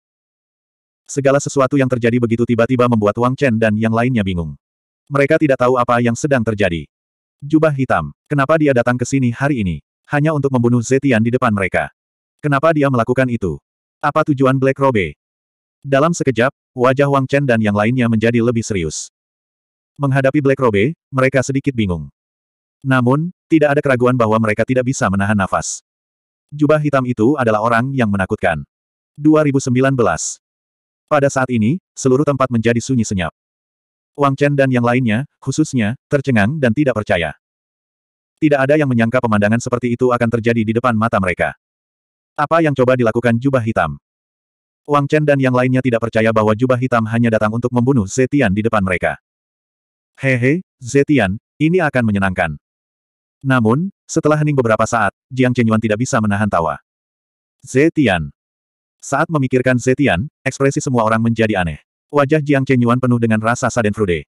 Speaker 1: Segala sesuatu yang terjadi begitu tiba-tiba membuat Wang Chen dan yang lainnya bingung. Mereka tidak tahu apa yang sedang terjadi. Jubah hitam, kenapa dia datang ke sini hari ini? Hanya untuk membunuh Zetian di depan mereka. Kenapa dia melakukan itu? Apa tujuan Black Robe? Dalam sekejap, wajah Wang Chen dan yang lainnya menjadi lebih serius. Menghadapi Black Robe, mereka sedikit bingung. Namun, tidak ada keraguan bahwa mereka tidak bisa menahan nafas. Jubah hitam itu adalah orang yang menakutkan. 2019 Pada saat ini, seluruh tempat menjadi sunyi senyap. Wang Chen dan yang lainnya, khususnya, tercengang dan tidak percaya. Tidak ada yang menyangka pemandangan seperti itu akan terjadi di depan mata mereka. Apa yang coba dilakukan jubah hitam? Wang Chen dan yang lainnya tidak percaya bahwa jubah hitam hanya datang untuk membunuh Zetian di depan mereka. Hehe, Zetian, ini akan menyenangkan. Namun, setelah hening beberapa saat, Jiang Chenyuan tidak bisa menahan tawa. Zetian. Saat memikirkan Zetian, ekspresi semua orang menjadi aneh. Wajah Jiang Chenyuan penuh dengan rasa sadenfrude.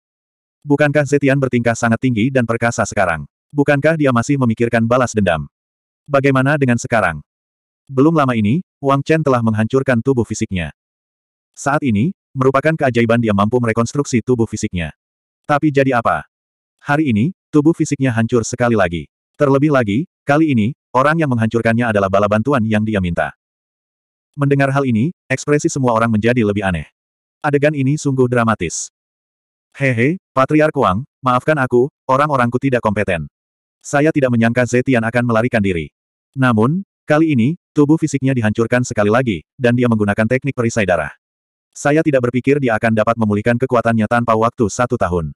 Speaker 1: Bukankah Zetian bertingkah sangat tinggi dan perkasa sekarang? Bukankah dia masih memikirkan balas dendam? Bagaimana dengan sekarang? Belum lama ini, Wang Chen telah menghancurkan tubuh fisiknya. Saat ini, merupakan keajaiban dia mampu merekonstruksi tubuh fisiknya. Tapi jadi apa? Hari ini, tubuh fisiknya hancur sekali lagi. Terlebih lagi, kali ini, orang yang menghancurkannya adalah bala bantuan yang dia minta. Mendengar hal ini, ekspresi semua orang menjadi lebih aneh. Adegan ini sungguh dramatis. Hehe, Patriark Wang, maafkan aku, orang-orangku tidak kompeten. Saya tidak menyangka Zetian akan melarikan diri. Namun, Kali ini, tubuh fisiknya dihancurkan sekali lagi, dan dia menggunakan teknik perisai darah. Saya tidak berpikir dia akan dapat memulihkan kekuatannya tanpa waktu satu tahun.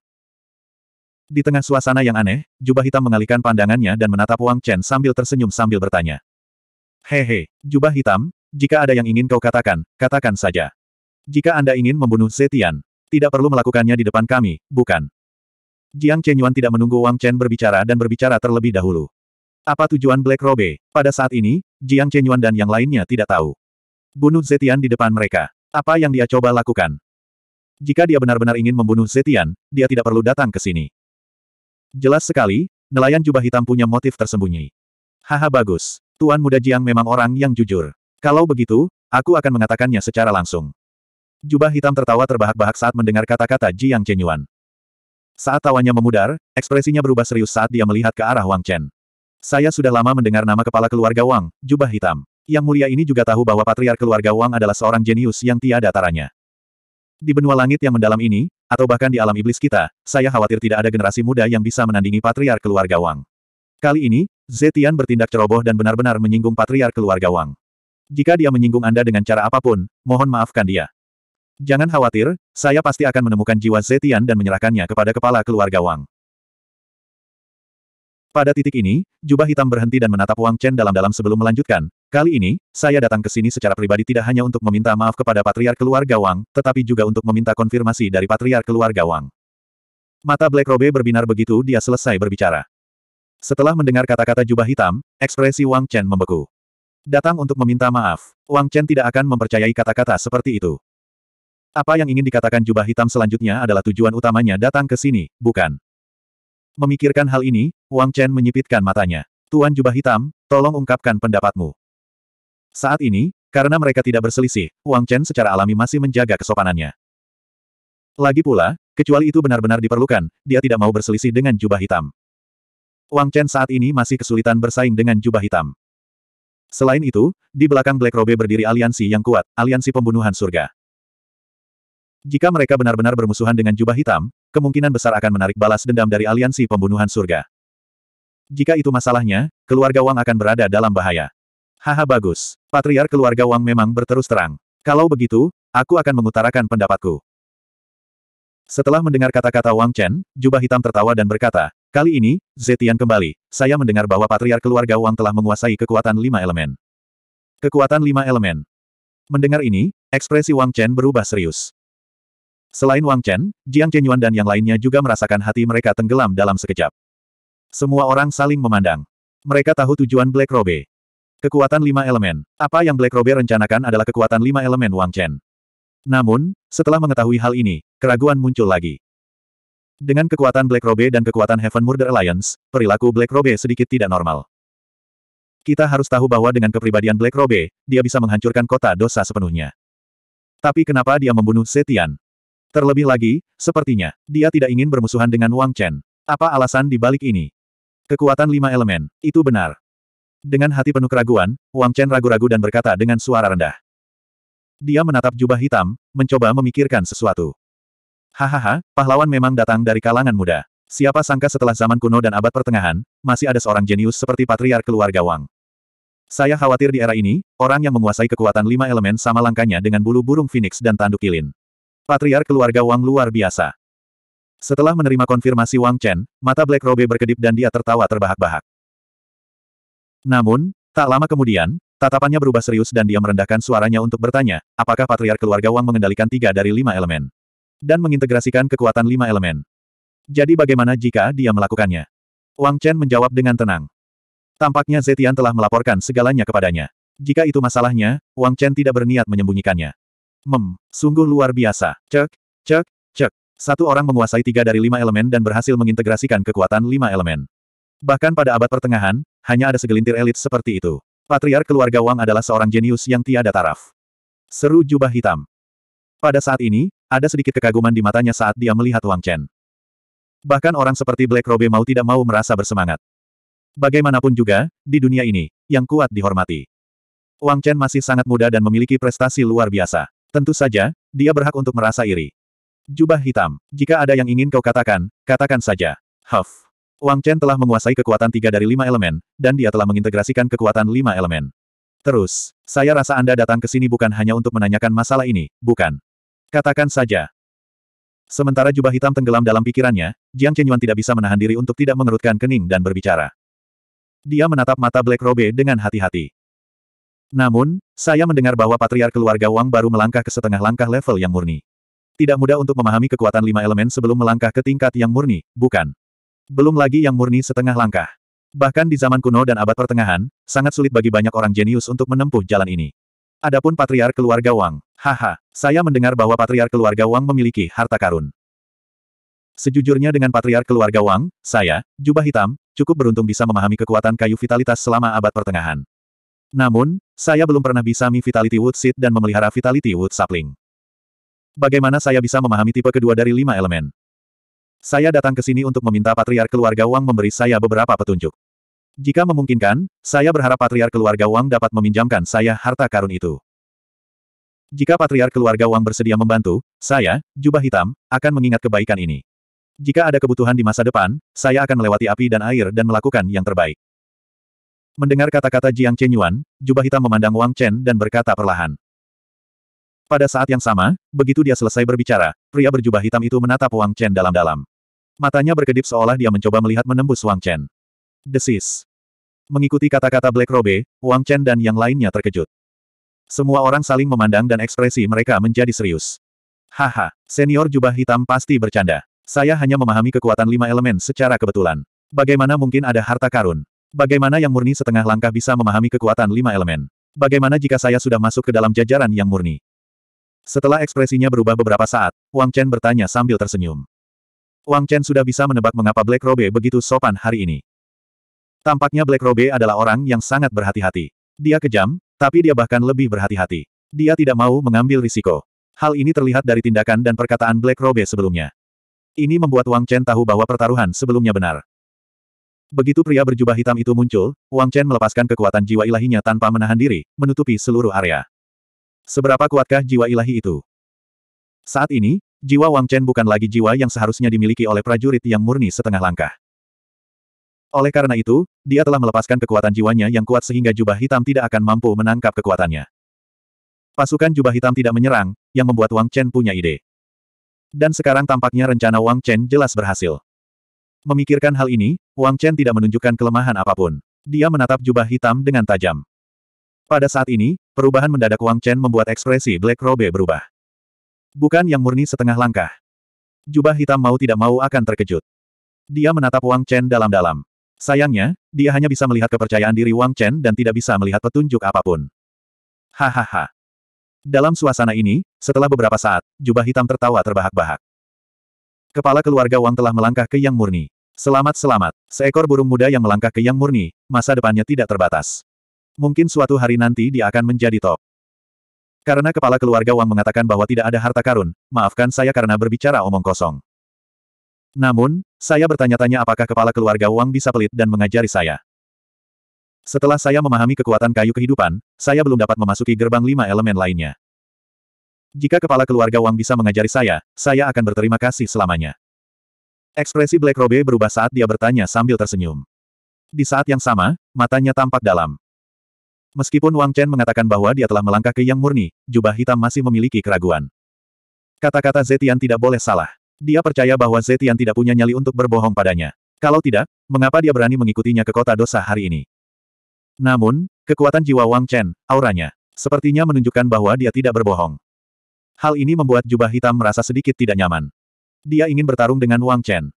Speaker 1: Di tengah suasana yang aneh, jubah hitam mengalihkan pandangannya dan menatap Wang Chen sambil tersenyum sambil bertanya. Hehe, jubah hitam, jika ada yang ingin kau katakan, katakan saja. Jika Anda ingin membunuh Zetian, tidak perlu melakukannya di depan kami, bukan? Jiang Chenyuan tidak menunggu Wang Chen berbicara dan berbicara terlebih dahulu. Apa tujuan Black Robe? Pada saat ini, Jiang Chenyuan dan yang lainnya tidak tahu. Bunuh Zetian di depan mereka. Apa yang dia coba lakukan? Jika dia benar-benar ingin membunuh Zetian, dia tidak perlu datang ke sini. Jelas sekali, nelayan jubah hitam punya motif tersembunyi. Haha bagus. Tuan muda Jiang memang orang yang jujur. Kalau begitu, aku akan mengatakannya secara langsung. Jubah hitam tertawa terbahak-bahak saat mendengar kata-kata Jiang Chenyuan. Saat tawanya memudar, ekspresinya berubah serius saat dia melihat ke arah Wang Chen. Saya sudah lama mendengar nama kepala keluarga Wang, jubah hitam. Yang mulia ini juga tahu bahwa patriar keluarga Wang adalah seorang jenius yang tiada taranya. Di benua langit yang mendalam ini, atau bahkan di alam iblis kita, saya khawatir tidak ada generasi muda yang bisa menandingi patriar keluarga Wang. Kali ini, Zetian bertindak ceroboh dan benar-benar menyinggung patriar keluarga Wang. Jika dia menyinggung Anda dengan cara apapun, mohon maafkan dia. Jangan khawatir, saya pasti akan menemukan jiwa Zetian dan menyerahkannya kepada kepala keluarga Wang. Pada titik ini, jubah hitam berhenti dan menatap Wang Chen dalam-dalam sebelum melanjutkan. Kali ini, saya datang ke sini secara pribadi tidak hanya untuk meminta maaf kepada Patriar keluarga Wang, tetapi juga untuk meminta konfirmasi dari Patriar keluarga Wang. Mata Black Robe berbinar begitu dia selesai berbicara. Setelah mendengar kata-kata jubah hitam, ekspresi Wang Chen membeku. Datang untuk meminta maaf, Wang Chen tidak akan mempercayai kata-kata seperti itu. Apa yang ingin dikatakan jubah hitam selanjutnya adalah tujuan utamanya datang ke sini, bukan? Memikirkan hal ini, Wang Chen menyipitkan matanya. Tuan Jubah Hitam, tolong ungkapkan pendapatmu. Saat ini, karena mereka tidak berselisih, Wang Chen secara alami masih menjaga kesopanannya. Lagi pula, kecuali itu benar-benar diperlukan, dia tidak mau berselisih dengan Jubah Hitam. Wang Chen saat ini masih kesulitan bersaing dengan Jubah Hitam. Selain itu, di belakang Black Robe berdiri aliansi yang kuat, aliansi pembunuhan surga. Jika mereka benar-benar bermusuhan dengan jubah hitam, kemungkinan besar akan menarik balas dendam dari aliansi pembunuhan surga. Jika itu masalahnya, keluarga Wang akan berada dalam bahaya. Haha bagus, Patriar keluarga Wang memang berterus terang. Kalau begitu, aku akan mengutarakan pendapatku. Setelah mendengar kata-kata Wang Chen, jubah hitam tertawa dan berkata, Kali ini, Zetian kembali. Saya mendengar bahwa patriar keluarga Wang telah menguasai kekuatan lima elemen. Kekuatan lima elemen. Mendengar ini, ekspresi Wang Chen berubah serius. Selain Wang Chen, Jiang Chenyuan dan yang lainnya juga merasakan hati mereka tenggelam dalam sekejap. Semua orang saling memandang. Mereka tahu tujuan Black Robe. Kekuatan lima elemen. Apa yang Black Robe rencanakan adalah kekuatan lima elemen Wang Chen. Namun, setelah mengetahui hal ini, keraguan muncul lagi. Dengan kekuatan Black Robe dan kekuatan Heaven Murder Alliance, perilaku Black Robe sedikit tidak normal. Kita harus tahu bahwa dengan kepribadian Black Robe, dia bisa menghancurkan kota dosa sepenuhnya. Tapi kenapa dia membunuh Setian? Terlebih lagi, sepertinya, dia tidak ingin bermusuhan dengan Wang Chen. Apa alasan di balik ini? Kekuatan lima elemen, itu benar. Dengan hati penuh keraguan, Wang Chen ragu-ragu dan berkata dengan suara rendah. Dia menatap jubah hitam, mencoba memikirkan sesuatu. Hahaha, pahlawan memang datang dari kalangan muda. Siapa sangka setelah zaman kuno dan abad pertengahan, masih ada seorang jenius seperti patriar keluarga Wang. Saya khawatir di era ini, orang yang menguasai kekuatan lima elemen sama langkanya dengan bulu burung phoenix dan tanduk kilin. Patriar keluarga Wang luar biasa. Setelah menerima konfirmasi Wang Chen, mata Black Robe berkedip dan dia tertawa terbahak-bahak. Namun, tak lama kemudian, tatapannya berubah serius dan dia merendahkan suaranya untuk bertanya, apakah Patriar keluarga Wang mengendalikan tiga dari lima elemen? Dan mengintegrasikan kekuatan lima elemen. Jadi bagaimana jika dia melakukannya? Wang Chen menjawab dengan tenang. Tampaknya Zetian telah melaporkan segalanya kepadanya. Jika itu masalahnya, Wang Chen tidak berniat menyembunyikannya. Mem, sungguh luar biasa. Cek, cek, cek. Satu orang menguasai tiga dari lima elemen dan berhasil mengintegrasikan kekuatan lima elemen. Bahkan pada abad pertengahan, hanya ada segelintir elit seperti itu. Patriar keluarga Wang adalah seorang jenius yang tiada taraf. Seru jubah hitam. Pada saat ini, ada sedikit kekaguman di matanya saat dia melihat Wang Chen. Bahkan orang seperti Black Robe mau tidak mau merasa bersemangat. Bagaimanapun juga, di dunia ini, yang kuat dihormati. Wang Chen masih sangat muda dan memiliki prestasi luar biasa. Tentu saja, dia berhak untuk merasa iri. Jubah hitam, jika ada yang ingin kau katakan, katakan saja. Huff. Wang Chen telah menguasai kekuatan tiga dari lima elemen, dan dia telah mengintegrasikan kekuatan lima elemen. Terus, saya rasa Anda datang ke sini bukan hanya untuk menanyakan masalah ini, bukan? Katakan saja. Sementara jubah hitam tenggelam dalam pikirannya, Jiang Chenyuan tidak bisa menahan diri untuk tidak mengerutkan kening dan berbicara. Dia menatap mata Black Robe dengan hati-hati. Namun, saya mendengar bahwa patriar keluarga Wang baru melangkah ke setengah langkah level yang murni. Tidak mudah untuk memahami kekuatan lima elemen sebelum melangkah ke tingkat yang murni, bukan? Belum lagi yang murni setengah langkah. Bahkan di zaman kuno dan abad pertengahan, sangat sulit bagi banyak orang jenius untuk menempuh jalan ini. Adapun patriar keluarga Wang, haha, saya mendengar bahwa patriar keluarga Wang memiliki harta karun. Sejujurnya dengan patriar keluarga Wang, saya, jubah hitam, cukup beruntung bisa memahami kekuatan kayu vitalitas selama abad pertengahan. Namun, saya belum pernah bisa Mi Vitality Wood Seed dan memelihara Vitality Wood Sapling. Bagaimana saya bisa memahami tipe kedua dari lima elemen? Saya datang ke sini untuk meminta patriar keluarga Wang memberi saya beberapa petunjuk. Jika memungkinkan, saya berharap patriar keluarga Wang dapat meminjamkan saya harta karun itu. Jika patriar keluarga Wang bersedia membantu, saya, jubah hitam, akan mengingat kebaikan ini. Jika ada kebutuhan di masa depan, saya akan melewati api dan air dan melakukan yang terbaik. Mendengar kata-kata Jiang Chenyuan, jubah hitam memandang Wang Chen dan berkata perlahan. Pada saat yang sama, begitu dia selesai berbicara, pria berjubah hitam itu menatap Wang Chen dalam-dalam. Matanya berkedip seolah dia mencoba melihat menembus Wang Chen. Desis. Mengikuti kata-kata Black Robe, Wang Chen dan yang lainnya terkejut. Semua orang saling memandang dan ekspresi mereka menjadi serius. Haha, senior jubah hitam pasti bercanda. Saya hanya memahami kekuatan lima elemen secara kebetulan. Bagaimana mungkin ada harta karun? Bagaimana yang murni setengah langkah bisa memahami kekuatan lima elemen? Bagaimana jika saya sudah masuk ke dalam jajaran yang murni? Setelah ekspresinya berubah beberapa saat, Wang Chen bertanya sambil tersenyum. Wang Chen sudah bisa menebak mengapa Black Robe begitu sopan hari ini. Tampaknya Black Robe adalah orang yang sangat berhati-hati. Dia kejam, tapi dia bahkan lebih berhati-hati. Dia tidak mau mengambil risiko. Hal ini terlihat dari tindakan dan perkataan Black Robe sebelumnya. Ini membuat Wang Chen tahu bahwa pertaruhan sebelumnya benar. Begitu pria berjubah hitam itu muncul, Wang Chen melepaskan kekuatan jiwa ilahinya tanpa menahan diri, menutupi seluruh area. Seberapa kuatkah jiwa ilahi itu? Saat ini, jiwa Wang Chen bukan lagi jiwa yang seharusnya dimiliki oleh prajurit yang murni setengah langkah. Oleh karena itu, dia telah melepaskan kekuatan jiwanya yang kuat sehingga jubah hitam tidak akan mampu menangkap kekuatannya. Pasukan jubah hitam tidak menyerang, yang membuat Wang Chen punya ide. Dan sekarang tampaknya rencana Wang Chen jelas berhasil. Memikirkan hal ini, Wang Chen tidak menunjukkan kelemahan apapun. Dia menatap jubah hitam dengan tajam. Pada saat ini, perubahan mendadak Wang Chen membuat ekspresi Black Robe berubah. Bukan yang murni setengah langkah. Jubah hitam mau tidak mau akan terkejut. Dia menatap Wang Chen dalam-dalam. Sayangnya, dia hanya bisa melihat kepercayaan diri Wang Chen dan tidak bisa melihat petunjuk apapun. Hahaha. Dalam suasana ini, setelah beberapa saat, jubah hitam tertawa terbahak-bahak. Kepala keluarga Wang telah melangkah ke Yang Murni. Selamat-selamat, seekor burung muda yang melangkah ke yang murni, masa depannya tidak terbatas. Mungkin suatu hari nanti dia akan menjadi top. Karena kepala keluarga Wang mengatakan bahwa tidak ada harta karun, maafkan saya karena berbicara omong kosong. Namun, saya bertanya-tanya apakah kepala keluarga Wang bisa pelit dan mengajari saya. Setelah saya memahami kekuatan kayu kehidupan, saya belum dapat memasuki gerbang lima elemen lainnya. Jika kepala keluarga Wang bisa mengajari saya, saya akan berterima kasih selamanya. Ekspresi Black Robe berubah saat dia bertanya sambil tersenyum. Di saat yang sama, matanya tampak dalam. Meskipun Wang Chen mengatakan bahwa dia telah melangkah ke yang murni, jubah hitam masih memiliki keraguan. Kata-kata Zetian tidak boleh salah. Dia percaya bahwa Zetian tidak punya nyali untuk berbohong padanya. Kalau tidak, mengapa dia berani mengikutinya ke kota dosa hari ini? Namun, kekuatan jiwa Wang Chen, auranya, sepertinya menunjukkan bahwa dia tidak berbohong. Hal ini membuat jubah hitam merasa sedikit tidak nyaman. Dia ingin bertarung dengan Wang Chen.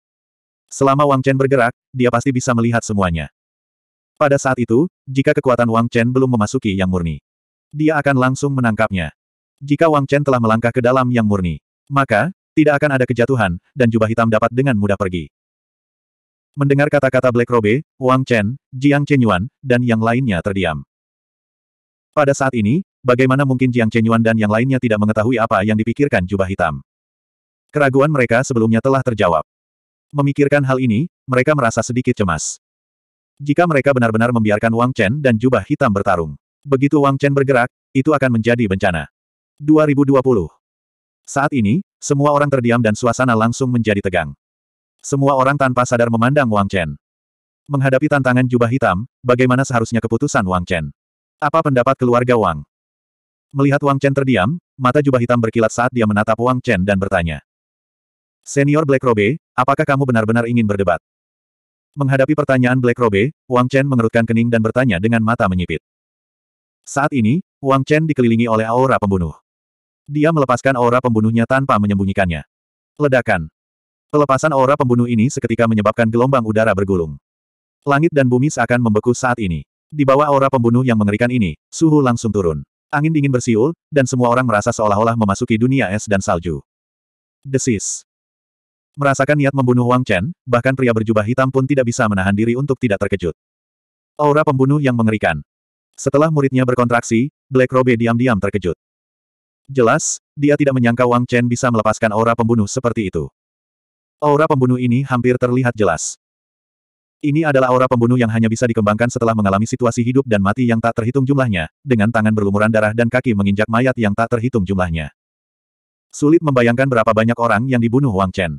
Speaker 1: Selama Wang Chen bergerak, dia pasti bisa melihat semuanya. Pada saat itu, jika kekuatan Wang Chen belum memasuki yang murni, dia akan langsung menangkapnya. Jika Wang Chen telah melangkah ke dalam yang murni, maka, tidak akan ada kejatuhan, dan jubah hitam dapat dengan mudah pergi. Mendengar kata-kata Black Robe, Wang Chen, Jiang Chenyuan, dan yang lainnya terdiam. Pada saat ini, bagaimana mungkin Jiang Chenyuan dan yang lainnya tidak mengetahui apa yang dipikirkan jubah hitam? Keraguan mereka sebelumnya telah terjawab. Memikirkan hal ini, mereka merasa sedikit cemas. Jika mereka benar-benar membiarkan Wang Chen dan jubah hitam bertarung. Begitu Wang Chen bergerak, itu akan menjadi bencana. 2020 Saat ini, semua orang terdiam dan suasana langsung menjadi tegang. Semua orang tanpa sadar memandang Wang Chen. Menghadapi tantangan jubah hitam, bagaimana seharusnya keputusan Wang Chen? Apa pendapat keluarga Wang? Melihat Wang Chen terdiam, mata jubah hitam berkilat saat dia menatap Wang Chen dan bertanya. Senior Black Robe, apakah kamu benar-benar ingin berdebat? Menghadapi pertanyaan Black Robe, Wang Chen mengerutkan kening dan bertanya dengan mata menyipit. Saat ini, Wang Chen dikelilingi oleh aura pembunuh. Dia melepaskan aura pembunuhnya tanpa menyembunyikannya. Ledakan. Pelepasan aura pembunuh ini seketika menyebabkan gelombang udara bergulung. Langit dan bumi seakan membeku saat ini. Di bawah aura pembunuh yang mengerikan ini, suhu langsung turun. Angin dingin bersiul, dan semua orang merasa seolah-olah memasuki dunia es dan salju. Desis. Merasakan niat membunuh Wang Chen, bahkan pria berjubah hitam pun tidak bisa menahan diri untuk tidak terkejut. Aura pembunuh yang mengerikan. Setelah muridnya berkontraksi, Black Robe diam-diam terkejut. Jelas, dia tidak menyangka Wang Chen bisa melepaskan aura pembunuh seperti itu. Aura pembunuh ini hampir terlihat jelas. Ini adalah aura pembunuh yang hanya bisa dikembangkan setelah mengalami situasi hidup dan mati yang tak terhitung jumlahnya, dengan tangan berlumuran darah dan kaki menginjak mayat yang tak terhitung jumlahnya. Sulit membayangkan berapa banyak orang yang dibunuh Wang Chen.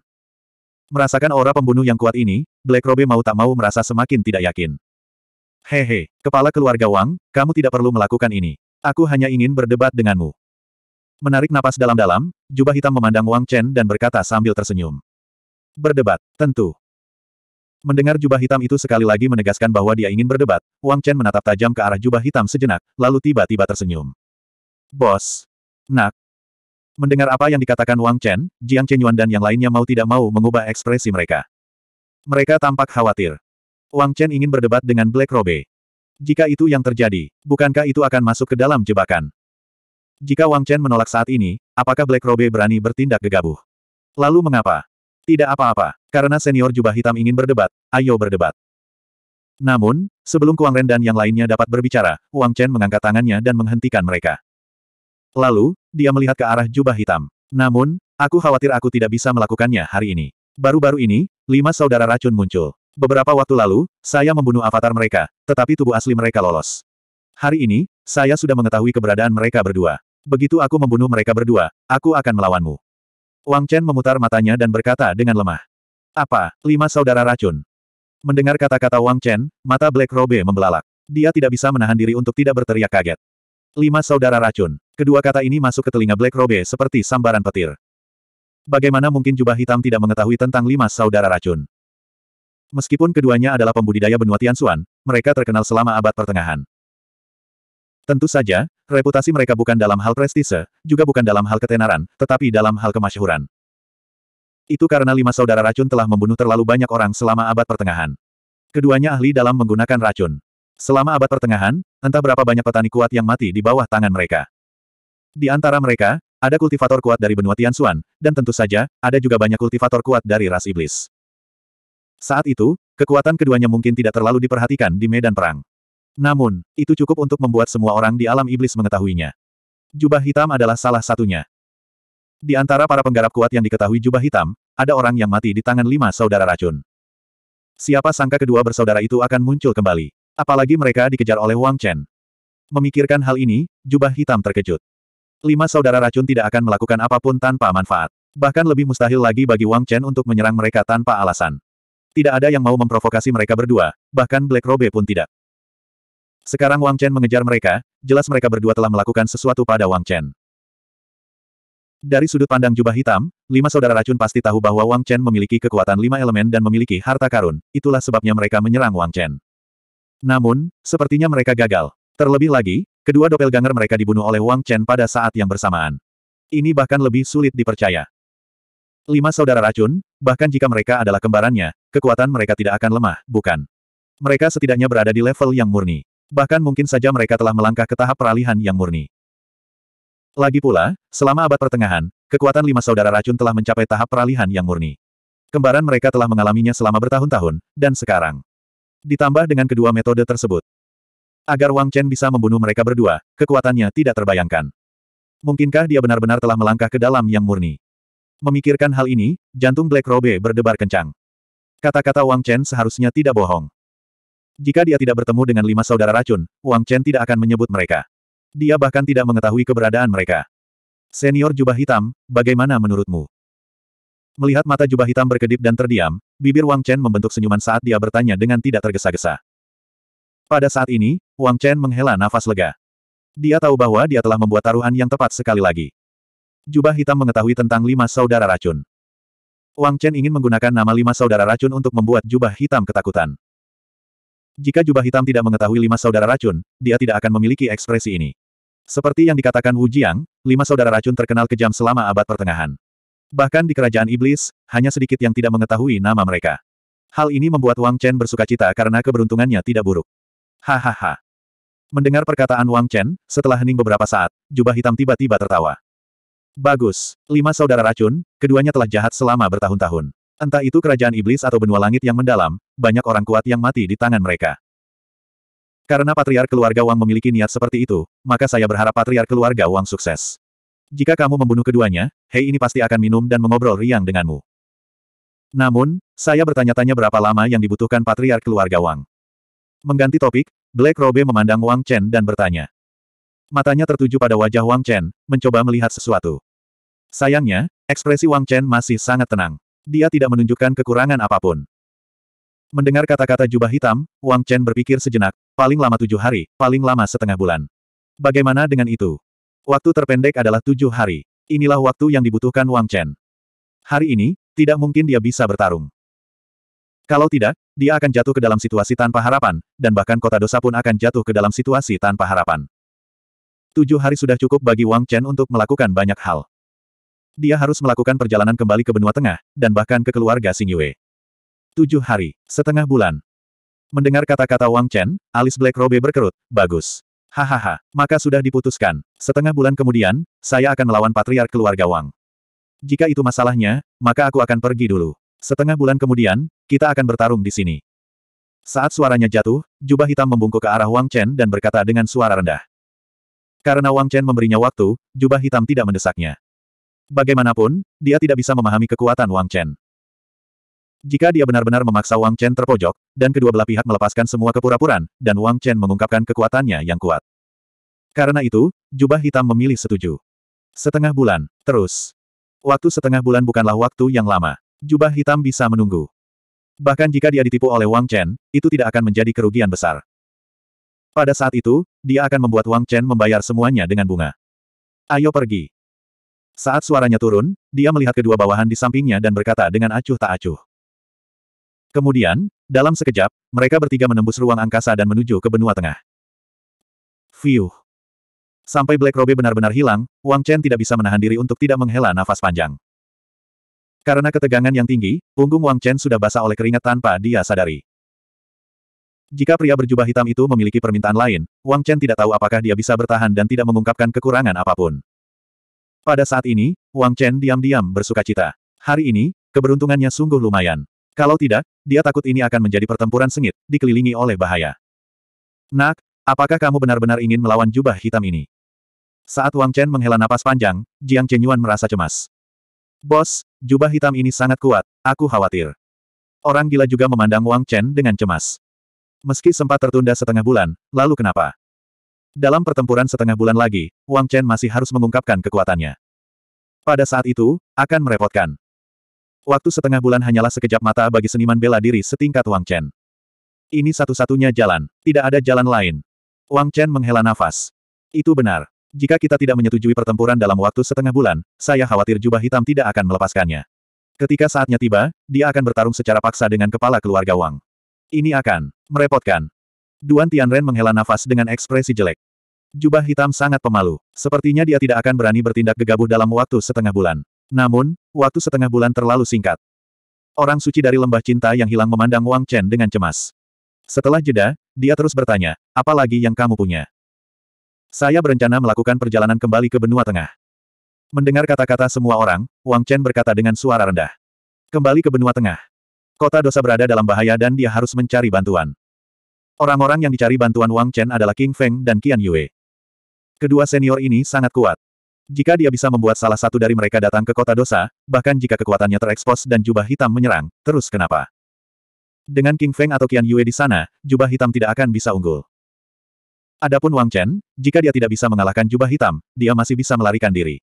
Speaker 1: Merasakan aura pembunuh yang kuat ini, Black Robe mau tak mau merasa semakin tidak yakin. Hehe, kepala keluarga Wang, kamu tidak perlu melakukan ini. Aku hanya ingin berdebat denganmu. Menarik napas dalam-dalam, jubah hitam memandang Wang Chen dan berkata sambil tersenyum. Berdebat, tentu. Mendengar jubah hitam itu sekali lagi menegaskan bahwa dia ingin berdebat, Wang Chen menatap tajam ke arah jubah hitam sejenak, lalu tiba-tiba tersenyum. Bos. Nak, Mendengar apa yang dikatakan Wang Chen, Jiang Chenyuan dan yang lainnya mau tidak mau mengubah ekspresi mereka. Mereka tampak khawatir. Wang Chen ingin berdebat dengan Black Robe. Jika itu yang terjadi, bukankah itu akan masuk ke dalam jebakan? Jika Wang Chen menolak saat ini, apakah Black Robe berani bertindak gegabah? Lalu mengapa? Tidak apa-apa, karena senior jubah hitam ingin berdebat, ayo berdebat. Namun, sebelum Kuang Ren dan yang lainnya dapat berbicara, Wang Chen mengangkat tangannya dan menghentikan mereka. Lalu, dia melihat ke arah jubah hitam. Namun, aku khawatir aku tidak bisa melakukannya hari ini. Baru-baru ini, lima saudara racun muncul. Beberapa waktu lalu, saya membunuh avatar mereka, tetapi tubuh asli mereka lolos. Hari ini, saya sudah mengetahui keberadaan mereka berdua. Begitu aku membunuh mereka berdua, aku akan melawanmu. Wang Chen memutar matanya dan berkata dengan lemah. Apa, lima saudara racun? Mendengar kata-kata Wang Chen, mata Black Robe membelalak. Dia tidak bisa menahan diri untuk tidak berteriak kaget. Lima saudara racun. Kedua kata ini masuk ke telinga Black Robe seperti sambaran petir. Bagaimana mungkin jubah hitam tidak mengetahui tentang lima saudara racun? Meskipun keduanya adalah pembudidaya benua Tianxuan, mereka terkenal selama abad pertengahan. Tentu saja, reputasi mereka bukan dalam hal prestise, juga bukan dalam hal ketenaran, tetapi dalam hal kemasyhuran. Itu karena lima saudara racun telah membunuh terlalu banyak orang selama abad pertengahan. Keduanya ahli dalam menggunakan racun. Selama abad pertengahan, entah berapa banyak petani kuat yang mati di bawah tangan mereka. Di antara mereka, ada kultivator kuat dari benua Tianxuan, dan tentu saja, ada juga banyak kultivator kuat dari ras iblis. Saat itu, kekuatan keduanya mungkin tidak terlalu diperhatikan di medan perang. Namun, itu cukup untuk membuat semua orang di alam iblis mengetahuinya. Jubah hitam adalah salah satunya. Di antara para penggarap kuat yang diketahui jubah hitam, ada orang yang mati di tangan lima saudara racun. Siapa sangka kedua bersaudara itu akan muncul kembali. Apalagi mereka dikejar oleh Wang Chen. Memikirkan hal ini, jubah hitam terkejut. Lima saudara racun tidak akan melakukan apapun tanpa manfaat. Bahkan lebih mustahil lagi bagi Wang Chen untuk menyerang mereka tanpa alasan. Tidak ada yang mau memprovokasi mereka berdua, bahkan Black Robe pun tidak. Sekarang Wang Chen mengejar mereka, jelas mereka berdua telah melakukan sesuatu pada Wang Chen. Dari sudut pandang jubah hitam, lima saudara racun pasti tahu bahwa Wang Chen memiliki kekuatan lima elemen dan memiliki harta karun, itulah sebabnya mereka menyerang Wang Chen. Namun, sepertinya mereka gagal. Terlebih lagi, kedua doppelganger mereka dibunuh oleh Wang Chen pada saat yang bersamaan. Ini bahkan lebih sulit dipercaya. Lima saudara racun, bahkan jika mereka adalah kembarannya, kekuatan mereka tidak akan lemah, bukan? Mereka setidaknya berada di level yang murni. Bahkan mungkin saja mereka telah melangkah ke tahap peralihan yang murni. Lagi pula, selama abad pertengahan, kekuatan lima saudara racun telah mencapai tahap peralihan yang murni. Kembaran mereka telah mengalaminya selama bertahun-tahun, dan sekarang. Ditambah dengan kedua metode tersebut. Agar Wang Chen bisa membunuh mereka berdua, kekuatannya tidak terbayangkan. Mungkinkah dia benar-benar telah melangkah ke dalam yang murni? Memikirkan hal ini, jantung Black Robe berdebar kencang. Kata-kata Wang Chen seharusnya tidak bohong. Jika dia tidak bertemu dengan lima saudara racun, Wang Chen tidak akan menyebut mereka. Dia bahkan tidak mengetahui keberadaan mereka. Senior jubah hitam, bagaimana menurutmu? Melihat mata jubah hitam berkedip dan terdiam, bibir Wang Chen membentuk senyuman saat dia bertanya dengan tidak tergesa-gesa. Pada saat ini, Wang Chen menghela nafas lega. Dia tahu bahwa dia telah membuat taruhan yang tepat sekali lagi. Jubah hitam mengetahui tentang lima saudara racun. Wang Chen ingin menggunakan nama lima saudara racun untuk membuat jubah hitam ketakutan. Jika jubah hitam tidak mengetahui lima saudara racun, dia tidak akan memiliki ekspresi ini. Seperti yang dikatakan Wu Jiang, lima saudara racun terkenal kejam selama abad pertengahan. Bahkan di kerajaan iblis, hanya sedikit yang tidak mengetahui nama mereka. Hal ini membuat Wang Chen bersuka cita karena keberuntungannya tidak buruk. Hahaha. Mendengar perkataan Wang Chen, setelah hening beberapa saat, jubah hitam tiba-tiba tertawa. Bagus. Lima saudara racun, keduanya telah jahat selama bertahun-tahun. Entah itu kerajaan iblis atau benua langit yang mendalam, banyak orang kuat yang mati di tangan mereka. Karena patriar keluarga Wang memiliki niat seperti itu, maka saya berharap patriar keluarga Wang sukses. Jika kamu membunuh keduanya, Hei ini pasti akan minum dan mengobrol riang denganmu. Namun, saya bertanya-tanya berapa lama yang dibutuhkan patriark keluarga Wang. Mengganti topik, Black Robe memandang Wang Chen dan bertanya. Matanya tertuju pada wajah Wang Chen, mencoba melihat sesuatu. Sayangnya, ekspresi Wang Chen masih sangat tenang. Dia tidak menunjukkan kekurangan apapun. Mendengar kata-kata jubah hitam, Wang Chen berpikir sejenak, paling lama tujuh hari, paling lama setengah bulan. Bagaimana dengan itu? Waktu terpendek adalah tujuh hari. Inilah waktu yang dibutuhkan Wang Chen. Hari ini, tidak mungkin dia bisa bertarung. Kalau tidak, dia akan jatuh ke dalam situasi tanpa harapan, dan bahkan kota dosa pun akan jatuh ke dalam situasi tanpa harapan. Tujuh hari sudah cukup bagi Wang Chen untuk melakukan banyak hal. Dia harus melakukan perjalanan kembali ke benua tengah, dan bahkan ke keluarga Xing Yue. Tujuh hari, setengah bulan. Mendengar kata-kata Wang Chen, alis Black Robe berkerut, bagus. Hahaha, maka sudah diputuskan. Setengah bulan kemudian, saya akan melawan patriark keluarga Wang. Jika itu masalahnya, maka aku akan pergi dulu. Setengah bulan kemudian, kita akan bertarung di sini. Saat suaranya jatuh, jubah hitam membungkuk ke arah Wang Chen dan berkata dengan suara rendah. Karena Wang Chen memberinya waktu, jubah hitam tidak mendesaknya. Bagaimanapun, dia tidak bisa memahami kekuatan Wang Chen. Jika dia benar-benar memaksa Wang Chen terpojok, dan kedua belah pihak melepaskan semua kepura-puraan, dan Wang Chen mengungkapkan kekuatannya yang kuat. Karena itu, jubah hitam memilih setuju. Setengah bulan, terus. Waktu setengah bulan bukanlah waktu yang lama. Jubah hitam bisa menunggu. Bahkan jika dia ditipu oleh Wang Chen, itu tidak akan menjadi kerugian besar. Pada saat itu, dia akan membuat Wang Chen membayar semuanya dengan bunga. Ayo pergi. Saat suaranya turun, dia melihat kedua bawahan di sampingnya dan berkata dengan acuh tak acuh. Kemudian, dalam sekejap, mereka bertiga menembus ruang angkasa dan menuju ke benua tengah. Fiuh. Sampai Black Robe benar-benar hilang, Wang Chen tidak bisa menahan diri untuk tidak menghela nafas panjang. Karena ketegangan yang tinggi, punggung Wang Chen sudah basah oleh keringat tanpa dia sadari. Jika pria berjubah hitam itu memiliki permintaan lain, Wang Chen tidak tahu apakah dia bisa bertahan dan tidak mengungkapkan kekurangan apapun. Pada saat ini, Wang Chen diam-diam bersuka cita. Hari ini, keberuntungannya sungguh lumayan. Kalau tidak, dia takut ini akan menjadi pertempuran sengit, dikelilingi oleh bahaya. Nak, apakah kamu benar-benar ingin melawan jubah hitam ini? Saat Wang Chen menghela napas panjang, Jiang Chenyuan merasa cemas. Bos, jubah hitam ini sangat kuat, aku khawatir. Orang gila juga memandang Wang Chen dengan cemas. Meski sempat tertunda setengah bulan, lalu kenapa? Dalam pertempuran setengah bulan lagi, Wang Chen masih harus mengungkapkan kekuatannya. Pada saat itu, akan merepotkan. Waktu setengah bulan hanyalah sekejap mata bagi seniman bela diri setingkat Wang Chen. Ini satu-satunya jalan, tidak ada jalan lain. Wang Chen menghela nafas. Itu benar. Jika kita tidak menyetujui pertempuran dalam waktu setengah bulan, saya khawatir jubah hitam tidak akan melepaskannya. Ketika saatnya tiba, dia akan bertarung secara paksa dengan kepala keluarga Wang. Ini akan merepotkan. Duan Tianren menghela nafas dengan ekspresi jelek. Jubah hitam sangat pemalu. Sepertinya dia tidak akan berani bertindak gegabah dalam waktu setengah bulan. Namun, waktu setengah bulan terlalu singkat. Orang suci dari lembah cinta yang hilang memandang Wang Chen dengan cemas. Setelah jeda, dia terus bertanya, apa lagi yang kamu punya? Saya berencana melakukan perjalanan kembali ke benua tengah. Mendengar kata-kata semua orang, Wang Chen berkata dengan suara rendah. Kembali ke benua tengah. Kota dosa berada dalam bahaya dan dia harus mencari bantuan. Orang-orang yang dicari bantuan Wang Chen adalah King Feng dan Qian Yue. Kedua senior ini sangat kuat. Jika dia bisa membuat salah satu dari mereka datang ke kota dosa, bahkan jika kekuatannya terekspos dan jubah hitam menyerang, terus kenapa? Dengan King Feng atau Qian Yue di sana, jubah hitam tidak akan bisa unggul. Adapun Wang Chen, jika dia tidak bisa mengalahkan jubah hitam, dia masih bisa melarikan diri.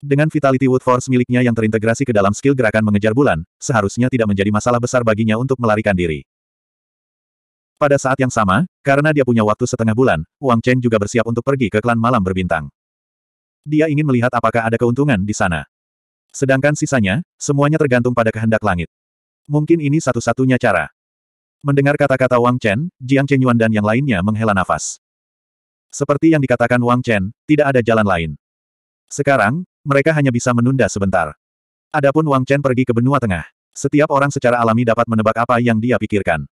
Speaker 1: Dengan Vitality Wood Force miliknya yang terintegrasi ke dalam skill gerakan mengejar bulan, seharusnya tidak menjadi masalah besar baginya untuk melarikan diri. Pada saat yang sama, karena dia punya waktu setengah bulan, Wang Chen juga bersiap untuk pergi ke klan malam berbintang. Dia ingin melihat apakah ada keuntungan di sana. Sedangkan sisanya, semuanya tergantung pada kehendak langit. Mungkin ini satu-satunya cara. Mendengar kata-kata Wang Chen, Jiang Chenyuan dan yang lainnya menghela nafas. Seperti yang dikatakan Wang Chen, tidak ada jalan lain. Sekarang, mereka hanya bisa menunda sebentar. Adapun Wang Chen pergi ke benua tengah. Setiap orang secara alami dapat menebak apa yang dia pikirkan.